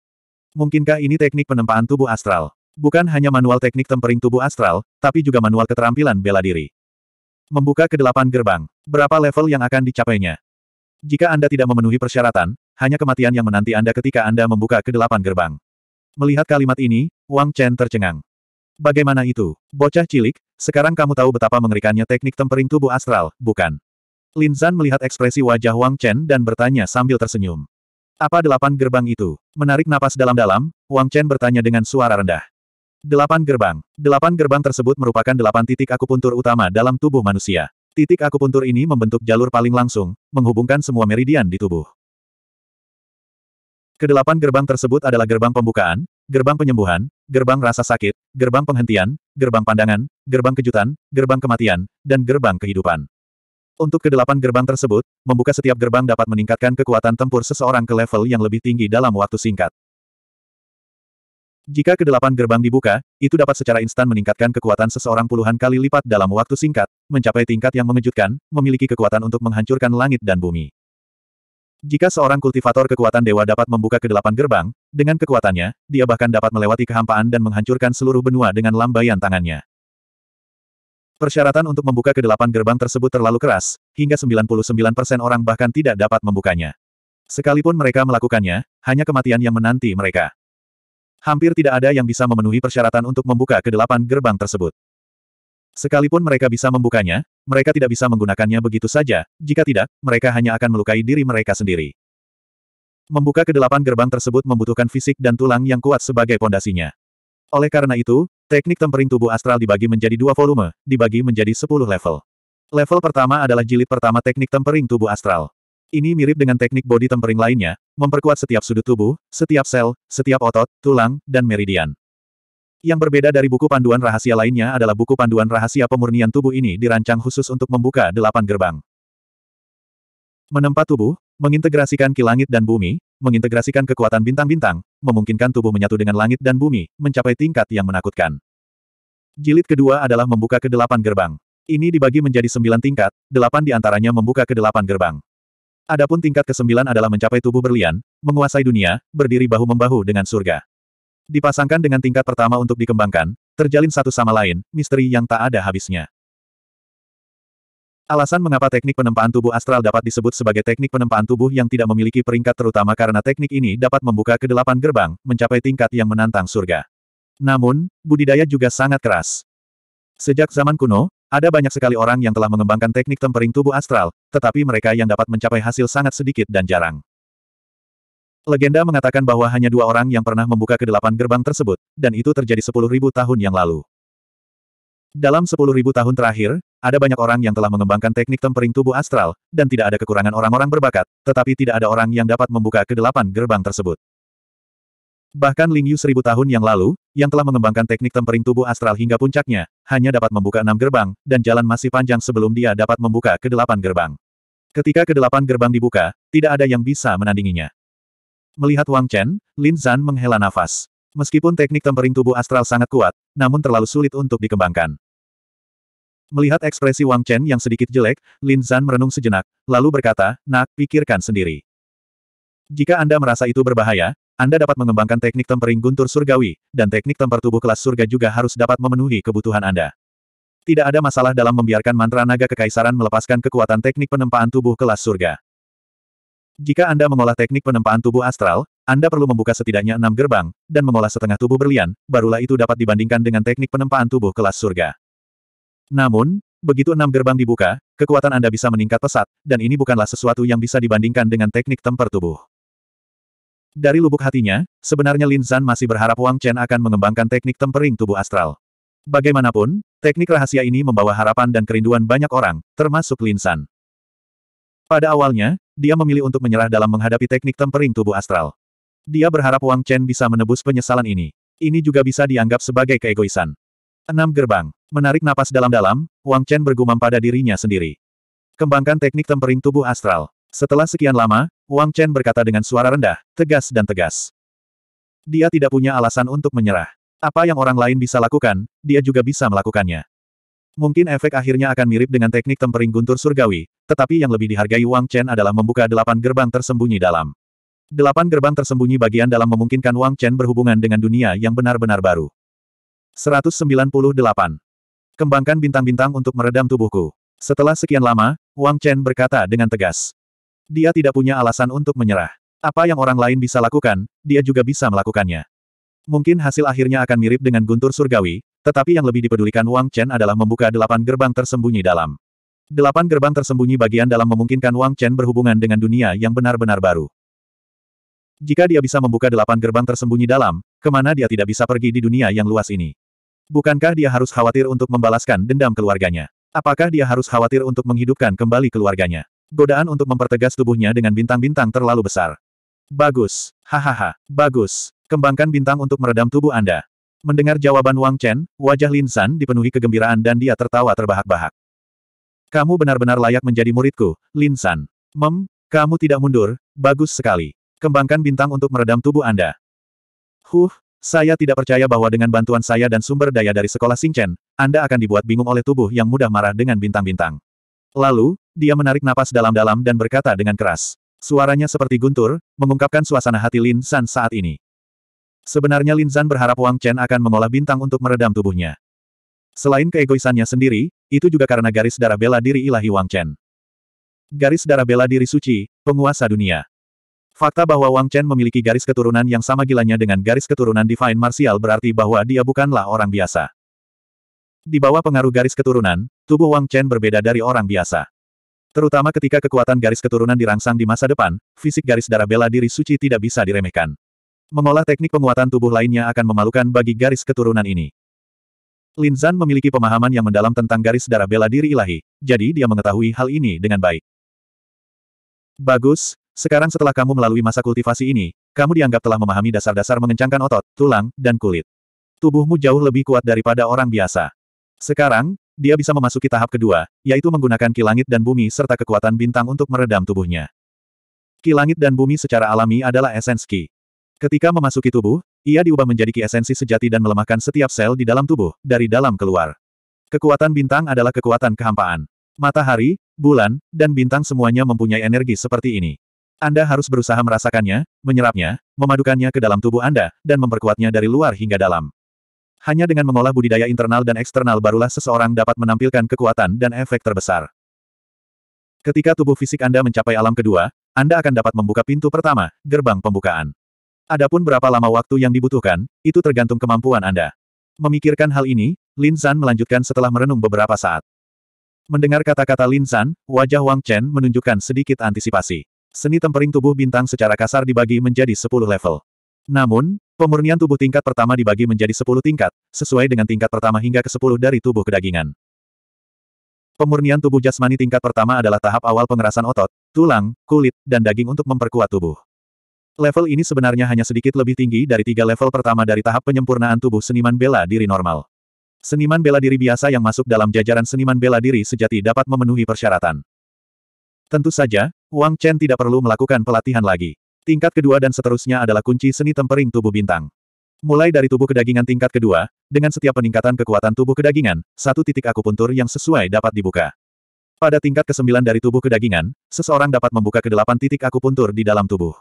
Mungkinkah ini teknik penempaan tubuh astral? Bukan hanya manual teknik tempering tubuh astral, tapi juga manual keterampilan bela diri. Membuka kedelapan gerbang. Berapa level yang akan dicapainya? Jika Anda tidak memenuhi persyaratan, hanya kematian yang menanti Anda ketika Anda membuka kedelapan gerbang. Melihat kalimat ini, Wang Chen tercengang. Bagaimana itu? Bocah cilik, sekarang kamu tahu betapa mengerikannya teknik tempering tubuh astral, bukan? Lin Zan melihat ekspresi wajah Wang Chen dan bertanya sambil tersenyum. Apa delapan gerbang itu? Menarik napas dalam-dalam, Wang Chen bertanya dengan suara rendah. Delapan gerbang. Delapan gerbang tersebut merupakan delapan titik akupuntur utama dalam tubuh manusia. Titik akupuntur ini membentuk jalur paling langsung, menghubungkan semua meridian di tubuh. Kedelapan gerbang tersebut adalah gerbang pembukaan, gerbang penyembuhan, gerbang rasa sakit, gerbang penghentian, gerbang pandangan, gerbang kejutan, gerbang kematian, dan gerbang kehidupan. Untuk kedelapan gerbang tersebut, membuka setiap gerbang dapat meningkatkan kekuatan tempur seseorang ke level yang lebih tinggi dalam waktu singkat. Jika kedelapan gerbang dibuka, itu dapat secara instan meningkatkan kekuatan seseorang puluhan kali lipat dalam waktu singkat, mencapai tingkat yang mengejutkan, memiliki kekuatan untuk menghancurkan langit dan bumi. Jika seorang kultivator kekuatan dewa dapat membuka kedelapan gerbang, dengan kekuatannya, dia bahkan dapat melewati kehampaan dan menghancurkan seluruh benua dengan lambaian tangannya. Persyaratan untuk membuka kedelapan gerbang tersebut terlalu keras, hingga 99% orang bahkan tidak dapat membukanya. Sekalipun mereka melakukannya, hanya kematian yang menanti mereka. Hampir tidak ada yang bisa memenuhi persyaratan untuk membuka kedelapan gerbang tersebut. Sekalipun mereka bisa membukanya, mereka tidak bisa menggunakannya begitu saja, jika tidak, mereka hanya akan melukai diri mereka sendiri. Membuka kedelapan gerbang tersebut membutuhkan fisik dan tulang yang kuat sebagai pondasinya. Oleh karena itu, teknik tempering tubuh astral dibagi menjadi dua volume, dibagi menjadi sepuluh level. Level pertama adalah jilid pertama teknik tempering tubuh astral. Ini mirip dengan teknik body tempering lainnya, memperkuat setiap sudut tubuh, setiap sel, setiap otot, tulang, dan meridian. Yang berbeda dari buku panduan rahasia lainnya adalah buku panduan rahasia pemurnian tubuh ini dirancang khusus untuk membuka delapan gerbang. Menempat tubuh, mengintegrasikan ki langit dan bumi, mengintegrasikan kekuatan bintang-bintang, memungkinkan tubuh menyatu dengan langit dan bumi, mencapai tingkat yang menakutkan. Jilid kedua adalah membuka ke delapan gerbang. Ini dibagi menjadi sembilan tingkat, delapan di antaranya membuka ke delapan gerbang. Adapun tingkat kesembilan adalah mencapai tubuh berlian, menguasai dunia, berdiri bahu-membahu dengan surga. Dipasangkan dengan tingkat pertama untuk dikembangkan, terjalin satu sama lain, misteri yang tak ada habisnya. Alasan mengapa teknik penempaan tubuh astral dapat disebut sebagai teknik penempaan tubuh yang tidak memiliki peringkat terutama karena teknik ini dapat membuka kedelapan gerbang, mencapai tingkat yang menantang surga. Namun, budidaya juga sangat keras. Sejak zaman kuno, ada banyak sekali orang yang telah mengembangkan teknik tempering tubuh astral, tetapi mereka yang dapat mencapai hasil sangat sedikit dan jarang. Legenda mengatakan bahwa hanya dua orang yang pernah membuka kedelapan gerbang tersebut, dan itu terjadi sepuluh ribu tahun yang lalu. Dalam sepuluh ribu tahun terakhir, ada banyak orang yang telah mengembangkan teknik tempering tubuh astral, dan tidak ada kekurangan orang-orang berbakat, tetapi tidak ada orang yang dapat membuka kedelapan gerbang tersebut. Bahkan Ling Yu seribu tahun yang lalu, yang telah mengembangkan teknik tempering tubuh astral hingga puncaknya, hanya dapat membuka enam gerbang, dan jalan masih panjang sebelum dia dapat membuka kedelapan gerbang. Ketika kedelapan gerbang dibuka, tidak ada yang bisa menandinginya. Melihat Wang Chen, Lin Zan menghela nafas. Meskipun teknik tempering tubuh astral sangat kuat, namun terlalu sulit untuk dikembangkan. Melihat ekspresi Wang Chen yang sedikit jelek, Lin Zan merenung sejenak, lalu berkata, nak, pikirkan sendiri. Jika Anda merasa itu berbahaya, Anda dapat mengembangkan teknik tempering guntur surgawi, dan teknik temper tubuh kelas surga juga harus dapat memenuhi kebutuhan Anda. Tidak ada masalah dalam membiarkan mantra naga kekaisaran melepaskan kekuatan teknik penempaan tubuh kelas surga. Jika Anda mengolah teknik penempaan tubuh astral, Anda perlu membuka setidaknya enam gerbang, dan mengolah setengah tubuh berlian, barulah itu dapat dibandingkan dengan teknik penempaan tubuh kelas surga. Namun, begitu enam gerbang dibuka, kekuatan Anda bisa meningkat pesat, dan ini bukanlah sesuatu yang bisa dibandingkan dengan teknik temper tubuh. Dari lubuk hatinya, sebenarnya Lin Zan masih berharap Wang Chen akan mengembangkan teknik tempering tubuh astral. Bagaimanapun, teknik rahasia ini membawa harapan dan kerinduan banyak orang, termasuk Lin San. Pada awalnya, dia memilih untuk menyerah dalam menghadapi teknik tempering tubuh astral. Dia berharap Wang Chen bisa menebus penyesalan ini. Ini juga bisa dianggap sebagai keegoisan. Enam gerbang. Menarik napas dalam-dalam, Wang Chen bergumam pada dirinya sendiri. Kembangkan teknik tempering tubuh astral. Setelah sekian lama, Wang Chen berkata dengan suara rendah, tegas dan tegas. Dia tidak punya alasan untuk menyerah. Apa yang orang lain bisa lakukan, dia juga bisa melakukannya. Mungkin efek akhirnya akan mirip dengan teknik tempering guntur surgawi, tetapi yang lebih dihargai Wang Chen adalah membuka delapan gerbang tersembunyi dalam. Delapan gerbang tersembunyi bagian dalam memungkinkan Wang Chen berhubungan dengan dunia yang benar-benar baru. 198. Kembangkan bintang-bintang untuk meredam tubuhku. Setelah sekian lama, Wang Chen berkata dengan tegas. Dia tidak punya alasan untuk menyerah. Apa yang orang lain bisa lakukan, dia juga bisa melakukannya. Mungkin hasil akhirnya akan mirip dengan guntur surgawi, tetapi yang lebih dipedulikan Wang Chen adalah membuka delapan gerbang tersembunyi dalam. Delapan gerbang tersembunyi bagian dalam memungkinkan Wang Chen berhubungan dengan dunia yang benar-benar baru. Jika dia bisa membuka delapan gerbang tersembunyi dalam, kemana dia tidak bisa pergi di dunia yang luas ini? Bukankah dia harus khawatir untuk membalaskan dendam keluarganya? Apakah dia harus khawatir untuk menghidupkan kembali keluarganya? Godaan untuk mempertegas tubuhnya dengan bintang-bintang terlalu besar. Bagus. Hahaha. Bagus. Kembangkan bintang untuk meredam tubuh Anda. Mendengar jawaban Wang Chen, wajah Lin San dipenuhi kegembiraan dan dia tertawa terbahak-bahak. Kamu benar-benar layak menjadi muridku, Lin San. Mem, kamu tidak mundur, bagus sekali. Kembangkan bintang untuk meredam tubuh Anda. Huh, saya tidak percaya bahwa dengan bantuan saya dan sumber daya dari sekolah Chen, Anda akan dibuat bingung oleh tubuh yang mudah marah dengan bintang-bintang. Lalu, dia menarik napas dalam-dalam dan berkata dengan keras. Suaranya seperti guntur, mengungkapkan suasana hati Lin San saat ini. Sebenarnya Lin Zhan berharap Wang Chen akan mengolah bintang untuk meredam tubuhnya. Selain keegoisannya sendiri, itu juga karena garis darah bela diri ilahi Wang Chen. Garis darah bela diri suci, penguasa dunia. Fakta bahwa Wang Chen memiliki garis keturunan yang sama gilanya dengan garis keturunan Divine Martial berarti bahwa dia bukanlah orang biasa. Di bawah pengaruh garis keturunan, tubuh Wang Chen berbeda dari orang biasa. Terutama ketika kekuatan garis keturunan dirangsang di masa depan, fisik garis darah bela diri suci tidak bisa diremehkan. Mengolah teknik penguatan tubuh lainnya akan memalukan bagi garis keturunan ini. Lin Zan memiliki pemahaman yang mendalam tentang garis darah bela diri ilahi, jadi dia mengetahui hal ini dengan baik. Bagus, sekarang setelah kamu melalui masa kultivasi ini, kamu dianggap telah memahami dasar-dasar mengencangkan otot, tulang, dan kulit. Tubuhmu jauh lebih kuat daripada orang biasa. Sekarang, dia bisa memasuki tahap kedua, yaitu menggunakan kilangit dan bumi serta kekuatan bintang untuk meredam tubuhnya. Kilangit dan bumi secara alami adalah esens ki. Ketika memasuki tubuh, ia diubah menjadi ki esensi sejati dan melemahkan setiap sel di dalam tubuh, dari dalam keluar. Kekuatan bintang adalah kekuatan kehampaan. Matahari, bulan, dan bintang semuanya mempunyai energi seperti ini. Anda harus berusaha merasakannya, menyerapnya, memadukannya ke dalam tubuh Anda, dan memperkuatnya dari luar hingga dalam. Hanya dengan mengolah budidaya internal dan eksternal barulah seseorang dapat menampilkan kekuatan dan efek terbesar. Ketika tubuh fisik Anda mencapai alam kedua, Anda akan dapat membuka pintu pertama, gerbang pembukaan. Adapun berapa lama waktu yang dibutuhkan, itu tergantung kemampuan Anda. Memikirkan hal ini, Lin San melanjutkan setelah merenung beberapa saat. Mendengar kata-kata Lin San, wajah Wang Chen menunjukkan sedikit antisipasi. Seni tempering tubuh bintang secara kasar dibagi menjadi 10 level. Namun, pemurnian tubuh tingkat pertama dibagi menjadi 10 tingkat, sesuai dengan tingkat pertama hingga ke-10 dari tubuh kedagingan. Pemurnian tubuh jasmani tingkat pertama adalah tahap awal pengerasan otot, tulang, kulit, dan daging untuk memperkuat tubuh. Level ini sebenarnya hanya sedikit lebih tinggi dari tiga level pertama dari tahap penyempurnaan tubuh seniman bela diri normal. Seniman bela diri biasa yang masuk dalam jajaran seniman bela diri sejati dapat memenuhi persyaratan. Tentu saja, Wang Chen tidak perlu melakukan pelatihan lagi. Tingkat kedua dan seterusnya adalah kunci seni tempering tubuh bintang. Mulai dari tubuh kedagingan tingkat kedua, dengan setiap peningkatan kekuatan tubuh kedagingan, satu titik akupuntur yang sesuai dapat dibuka. Pada tingkat kesembilan dari tubuh kedagingan, seseorang dapat membuka kedelapan titik akupuntur di dalam tubuh.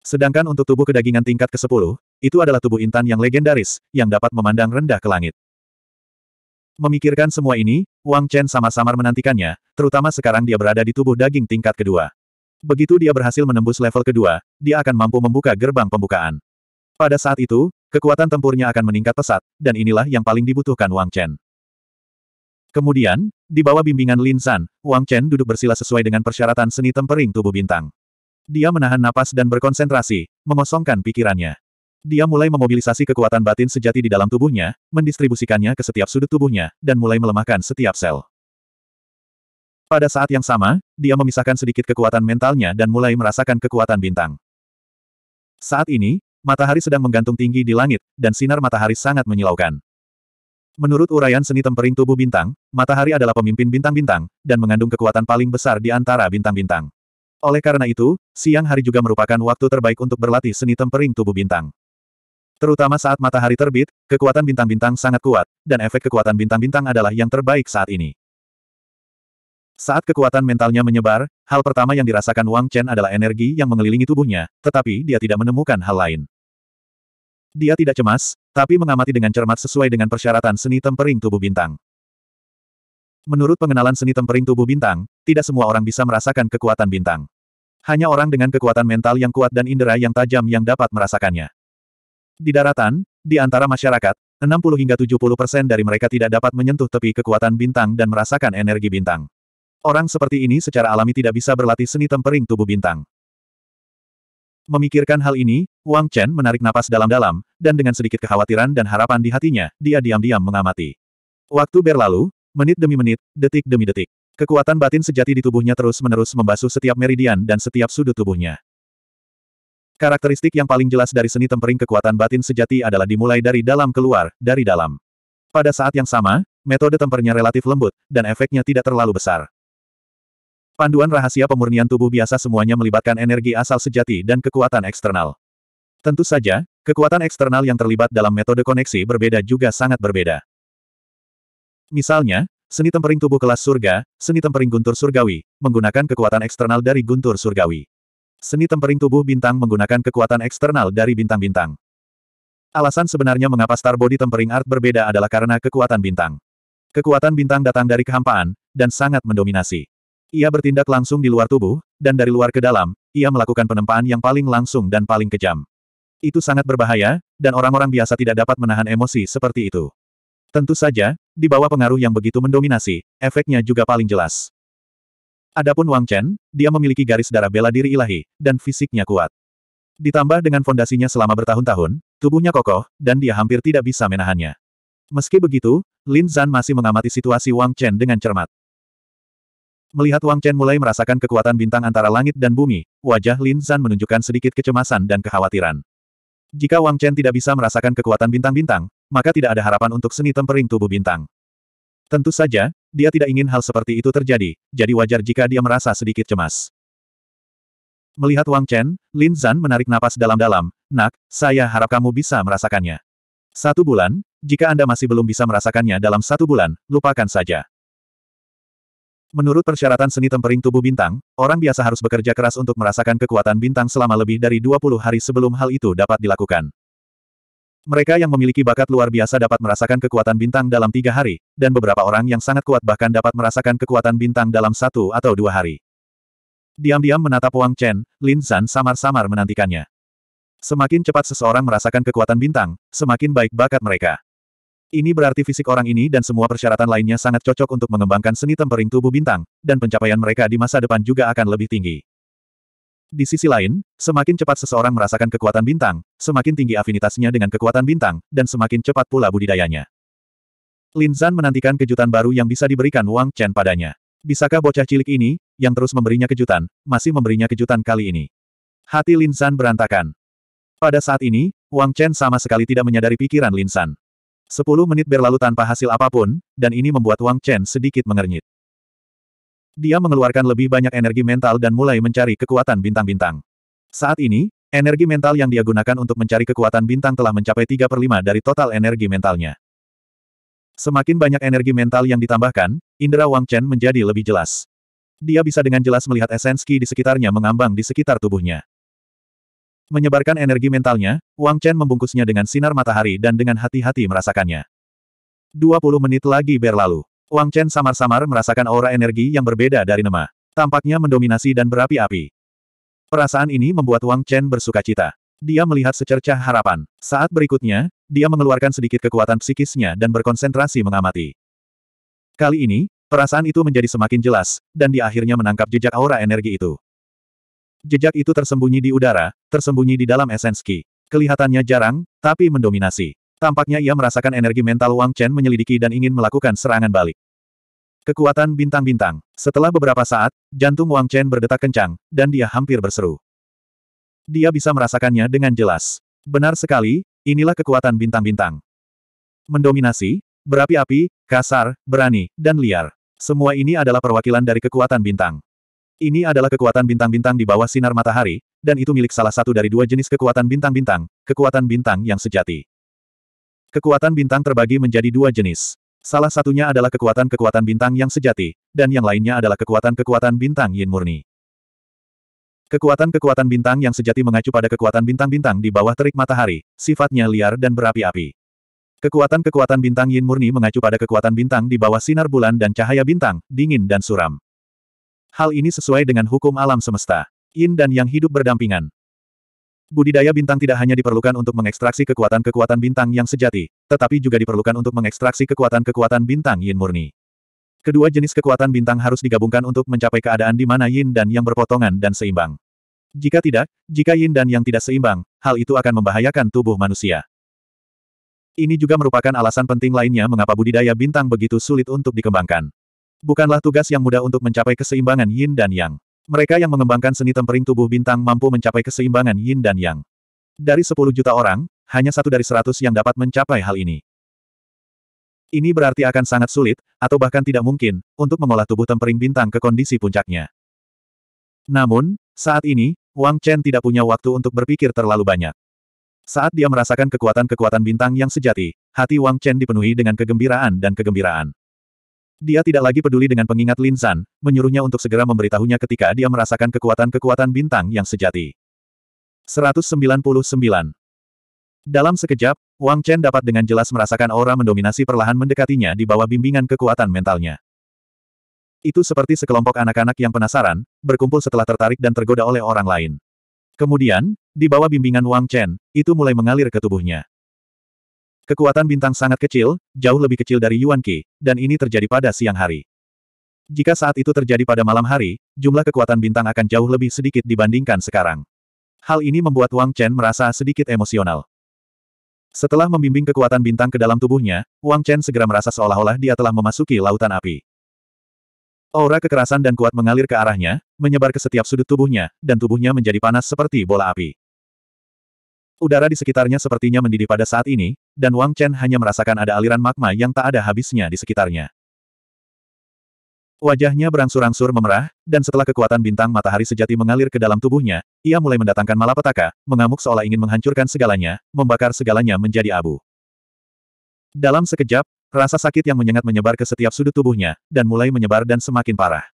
Sedangkan untuk tubuh kedagingan tingkat ke-10, itu adalah tubuh intan yang legendaris, yang dapat memandang rendah ke langit. Memikirkan semua ini, Wang Chen sama samar menantikannya, terutama sekarang dia berada di tubuh daging tingkat kedua. Begitu dia berhasil menembus level kedua, dia akan mampu membuka gerbang pembukaan. Pada saat itu, kekuatan tempurnya akan meningkat pesat, dan inilah yang paling dibutuhkan Wang Chen. Kemudian, di bawah bimbingan Lin San, Wang Chen duduk bersila sesuai dengan persyaratan seni tempering tubuh bintang. Dia menahan napas dan berkonsentrasi, mengosongkan pikirannya. Dia mulai memobilisasi kekuatan batin sejati di dalam tubuhnya, mendistribusikannya ke setiap sudut tubuhnya, dan mulai melemahkan setiap sel. Pada saat yang sama, dia memisahkan sedikit kekuatan mentalnya dan mulai merasakan kekuatan bintang. Saat ini, matahari sedang menggantung tinggi di langit, dan sinar matahari sangat menyilaukan. Menurut uraian seni tempering tubuh bintang, matahari adalah pemimpin bintang-bintang, dan mengandung kekuatan paling besar di antara bintang-bintang. Oleh karena itu, siang hari juga merupakan waktu terbaik untuk berlatih seni tempering tubuh bintang. Terutama saat matahari terbit, kekuatan bintang-bintang sangat kuat, dan efek kekuatan bintang-bintang adalah yang terbaik saat ini. Saat kekuatan mentalnya menyebar, hal pertama yang dirasakan Wang Chen adalah energi yang mengelilingi tubuhnya, tetapi dia tidak menemukan hal lain. Dia tidak cemas, tapi mengamati dengan cermat sesuai dengan persyaratan seni tempering tubuh bintang. Menurut pengenalan seni tempering tubuh bintang, tidak semua orang bisa merasakan kekuatan bintang. Hanya orang dengan kekuatan mental yang kuat dan indera yang tajam yang dapat merasakannya. Di daratan, di antara masyarakat, 60 hingga 70 persen dari mereka tidak dapat menyentuh tepi kekuatan bintang dan merasakan energi bintang. Orang seperti ini secara alami tidak bisa berlatih seni tempering tubuh bintang. Memikirkan hal ini, Wang Chen menarik napas dalam-dalam, dan dengan sedikit kekhawatiran dan harapan di hatinya, dia diam-diam mengamati. Waktu berlalu, Menit demi menit, detik demi detik. Kekuatan batin sejati di tubuhnya terus-menerus membasuh setiap meridian dan setiap sudut tubuhnya. Karakteristik yang paling jelas dari seni tempering kekuatan batin sejati adalah dimulai dari dalam keluar, dari dalam. Pada saat yang sama, metode tempernya relatif lembut, dan efeknya tidak terlalu besar. Panduan rahasia pemurnian tubuh biasa semuanya melibatkan energi asal sejati dan kekuatan eksternal. Tentu saja, kekuatan eksternal yang terlibat dalam metode koneksi berbeda juga sangat berbeda. Misalnya, seni tempering tubuh kelas surga, seni tempering guntur surgawi, menggunakan kekuatan eksternal dari guntur surgawi. Seni tempering tubuh bintang menggunakan kekuatan eksternal dari bintang-bintang. Alasan sebenarnya mengapa Star Body Tempering Art berbeda adalah karena kekuatan bintang. Kekuatan bintang datang dari kehampaan, dan sangat mendominasi. Ia bertindak langsung di luar tubuh, dan dari luar ke dalam, ia melakukan penempaan yang paling langsung dan paling kejam. Itu sangat berbahaya, dan orang-orang biasa tidak dapat menahan emosi seperti itu. Tentu saja, di bawah pengaruh yang begitu mendominasi, efeknya juga paling jelas. Adapun Wang Chen, dia memiliki garis darah bela diri ilahi, dan fisiknya kuat. Ditambah dengan fondasinya selama bertahun-tahun, tubuhnya kokoh, dan dia hampir tidak bisa menahannya. Meski begitu, Lin Zhan masih mengamati situasi Wang Chen dengan cermat. Melihat Wang Chen mulai merasakan kekuatan bintang antara langit dan bumi, wajah Lin Zhan menunjukkan sedikit kecemasan dan kekhawatiran. Jika Wang Chen tidak bisa merasakan kekuatan bintang-bintang, maka tidak ada harapan untuk seni tempering tubuh bintang. Tentu saja, dia tidak ingin hal seperti itu terjadi, jadi wajar jika dia merasa sedikit cemas. Melihat Wang Chen, Lin Zan menarik napas dalam-dalam, Nak, saya harap kamu bisa merasakannya. Satu bulan, jika Anda masih belum bisa merasakannya dalam satu bulan, lupakan saja. Menurut persyaratan seni tempering tubuh bintang, orang biasa harus bekerja keras untuk merasakan kekuatan bintang selama lebih dari 20 hari sebelum hal itu dapat dilakukan. Mereka yang memiliki bakat luar biasa dapat merasakan kekuatan bintang dalam tiga hari, dan beberapa orang yang sangat kuat bahkan dapat merasakan kekuatan bintang dalam satu atau dua hari. Diam-diam menatap Wang Chen, Lin Zan samar-samar menantikannya. Semakin cepat seseorang merasakan kekuatan bintang, semakin baik bakat mereka. Ini berarti fisik orang ini dan semua persyaratan lainnya sangat cocok untuk mengembangkan seni tempering tubuh bintang, dan pencapaian mereka di masa depan juga akan lebih tinggi. Di sisi lain, semakin cepat seseorang merasakan kekuatan bintang, semakin tinggi afinitasnya dengan kekuatan bintang, dan semakin cepat pula budidayanya. Lin Zan menantikan kejutan baru yang bisa diberikan Wang Chen padanya. Bisakah bocah cilik ini, yang terus memberinya kejutan, masih memberinya kejutan kali ini? Hati Lin Zan berantakan. Pada saat ini, Wang Chen sama sekali tidak menyadari pikiran Lin Zan. Sepuluh menit berlalu tanpa hasil apapun, dan ini membuat Wang Chen sedikit mengernyit dia mengeluarkan lebih banyak energi mental dan mulai mencari kekuatan bintang-bintang. Saat ini, energi mental yang dia gunakan untuk mencari kekuatan bintang telah mencapai 3 per 5 dari total energi mentalnya. Semakin banyak energi mental yang ditambahkan, indera Wang Chen menjadi lebih jelas. Dia bisa dengan jelas melihat esens di sekitarnya mengambang di sekitar tubuhnya. Menyebarkan energi mentalnya, Wang Chen membungkusnya dengan sinar matahari dan dengan hati-hati merasakannya. 20 menit lagi berlalu. Wang Chen samar-samar merasakan aura energi yang berbeda dari Nema. Tampaknya mendominasi dan berapi-api. Perasaan ini membuat Wang Chen bersuka cita. Dia melihat secercah harapan. Saat berikutnya, dia mengeluarkan sedikit kekuatan psikisnya dan berkonsentrasi mengamati. Kali ini, perasaan itu menjadi semakin jelas, dan dia akhirnya menangkap jejak aura energi itu. Jejak itu tersembunyi di udara, tersembunyi di dalam esenski. Kelihatannya jarang, tapi mendominasi. Tampaknya ia merasakan energi mental Wang Chen menyelidiki dan ingin melakukan serangan balik. Kekuatan bintang-bintang. Setelah beberapa saat, jantung Wang Chen berdetak kencang, dan dia hampir berseru. Dia bisa merasakannya dengan jelas. Benar sekali, inilah kekuatan bintang-bintang. Mendominasi, berapi-api, kasar, berani, dan liar. Semua ini adalah perwakilan dari kekuatan bintang. Ini adalah kekuatan bintang-bintang di bawah sinar matahari, dan itu milik salah satu dari dua jenis kekuatan bintang-bintang, kekuatan bintang yang sejati. Kekuatan bintang terbagi menjadi dua jenis. Salah satunya adalah kekuatan-kekuatan bintang yang sejati, dan yang lainnya adalah kekuatan-kekuatan bintang yin murni. Kekuatan-kekuatan bintang yang sejati mengacu pada kekuatan bintang-bintang di bawah terik matahari, sifatnya liar dan berapi-api. Kekuatan-kekuatan bintang yin murni mengacu pada kekuatan bintang di bawah sinar bulan dan cahaya bintang, dingin dan suram. Hal ini sesuai dengan hukum alam semesta. Yin dan yang hidup berdampingan. Budidaya bintang tidak hanya diperlukan untuk mengekstraksi kekuatan-kekuatan bintang yang sejati, tetapi juga diperlukan untuk mengekstraksi kekuatan-kekuatan bintang yin murni. Kedua jenis kekuatan bintang harus digabungkan untuk mencapai keadaan di mana yin dan yang berpotongan dan seimbang. Jika tidak, jika yin dan yang tidak seimbang, hal itu akan membahayakan tubuh manusia. Ini juga merupakan alasan penting lainnya mengapa budidaya bintang begitu sulit untuk dikembangkan. Bukanlah tugas yang mudah untuk mencapai keseimbangan yin dan yang. Mereka yang mengembangkan seni tempering tubuh bintang mampu mencapai keseimbangan yin dan yang. Dari 10 juta orang, hanya satu dari 100 yang dapat mencapai hal ini. Ini berarti akan sangat sulit, atau bahkan tidak mungkin, untuk mengolah tubuh tempering bintang ke kondisi puncaknya. Namun, saat ini, Wang Chen tidak punya waktu untuk berpikir terlalu banyak. Saat dia merasakan kekuatan-kekuatan bintang yang sejati, hati Wang Chen dipenuhi dengan kegembiraan dan kegembiraan. Dia tidak lagi peduli dengan pengingat Lin San, menyuruhnya untuk segera memberitahunya ketika dia merasakan kekuatan-kekuatan bintang yang sejati. 199. Dalam sekejap, Wang Chen dapat dengan jelas merasakan aura mendominasi perlahan mendekatinya di bawah bimbingan kekuatan mentalnya. Itu seperti sekelompok anak-anak yang penasaran, berkumpul setelah tertarik dan tergoda oleh orang lain. Kemudian, di bawah bimbingan Wang Chen, itu mulai mengalir ke tubuhnya. Kekuatan bintang sangat kecil, jauh lebih kecil dari Yuan Qi, dan ini terjadi pada siang hari. Jika saat itu terjadi pada malam hari, jumlah kekuatan bintang akan jauh lebih sedikit dibandingkan sekarang. Hal ini membuat Wang Chen merasa sedikit emosional. Setelah membimbing kekuatan bintang ke dalam tubuhnya, Wang Chen segera merasa seolah-olah dia telah memasuki lautan api. Aura kekerasan dan kuat mengalir ke arahnya, menyebar ke setiap sudut tubuhnya, dan tubuhnya menjadi panas seperti bola api. Udara di sekitarnya sepertinya mendidih pada saat ini, dan Wang Chen hanya merasakan ada aliran magma yang tak ada habisnya di sekitarnya. Wajahnya berangsur-angsur memerah, dan setelah kekuatan bintang matahari sejati mengalir ke dalam tubuhnya, ia mulai mendatangkan malapetaka, mengamuk seolah ingin menghancurkan segalanya, membakar segalanya menjadi abu. Dalam sekejap, rasa sakit yang menyengat menyebar ke setiap sudut tubuhnya, dan mulai menyebar dan semakin parah.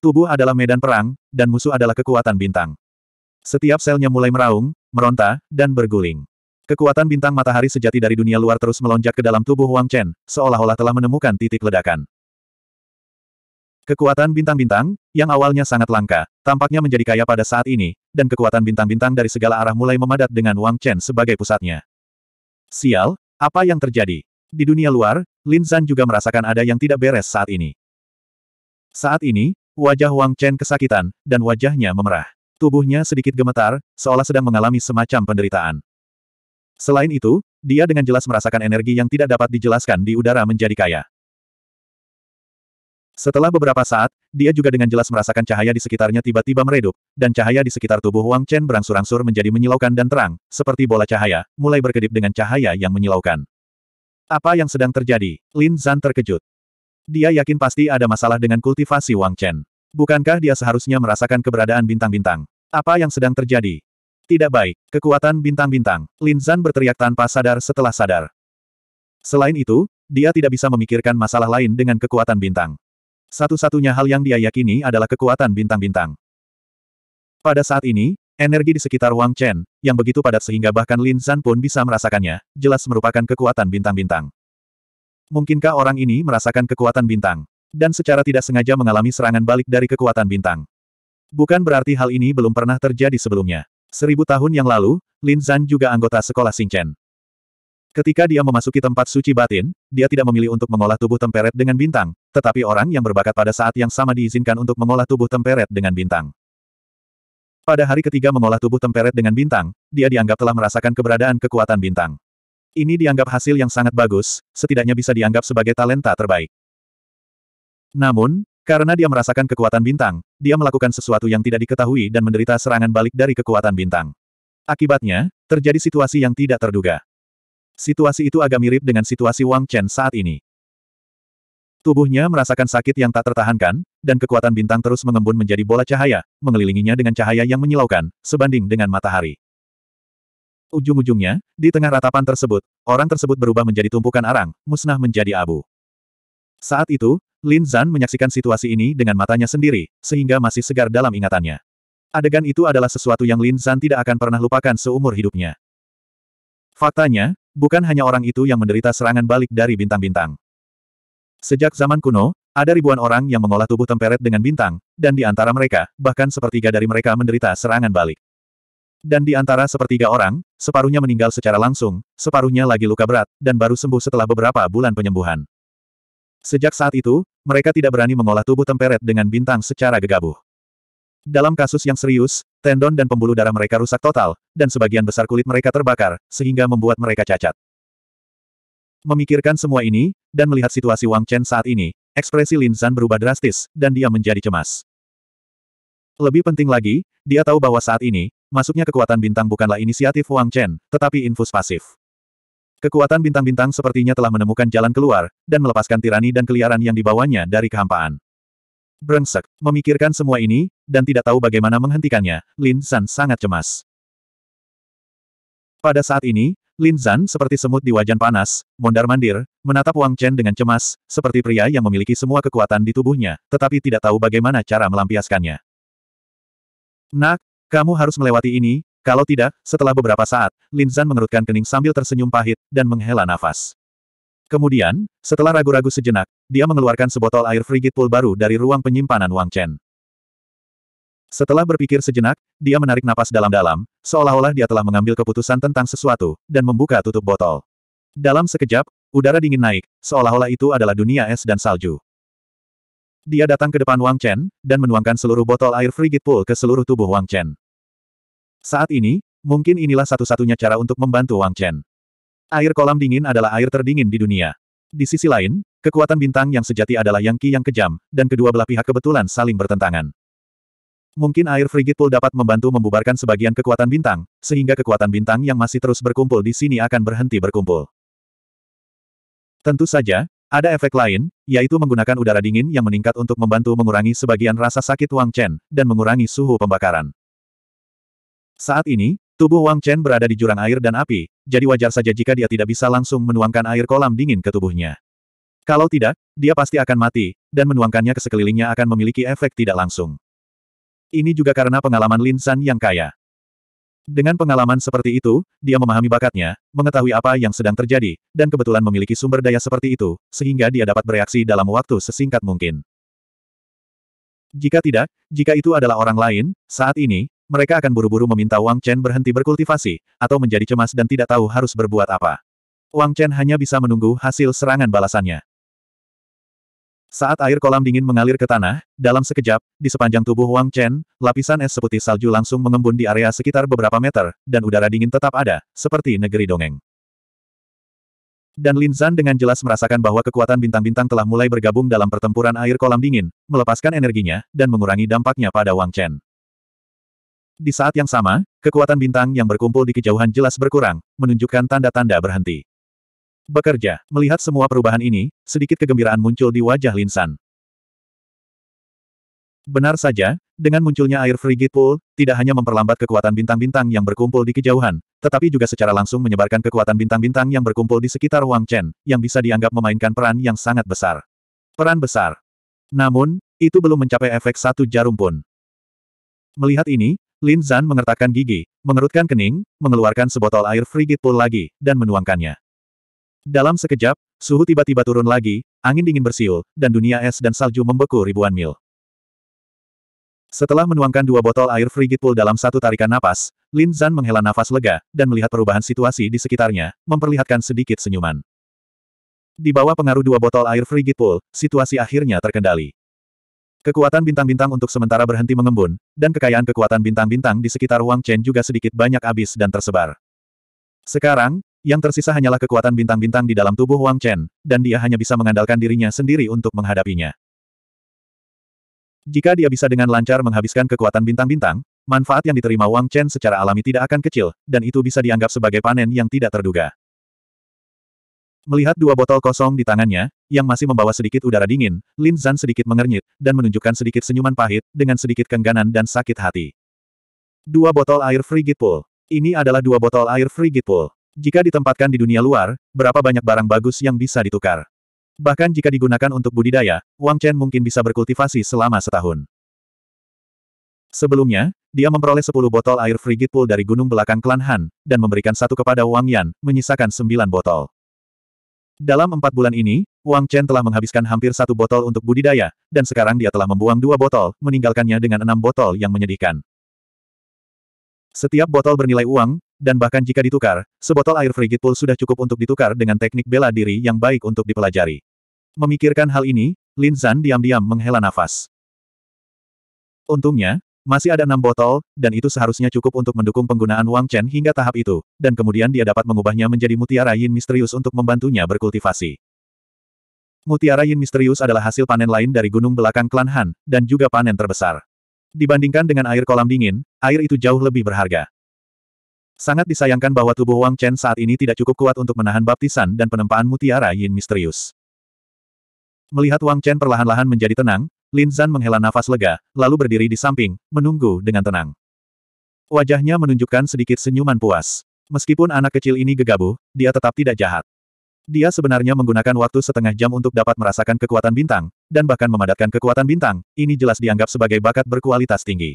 Tubuh adalah medan perang, dan musuh adalah kekuatan bintang. Setiap selnya mulai meraung, meronta, dan berguling. Kekuatan bintang matahari sejati dari dunia luar terus melonjak ke dalam tubuh Wang Chen, seolah-olah telah menemukan titik ledakan. Kekuatan bintang-bintang, yang awalnya sangat langka, tampaknya menjadi kaya pada saat ini, dan kekuatan bintang-bintang dari segala arah mulai memadat dengan Wang Chen sebagai pusatnya. Sial, apa yang terjadi? Di dunia luar, Lin Zan juga merasakan ada yang tidak beres saat ini. Saat ini, wajah Wang Chen kesakitan, dan wajahnya memerah. Tubuhnya sedikit gemetar, seolah sedang mengalami semacam penderitaan. Selain itu, dia dengan jelas merasakan energi yang tidak dapat dijelaskan di udara menjadi kaya. Setelah beberapa saat, dia juga dengan jelas merasakan cahaya di sekitarnya tiba-tiba meredup, dan cahaya di sekitar tubuh Wang Chen berangsur-angsur menjadi menyilaukan dan terang, seperti bola cahaya, mulai berkedip dengan cahaya yang menyilaukan. Apa yang sedang terjadi? Lin Zhan terkejut. Dia yakin pasti ada masalah dengan kultivasi Wang Chen. Bukankah dia seharusnya merasakan keberadaan bintang-bintang? Apa yang sedang terjadi? Tidak baik. Kekuatan bintang-bintang. Lin Zan berteriak tanpa sadar setelah sadar. Selain itu, dia tidak bisa memikirkan masalah lain dengan kekuatan bintang. Satu-satunya hal yang dia yakini adalah kekuatan bintang-bintang. Pada saat ini, energi di sekitar Wang Chen, yang begitu padat sehingga bahkan Lin Zan pun bisa merasakannya, jelas merupakan kekuatan bintang-bintang. Mungkinkah orang ini merasakan kekuatan bintang? Dan secara tidak sengaja mengalami serangan balik dari kekuatan bintang. Bukan berarti hal ini belum pernah terjadi sebelumnya. Seribu tahun yang lalu, Lin Zhan juga anggota sekolah Xingchen. Ketika dia memasuki tempat suci batin, dia tidak memilih untuk mengolah tubuh temperet dengan bintang, tetapi orang yang berbakat pada saat yang sama diizinkan untuk mengolah tubuh temperet dengan bintang. Pada hari ketiga mengolah tubuh temperet dengan bintang, dia dianggap telah merasakan keberadaan kekuatan bintang. Ini dianggap hasil yang sangat bagus, setidaknya bisa dianggap sebagai talenta terbaik. Namun, karena dia merasakan kekuatan bintang, dia melakukan sesuatu yang tidak diketahui dan menderita serangan balik dari kekuatan bintang. Akibatnya, terjadi situasi yang tidak terduga. Situasi itu agak mirip dengan situasi Wang Chen saat ini. Tubuhnya merasakan sakit yang tak tertahankan, dan kekuatan bintang terus mengembun menjadi bola cahaya, mengelilinginya dengan cahaya yang menyilaukan, sebanding dengan matahari. Ujung-ujungnya, di tengah ratapan tersebut, orang tersebut berubah menjadi tumpukan arang, musnah menjadi abu. Saat itu, Lin Zan menyaksikan situasi ini dengan matanya sendiri, sehingga masih segar dalam ingatannya. Adegan itu adalah sesuatu yang Lin Zan tidak akan pernah lupakan seumur hidupnya. Faktanya, bukan hanya orang itu yang menderita serangan balik dari bintang-bintang. Sejak zaman kuno, ada ribuan orang yang mengolah tubuh temperet dengan bintang, dan di antara mereka, bahkan sepertiga dari mereka menderita serangan balik. Dan di antara sepertiga orang, separuhnya meninggal secara langsung, separuhnya lagi luka berat, dan baru sembuh setelah beberapa bulan penyembuhan. Sejak saat itu, mereka tidak berani mengolah tubuh temperet dengan bintang secara gegabah. Dalam kasus yang serius, tendon dan pembuluh darah mereka rusak total, dan sebagian besar kulit mereka terbakar, sehingga membuat mereka cacat. Memikirkan semua ini, dan melihat situasi Wang Chen saat ini, ekspresi Lin Zan berubah drastis, dan dia menjadi cemas. Lebih penting lagi, dia tahu bahwa saat ini, masuknya kekuatan bintang bukanlah inisiatif Wang Chen, tetapi infus pasif. Kekuatan bintang-bintang sepertinya telah menemukan jalan keluar, dan melepaskan tirani dan keliaran yang dibawanya dari kehampaan. Brengsek, memikirkan semua ini, dan tidak tahu bagaimana menghentikannya, Lin Zan sangat cemas. Pada saat ini, Lin Zan seperti semut di wajan panas, mondar-mandir, menatap Wang Chen dengan cemas, seperti pria yang memiliki semua kekuatan di tubuhnya, tetapi tidak tahu bagaimana cara melampiaskannya. Nak, kamu harus melewati ini, kalau tidak, setelah beberapa saat, Lin Zan mengerutkan kening sambil tersenyum pahit, dan menghela nafas. Kemudian, setelah ragu-ragu sejenak, dia mengeluarkan sebotol air frigid pool baru dari ruang penyimpanan Wang Chen. Setelah berpikir sejenak, dia menarik napas dalam-dalam, seolah-olah dia telah mengambil keputusan tentang sesuatu, dan membuka tutup botol. Dalam sekejap, udara dingin naik, seolah-olah itu adalah dunia es dan salju. Dia datang ke depan Wang Chen, dan menuangkan seluruh botol air frigid pool ke seluruh tubuh Wang Chen. Saat ini, mungkin inilah satu-satunya cara untuk membantu Wang Chen. Air kolam dingin adalah air terdingin di dunia. Di sisi lain, kekuatan bintang yang sejati adalah yang ki yang kejam, dan kedua belah pihak kebetulan saling bertentangan. Mungkin air frigid pool dapat membantu membubarkan sebagian kekuatan bintang, sehingga kekuatan bintang yang masih terus berkumpul di sini akan berhenti berkumpul. Tentu saja, ada efek lain, yaitu menggunakan udara dingin yang meningkat untuk membantu mengurangi sebagian rasa sakit Wang Chen, dan mengurangi suhu pembakaran. Saat ini, tubuh Wang Chen berada di jurang air dan api, jadi wajar saja jika dia tidak bisa langsung menuangkan air kolam dingin ke tubuhnya. Kalau tidak, dia pasti akan mati, dan menuangkannya ke sekelilingnya akan memiliki efek tidak langsung. Ini juga karena pengalaman Lin San yang kaya. Dengan pengalaman seperti itu, dia memahami bakatnya, mengetahui apa yang sedang terjadi, dan kebetulan memiliki sumber daya seperti itu, sehingga dia dapat bereaksi dalam waktu sesingkat mungkin. Jika tidak, jika itu adalah orang lain, saat ini, mereka akan buru-buru meminta Wang Chen berhenti berkultivasi, atau menjadi cemas dan tidak tahu harus berbuat apa. Wang Chen hanya bisa menunggu hasil serangan balasannya. Saat air kolam dingin mengalir ke tanah, dalam sekejap, di sepanjang tubuh Wang Chen, lapisan es seputih salju langsung mengembun di area sekitar beberapa meter, dan udara dingin tetap ada, seperti negeri dongeng. Dan Lin Zan dengan jelas merasakan bahwa kekuatan bintang-bintang telah mulai bergabung dalam pertempuran air kolam dingin, melepaskan energinya, dan mengurangi dampaknya pada Wang Chen. Di saat yang sama, kekuatan bintang yang berkumpul di kejauhan jelas berkurang, menunjukkan tanda-tanda berhenti. Bekerja, melihat semua perubahan ini, sedikit kegembiraan muncul di wajah Linsan. Benar saja, dengan munculnya air frigid pool, tidak hanya memperlambat kekuatan bintang-bintang yang berkumpul di kejauhan, tetapi juga secara langsung menyebarkan kekuatan bintang-bintang yang berkumpul di sekitar Wang Chen, yang bisa dianggap memainkan peran yang sangat besar. Peran besar. Namun, itu belum mencapai efek satu jarum pun. Melihat ini, Lin Zan mengertakkan gigi, mengerutkan kening, mengeluarkan sebotol air frigid pool lagi, dan menuangkannya. Dalam sekejap, suhu tiba-tiba turun lagi, angin dingin bersiul, dan dunia es dan salju membeku ribuan mil. Setelah menuangkan dua botol air frigid pool dalam satu tarikan napas, Lin Zan menghela nafas lega, dan melihat perubahan situasi di sekitarnya, memperlihatkan sedikit senyuman. Di bawah pengaruh dua botol air frigid pool, situasi akhirnya terkendali. Kekuatan bintang-bintang untuk sementara berhenti mengembun, dan kekayaan kekuatan bintang-bintang di sekitar Wang Chen juga sedikit banyak habis dan tersebar. Sekarang, yang tersisa hanyalah kekuatan bintang-bintang di dalam tubuh Wang Chen, dan dia hanya bisa mengandalkan dirinya sendiri untuk menghadapinya. Jika dia bisa dengan lancar menghabiskan kekuatan bintang-bintang, manfaat yang diterima Wang Chen secara alami tidak akan kecil, dan itu bisa dianggap sebagai panen yang tidak terduga. Melihat dua botol kosong di tangannya, yang masih membawa sedikit udara dingin, Lin Zan sedikit mengernyit, dan menunjukkan sedikit senyuman pahit, dengan sedikit kengganan dan sakit hati. Dua botol air frigid pool. Ini adalah dua botol air frigid pool. Jika ditempatkan di dunia luar, berapa banyak barang bagus yang bisa ditukar. Bahkan jika digunakan untuk budidaya, Wang Chen mungkin bisa berkultivasi selama setahun. Sebelumnya, dia memperoleh 10 botol air frigid pool dari gunung belakang klan Han, dan memberikan satu kepada Wang Yan, menyisakan 9 botol. Dalam empat bulan ini, Wang Chen telah menghabiskan hampir satu botol untuk budidaya, dan sekarang dia telah membuang dua botol, meninggalkannya dengan enam botol yang menyedihkan. Setiap botol bernilai uang, dan bahkan jika ditukar, sebotol air frigid pool sudah cukup untuk ditukar dengan teknik bela diri yang baik untuk dipelajari. Memikirkan hal ini, Lin Zan diam-diam menghela nafas. Untungnya, masih ada enam botol, dan itu seharusnya cukup untuk mendukung penggunaan Wang Chen hingga tahap itu, dan kemudian dia dapat mengubahnya menjadi mutiara yin misterius untuk membantunya berkultivasi. Mutiara yin misterius adalah hasil panen lain dari gunung belakang klan Han, dan juga panen terbesar. Dibandingkan dengan air kolam dingin, air itu jauh lebih berharga. Sangat disayangkan bahwa tubuh Wang Chen saat ini tidak cukup kuat untuk menahan baptisan dan penempaan mutiara yin misterius. Melihat Wang Chen perlahan-lahan menjadi tenang, Lin Zan menghela nafas lega, lalu berdiri di samping, menunggu dengan tenang. Wajahnya menunjukkan sedikit senyuman puas. Meskipun anak kecil ini gegabah, dia tetap tidak jahat. Dia sebenarnya menggunakan waktu setengah jam untuk dapat merasakan kekuatan bintang, dan bahkan memadatkan kekuatan bintang, ini jelas dianggap sebagai bakat berkualitas tinggi.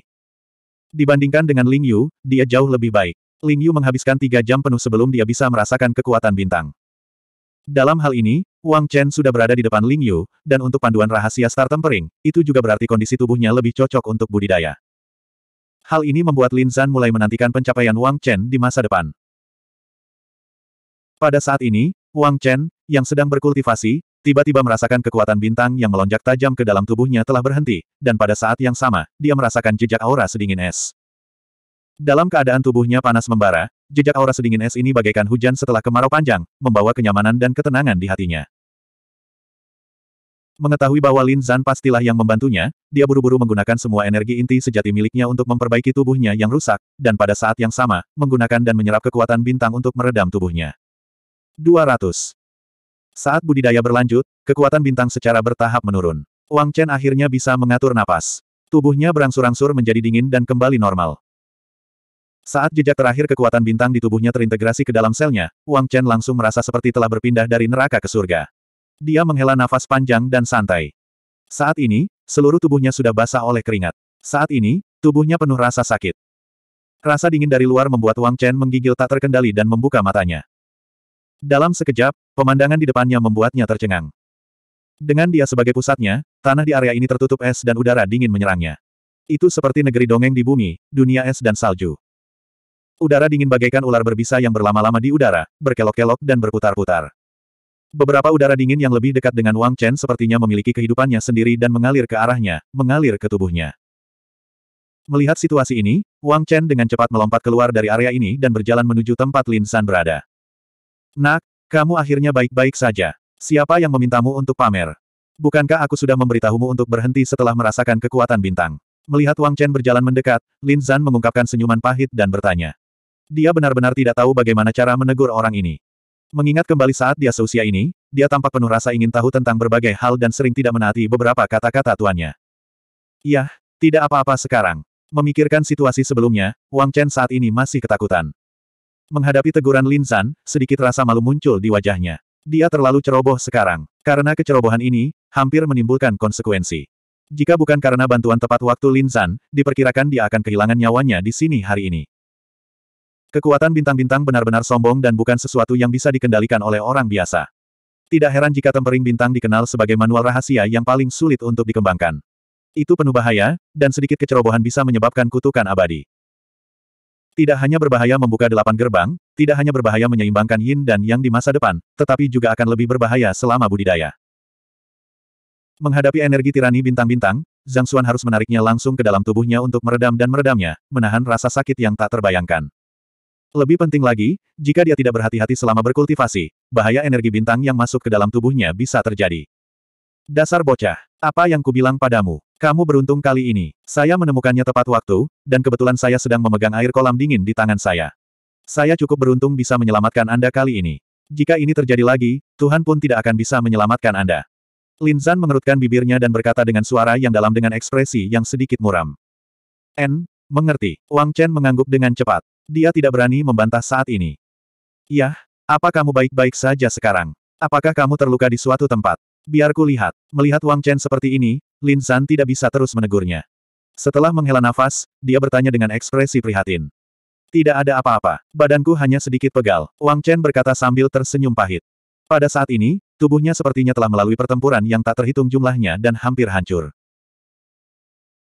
Dibandingkan dengan Ling Yu, dia jauh lebih baik. Ling Yu menghabiskan tiga jam penuh sebelum dia bisa merasakan kekuatan bintang. Dalam hal ini, Wang Chen sudah berada di depan Ling Yu, dan untuk panduan rahasia Star Tempering, itu juga berarti kondisi tubuhnya lebih cocok untuk budidaya. Hal ini membuat Lin Zan mulai menantikan pencapaian Wang Chen di masa depan. Pada saat ini, Wang Chen, yang sedang berkultivasi, tiba-tiba merasakan kekuatan bintang yang melonjak tajam ke dalam tubuhnya telah berhenti, dan pada saat yang sama, dia merasakan jejak aura sedingin es. Dalam keadaan tubuhnya panas membara, jejak aura sedingin es ini bagaikan hujan setelah kemarau panjang, membawa kenyamanan dan ketenangan di hatinya. Mengetahui bahwa Lin Zan pastilah yang membantunya, dia buru-buru menggunakan semua energi inti sejati miliknya untuk memperbaiki tubuhnya yang rusak, dan pada saat yang sama, menggunakan dan menyerap kekuatan bintang untuk meredam tubuhnya. 200. Saat budidaya berlanjut, kekuatan bintang secara bertahap menurun. Wang Chen akhirnya bisa mengatur napas. Tubuhnya berangsur-angsur menjadi dingin dan kembali normal. Saat jejak terakhir kekuatan bintang di tubuhnya terintegrasi ke dalam selnya, Wang Chen langsung merasa seperti telah berpindah dari neraka ke surga. Dia menghela nafas panjang dan santai. Saat ini, seluruh tubuhnya sudah basah oleh keringat. Saat ini, tubuhnya penuh rasa sakit. Rasa dingin dari luar membuat Wang Chen menggigil tak terkendali dan membuka matanya. Dalam sekejap, pemandangan di depannya membuatnya tercengang. Dengan dia sebagai pusatnya, tanah di area ini tertutup es dan udara dingin menyerangnya. Itu seperti negeri dongeng di bumi, dunia es dan salju. Udara dingin bagaikan ular berbisa yang berlama-lama di udara, berkelok-kelok dan berputar-putar. Beberapa udara dingin yang lebih dekat dengan Wang Chen sepertinya memiliki kehidupannya sendiri dan mengalir ke arahnya, mengalir ke tubuhnya. Melihat situasi ini, Wang Chen dengan cepat melompat keluar dari area ini dan berjalan menuju tempat Lin San berada. Nak, kamu akhirnya baik-baik saja. Siapa yang memintamu untuk pamer? Bukankah aku sudah memberitahumu untuk berhenti setelah merasakan kekuatan bintang? Melihat Wang Chen berjalan mendekat, Lin Zan mengungkapkan senyuman pahit dan bertanya. Dia benar-benar tidak tahu bagaimana cara menegur orang ini. Mengingat kembali saat dia seusia ini, dia tampak penuh rasa ingin tahu tentang berbagai hal dan sering tidak menaati beberapa kata-kata tuannya. Yah, tidak apa-apa sekarang. Memikirkan situasi sebelumnya, Wang Chen saat ini masih ketakutan. Menghadapi teguran Lin San, sedikit rasa malu muncul di wajahnya. Dia terlalu ceroboh sekarang. Karena kecerobohan ini, hampir menimbulkan konsekuensi. Jika bukan karena bantuan tepat waktu Lin San, diperkirakan dia akan kehilangan nyawanya di sini hari ini. Kekuatan bintang-bintang benar-benar sombong dan bukan sesuatu yang bisa dikendalikan oleh orang biasa. Tidak heran jika tempering bintang dikenal sebagai manual rahasia yang paling sulit untuk dikembangkan. Itu penuh bahaya, dan sedikit kecerobohan bisa menyebabkan kutukan abadi. Tidak hanya berbahaya membuka delapan gerbang, tidak hanya berbahaya menyeimbangkan yin dan yang di masa depan, tetapi juga akan lebih berbahaya selama budidaya. Menghadapi energi tirani bintang-bintang, Zhang Xuan harus menariknya langsung ke dalam tubuhnya untuk meredam dan meredamnya, menahan rasa sakit yang tak terbayangkan. Lebih penting lagi, jika dia tidak berhati-hati selama berkultivasi, bahaya energi bintang yang masuk ke dalam tubuhnya bisa terjadi. Dasar bocah, apa yang kubilang padamu? Kamu beruntung kali ini. Saya menemukannya tepat waktu, dan kebetulan saya sedang memegang air kolam dingin di tangan saya. Saya cukup beruntung bisa menyelamatkan Anda kali ini. Jika ini terjadi lagi, Tuhan pun tidak akan bisa menyelamatkan Anda. Lin Linzan mengerutkan bibirnya dan berkata dengan suara yang dalam dengan ekspresi yang sedikit muram. N, mengerti. Wang Chen mengangguk dengan cepat. Dia tidak berani membantah saat ini. Yah, apa kamu baik-baik saja sekarang? Apakah kamu terluka di suatu tempat? Biarku lihat. Melihat Wang Chen seperti ini, Lin San tidak bisa terus menegurnya. Setelah menghela nafas, dia bertanya dengan ekspresi prihatin. Tidak ada apa-apa. Badanku hanya sedikit pegal, Wang Chen berkata sambil tersenyum pahit. Pada saat ini, tubuhnya sepertinya telah melalui pertempuran yang tak terhitung jumlahnya dan hampir hancur.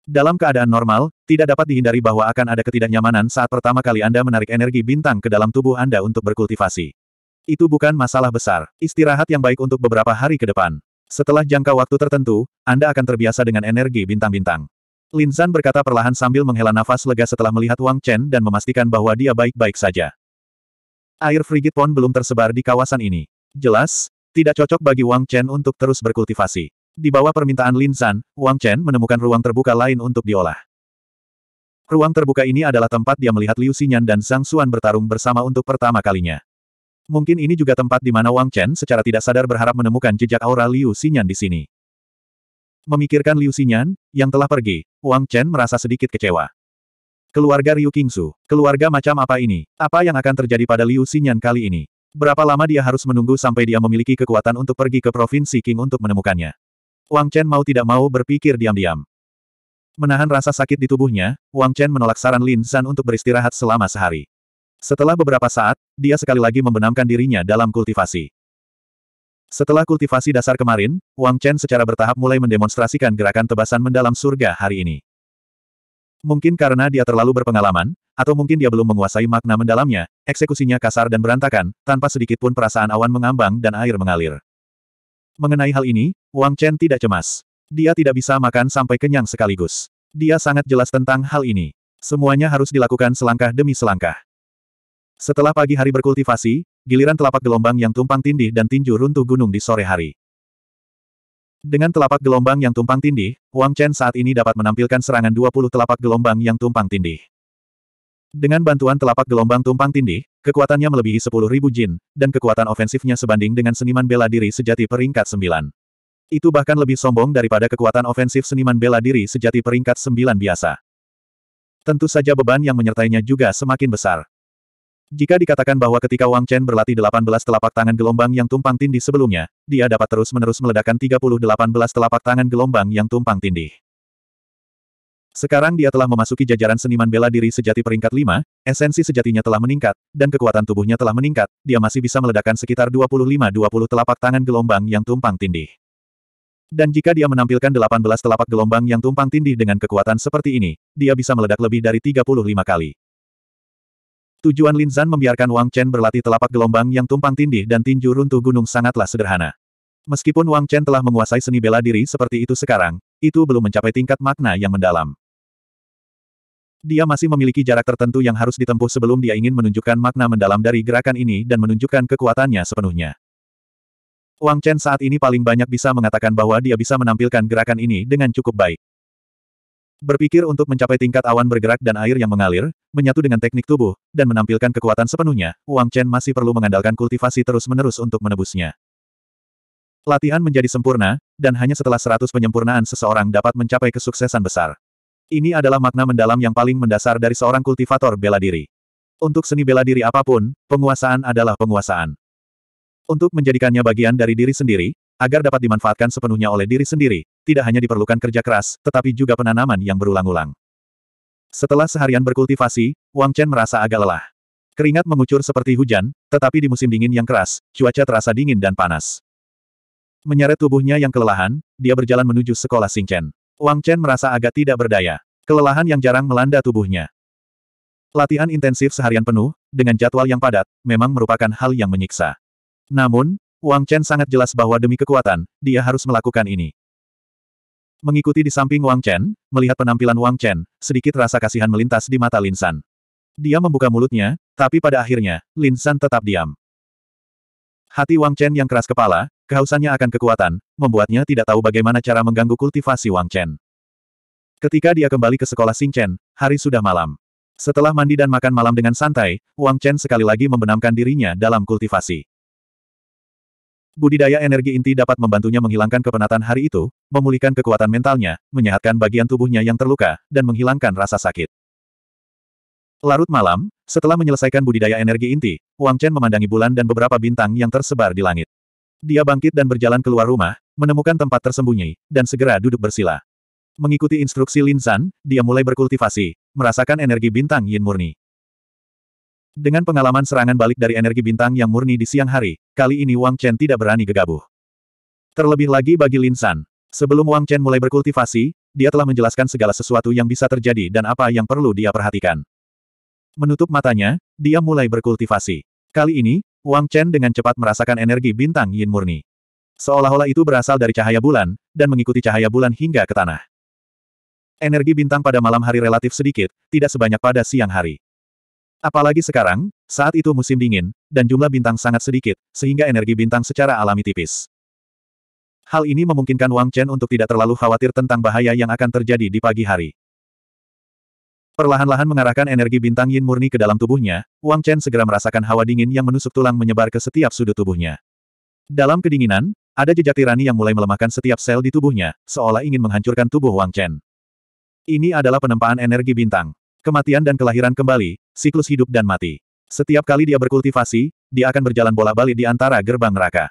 Dalam keadaan normal, tidak dapat dihindari bahwa akan ada ketidaknyamanan saat pertama kali Anda menarik energi bintang ke dalam tubuh Anda untuk berkultivasi. Itu bukan masalah besar. Istirahat yang baik untuk beberapa hari ke depan. Setelah jangka waktu tertentu, Anda akan terbiasa dengan energi bintang-bintang. Lin San berkata perlahan sambil menghela nafas lega setelah melihat Wang Chen dan memastikan bahwa dia baik-baik saja. Air frigid pon belum tersebar di kawasan ini. Jelas, tidak cocok bagi Wang Chen untuk terus berkultivasi. Di bawah permintaan Lin San, Wang Chen menemukan ruang terbuka lain untuk diolah. Ruang terbuka ini adalah tempat dia melihat Liu Xinyan dan Sang Xuan bertarung bersama untuk pertama kalinya. Mungkin ini juga tempat di mana Wang Chen secara tidak sadar berharap menemukan jejak aura Liu Xinyan di sini. Memikirkan Liu Xinyan, yang telah pergi, Wang Chen merasa sedikit kecewa. Keluarga Ryu Kingsu, keluarga macam apa ini? Apa yang akan terjadi pada Liu Xinyan kali ini? Berapa lama dia harus menunggu sampai dia memiliki kekuatan untuk pergi ke Provinsi King untuk menemukannya? Wang Chen mau tidak mau berpikir diam-diam. Menahan rasa sakit di tubuhnya, Wang Chen menolak saran Lin San untuk beristirahat selama sehari. Setelah beberapa saat, dia sekali lagi membenamkan dirinya dalam kultivasi. Setelah kultivasi dasar kemarin, Wang Chen secara bertahap mulai mendemonstrasikan gerakan tebasan mendalam surga hari ini. Mungkin karena dia terlalu berpengalaman, atau mungkin dia belum menguasai makna mendalamnya, eksekusinya kasar dan berantakan, tanpa sedikit pun perasaan awan mengambang dan air mengalir. Mengenai hal ini, Wang Chen tidak cemas. Dia tidak bisa makan sampai kenyang sekaligus. Dia sangat jelas tentang hal ini. Semuanya harus dilakukan selangkah demi selangkah. Setelah pagi hari berkultivasi, giliran telapak gelombang yang tumpang tindih dan tinju runtuh gunung di sore hari. Dengan telapak gelombang yang tumpang tindih, Wang Chen saat ini dapat menampilkan serangan 20 telapak gelombang yang tumpang tindih. Dengan bantuan telapak gelombang tumpang tindih, Kekuatannya melebihi sepuluh ribu jin, dan kekuatan ofensifnya sebanding dengan seniman bela diri sejati peringkat sembilan. Itu bahkan lebih sombong daripada kekuatan ofensif seniman bela diri sejati peringkat sembilan biasa. Tentu saja beban yang menyertainya juga semakin besar. Jika dikatakan bahwa ketika Wang Chen berlatih 18 telapak tangan gelombang yang tumpang tindih sebelumnya, dia dapat terus-menerus meledakkan 38 telapak tangan gelombang yang tumpang tindih. Sekarang dia telah memasuki jajaran seniman bela diri sejati peringkat 5, esensi sejatinya telah meningkat, dan kekuatan tubuhnya telah meningkat, dia masih bisa meledakkan sekitar 25-20 telapak tangan gelombang yang tumpang tindih. Dan jika dia menampilkan 18 telapak gelombang yang tumpang tindih dengan kekuatan seperti ini, dia bisa meledak lebih dari 35 kali. Tujuan Lin Zan membiarkan Wang Chen berlatih telapak gelombang yang tumpang tindih dan tinju runtuh gunung sangatlah sederhana. Meskipun Wang Chen telah menguasai seni bela diri seperti itu sekarang, itu belum mencapai tingkat makna yang mendalam. Dia masih memiliki jarak tertentu yang harus ditempuh sebelum dia ingin menunjukkan makna mendalam dari gerakan ini dan menunjukkan kekuatannya sepenuhnya. Wang Chen saat ini paling banyak bisa mengatakan bahwa dia bisa menampilkan gerakan ini dengan cukup baik. Berpikir untuk mencapai tingkat awan bergerak dan air yang mengalir, menyatu dengan teknik tubuh, dan menampilkan kekuatan sepenuhnya, Wang Chen masih perlu mengandalkan kultivasi terus-menerus untuk menebusnya. Latihan menjadi sempurna, dan hanya setelah 100 penyempurnaan seseorang dapat mencapai kesuksesan besar. Ini adalah makna mendalam yang paling mendasar dari seorang kultivator bela diri. Untuk seni bela diri apapun, penguasaan adalah penguasaan. Untuk menjadikannya bagian dari diri sendiri, agar dapat dimanfaatkan sepenuhnya oleh diri sendiri, tidak hanya diperlukan kerja keras, tetapi juga penanaman yang berulang-ulang. Setelah seharian berkultivasi, Wang Chen merasa agak lelah. Keringat mengucur seperti hujan, tetapi di musim dingin yang keras, cuaca terasa dingin dan panas. Menyeret tubuhnya yang kelelahan, dia berjalan menuju sekolah Singchen. Wang Chen merasa agak tidak berdaya. Kelelahan yang jarang melanda tubuhnya. Latihan intensif seharian penuh, dengan jadwal yang padat, memang merupakan hal yang menyiksa. Namun, Wang Chen sangat jelas bahwa demi kekuatan, dia harus melakukan ini. Mengikuti di samping Wang Chen, melihat penampilan Wang Chen, sedikit rasa kasihan melintas di mata Lin San. Dia membuka mulutnya, tapi pada akhirnya, Lin San tetap diam. Hati Wang Chen yang keras kepala, Kehausannya akan kekuatan, membuatnya tidak tahu bagaimana cara mengganggu kultivasi Wang Chen. Ketika dia kembali ke sekolah Xing Chen, hari sudah malam. Setelah mandi dan makan malam dengan santai, Wang Chen sekali lagi membenamkan dirinya dalam kultivasi. Budidaya energi inti dapat membantunya menghilangkan kepenatan hari itu, memulihkan kekuatan mentalnya, menyehatkan bagian tubuhnya yang terluka, dan menghilangkan rasa sakit. Larut malam, setelah menyelesaikan budidaya energi inti, Wang Chen memandangi bulan dan beberapa bintang yang tersebar di langit. Dia bangkit dan berjalan keluar rumah, menemukan tempat tersembunyi, dan segera duduk bersila. Mengikuti instruksi Lin San, dia mulai berkultivasi, merasakan energi bintang yin murni. Dengan pengalaman serangan balik dari energi bintang yang murni di siang hari, kali ini Wang Chen tidak berani gegabah. Terlebih lagi bagi Lin San. Sebelum Wang Chen mulai berkultivasi, dia telah menjelaskan segala sesuatu yang bisa terjadi dan apa yang perlu dia perhatikan. Menutup matanya, dia mulai berkultivasi. Kali ini, Wang Chen dengan cepat merasakan energi bintang yin murni. Seolah-olah itu berasal dari cahaya bulan, dan mengikuti cahaya bulan hingga ke tanah. Energi bintang pada malam hari relatif sedikit, tidak sebanyak pada siang hari. Apalagi sekarang, saat itu musim dingin, dan jumlah bintang sangat sedikit, sehingga energi bintang secara alami tipis. Hal ini memungkinkan Wang Chen untuk tidak terlalu khawatir tentang bahaya yang akan terjadi di pagi hari. Perlahan-lahan mengarahkan energi bintang yin murni ke dalam tubuhnya, Wang Chen segera merasakan hawa dingin yang menusuk tulang menyebar ke setiap sudut tubuhnya. Dalam kedinginan, ada jejak tirani yang mulai melemahkan setiap sel di tubuhnya, seolah ingin menghancurkan tubuh Wang Chen. Ini adalah penempaan energi bintang. Kematian dan kelahiran kembali, siklus hidup dan mati. Setiap kali dia berkultivasi, dia akan berjalan bola-balik di antara gerbang neraka.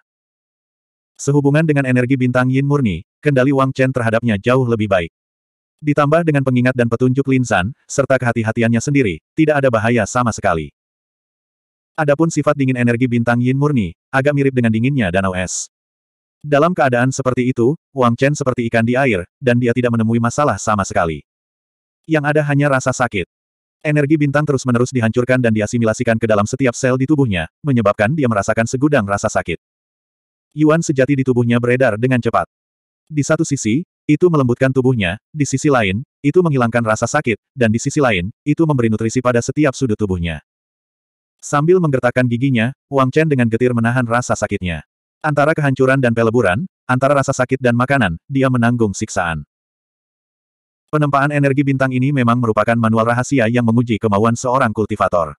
Sehubungan dengan energi bintang yin murni, kendali Wang Chen terhadapnya jauh lebih baik. Ditambah dengan pengingat dan petunjuk Linsan, serta kehati-hatiannya sendiri, tidak ada bahaya sama sekali. Adapun sifat dingin energi bintang Yin murni, agak mirip dengan dinginnya danau es. Dalam keadaan seperti itu, Wang Chen seperti ikan di air, dan dia tidak menemui masalah sama sekali. Yang ada hanya rasa sakit. Energi bintang terus-menerus dihancurkan dan diasimilasikan ke dalam setiap sel di tubuhnya, menyebabkan dia merasakan segudang rasa sakit. Yuan sejati di tubuhnya beredar dengan cepat. Di satu sisi, itu melembutkan tubuhnya, di sisi lain, itu menghilangkan rasa sakit, dan di sisi lain, itu memberi nutrisi pada setiap sudut tubuhnya. Sambil menggertakkan giginya, Wang Chen dengan getir menahan rasa sakitnya. Antara kehancuran dan peleburan, antara rasa sakit dan makanan, dia menanggung siksaan. Penempaan energi bintang ini memang merupakan manual rahasia yang menguji kemauan seorang kultivator.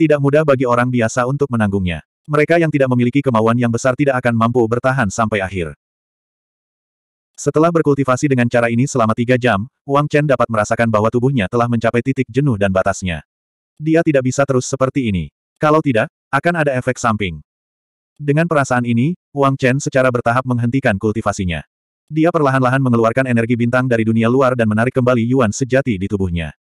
Tidak mudah bagi orang biasa untuk menanggungnya. Mereka yang tidak memiliki kemauan yang besar tidak akan mampu bertahan sampai akhir. Setelah berkultivasi dengan cara ini selama tiga jam, Wang Chen dapat merasakan bahwa tubuhnya telah mencapai titik jenuh dan batasnya. Dia tidak bisa terus seperti ini. Kalau tidak, akan ada efek samping. Dengan perasaan ini, Wang Chen secara bertahap menghentikan kultivasinya. Dia perlahan-lahan mengeluarkan energi bintang dari dunia luar dan menarik kembali Yuan sejati di tubuhnya.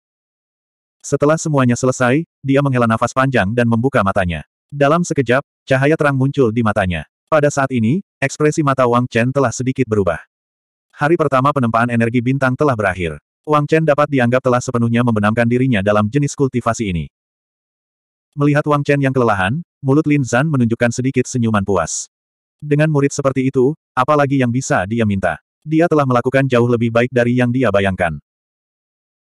Setelah semuanya selesai, dia menghela nafas panjang dan membuka matanya. Dalam sekejap, cahaya terang muncul di matanya. Pada saat ini, ekspresi mata Wang Chen telah sedikit berubah. Hari pertama penempaan energi bintang telah berakhir. Wang Chen dapat dianggap telah sepenuhnya membenamkan dirinya dalam jenis kultivasi ini. Melihat Wang Chen yang kelelahan, mulut Lin Zan menunjukkan sedikit senyuman puas. Dengan murid seperti itu, apalagi yang bisa dia minta. Dia telah melakukan jauh lebih baik dari yang dia bayangkan.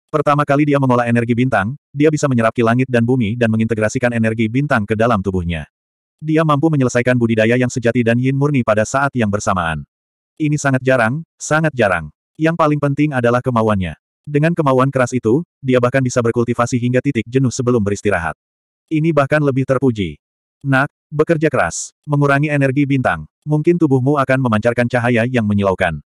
Pertama kali dia mengolah energi bintang, dia bisa menyerap ki langit dan bumi dan mengintegrasikan energi bintang ke dalam tubuhnya. Dia mampu menyelesaikan budidaya yang sejati dan yin murni pada saat yang bersamaan. Ini sangat jarang, sangat jarang. Yang paling penting adalah kemauannya. Dengan kemauan keras itu, dia bahkan bisa berkultivasi hingga titik jenuh sebelum beristirahat. Ini bahkan lebih terpuji. Nak, bekerja keras, mengurangi energi bintang. Mungkin tubuhmu akan memancarkan cahaya yang menyilaukan.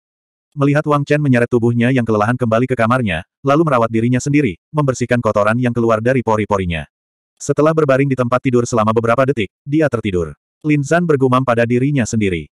Melihat Wang Chen menyeret tubuhnya yang kelelahan kembali ke kamarnya, lalu merawat dirinya sendiri, membersihkan kotoran yang keluar dari pori-porinya. Setelah berbaring di tempat tidur selama beberapa detik, dia tertidur. Lin Zan bergumam pada dirinya sendiri.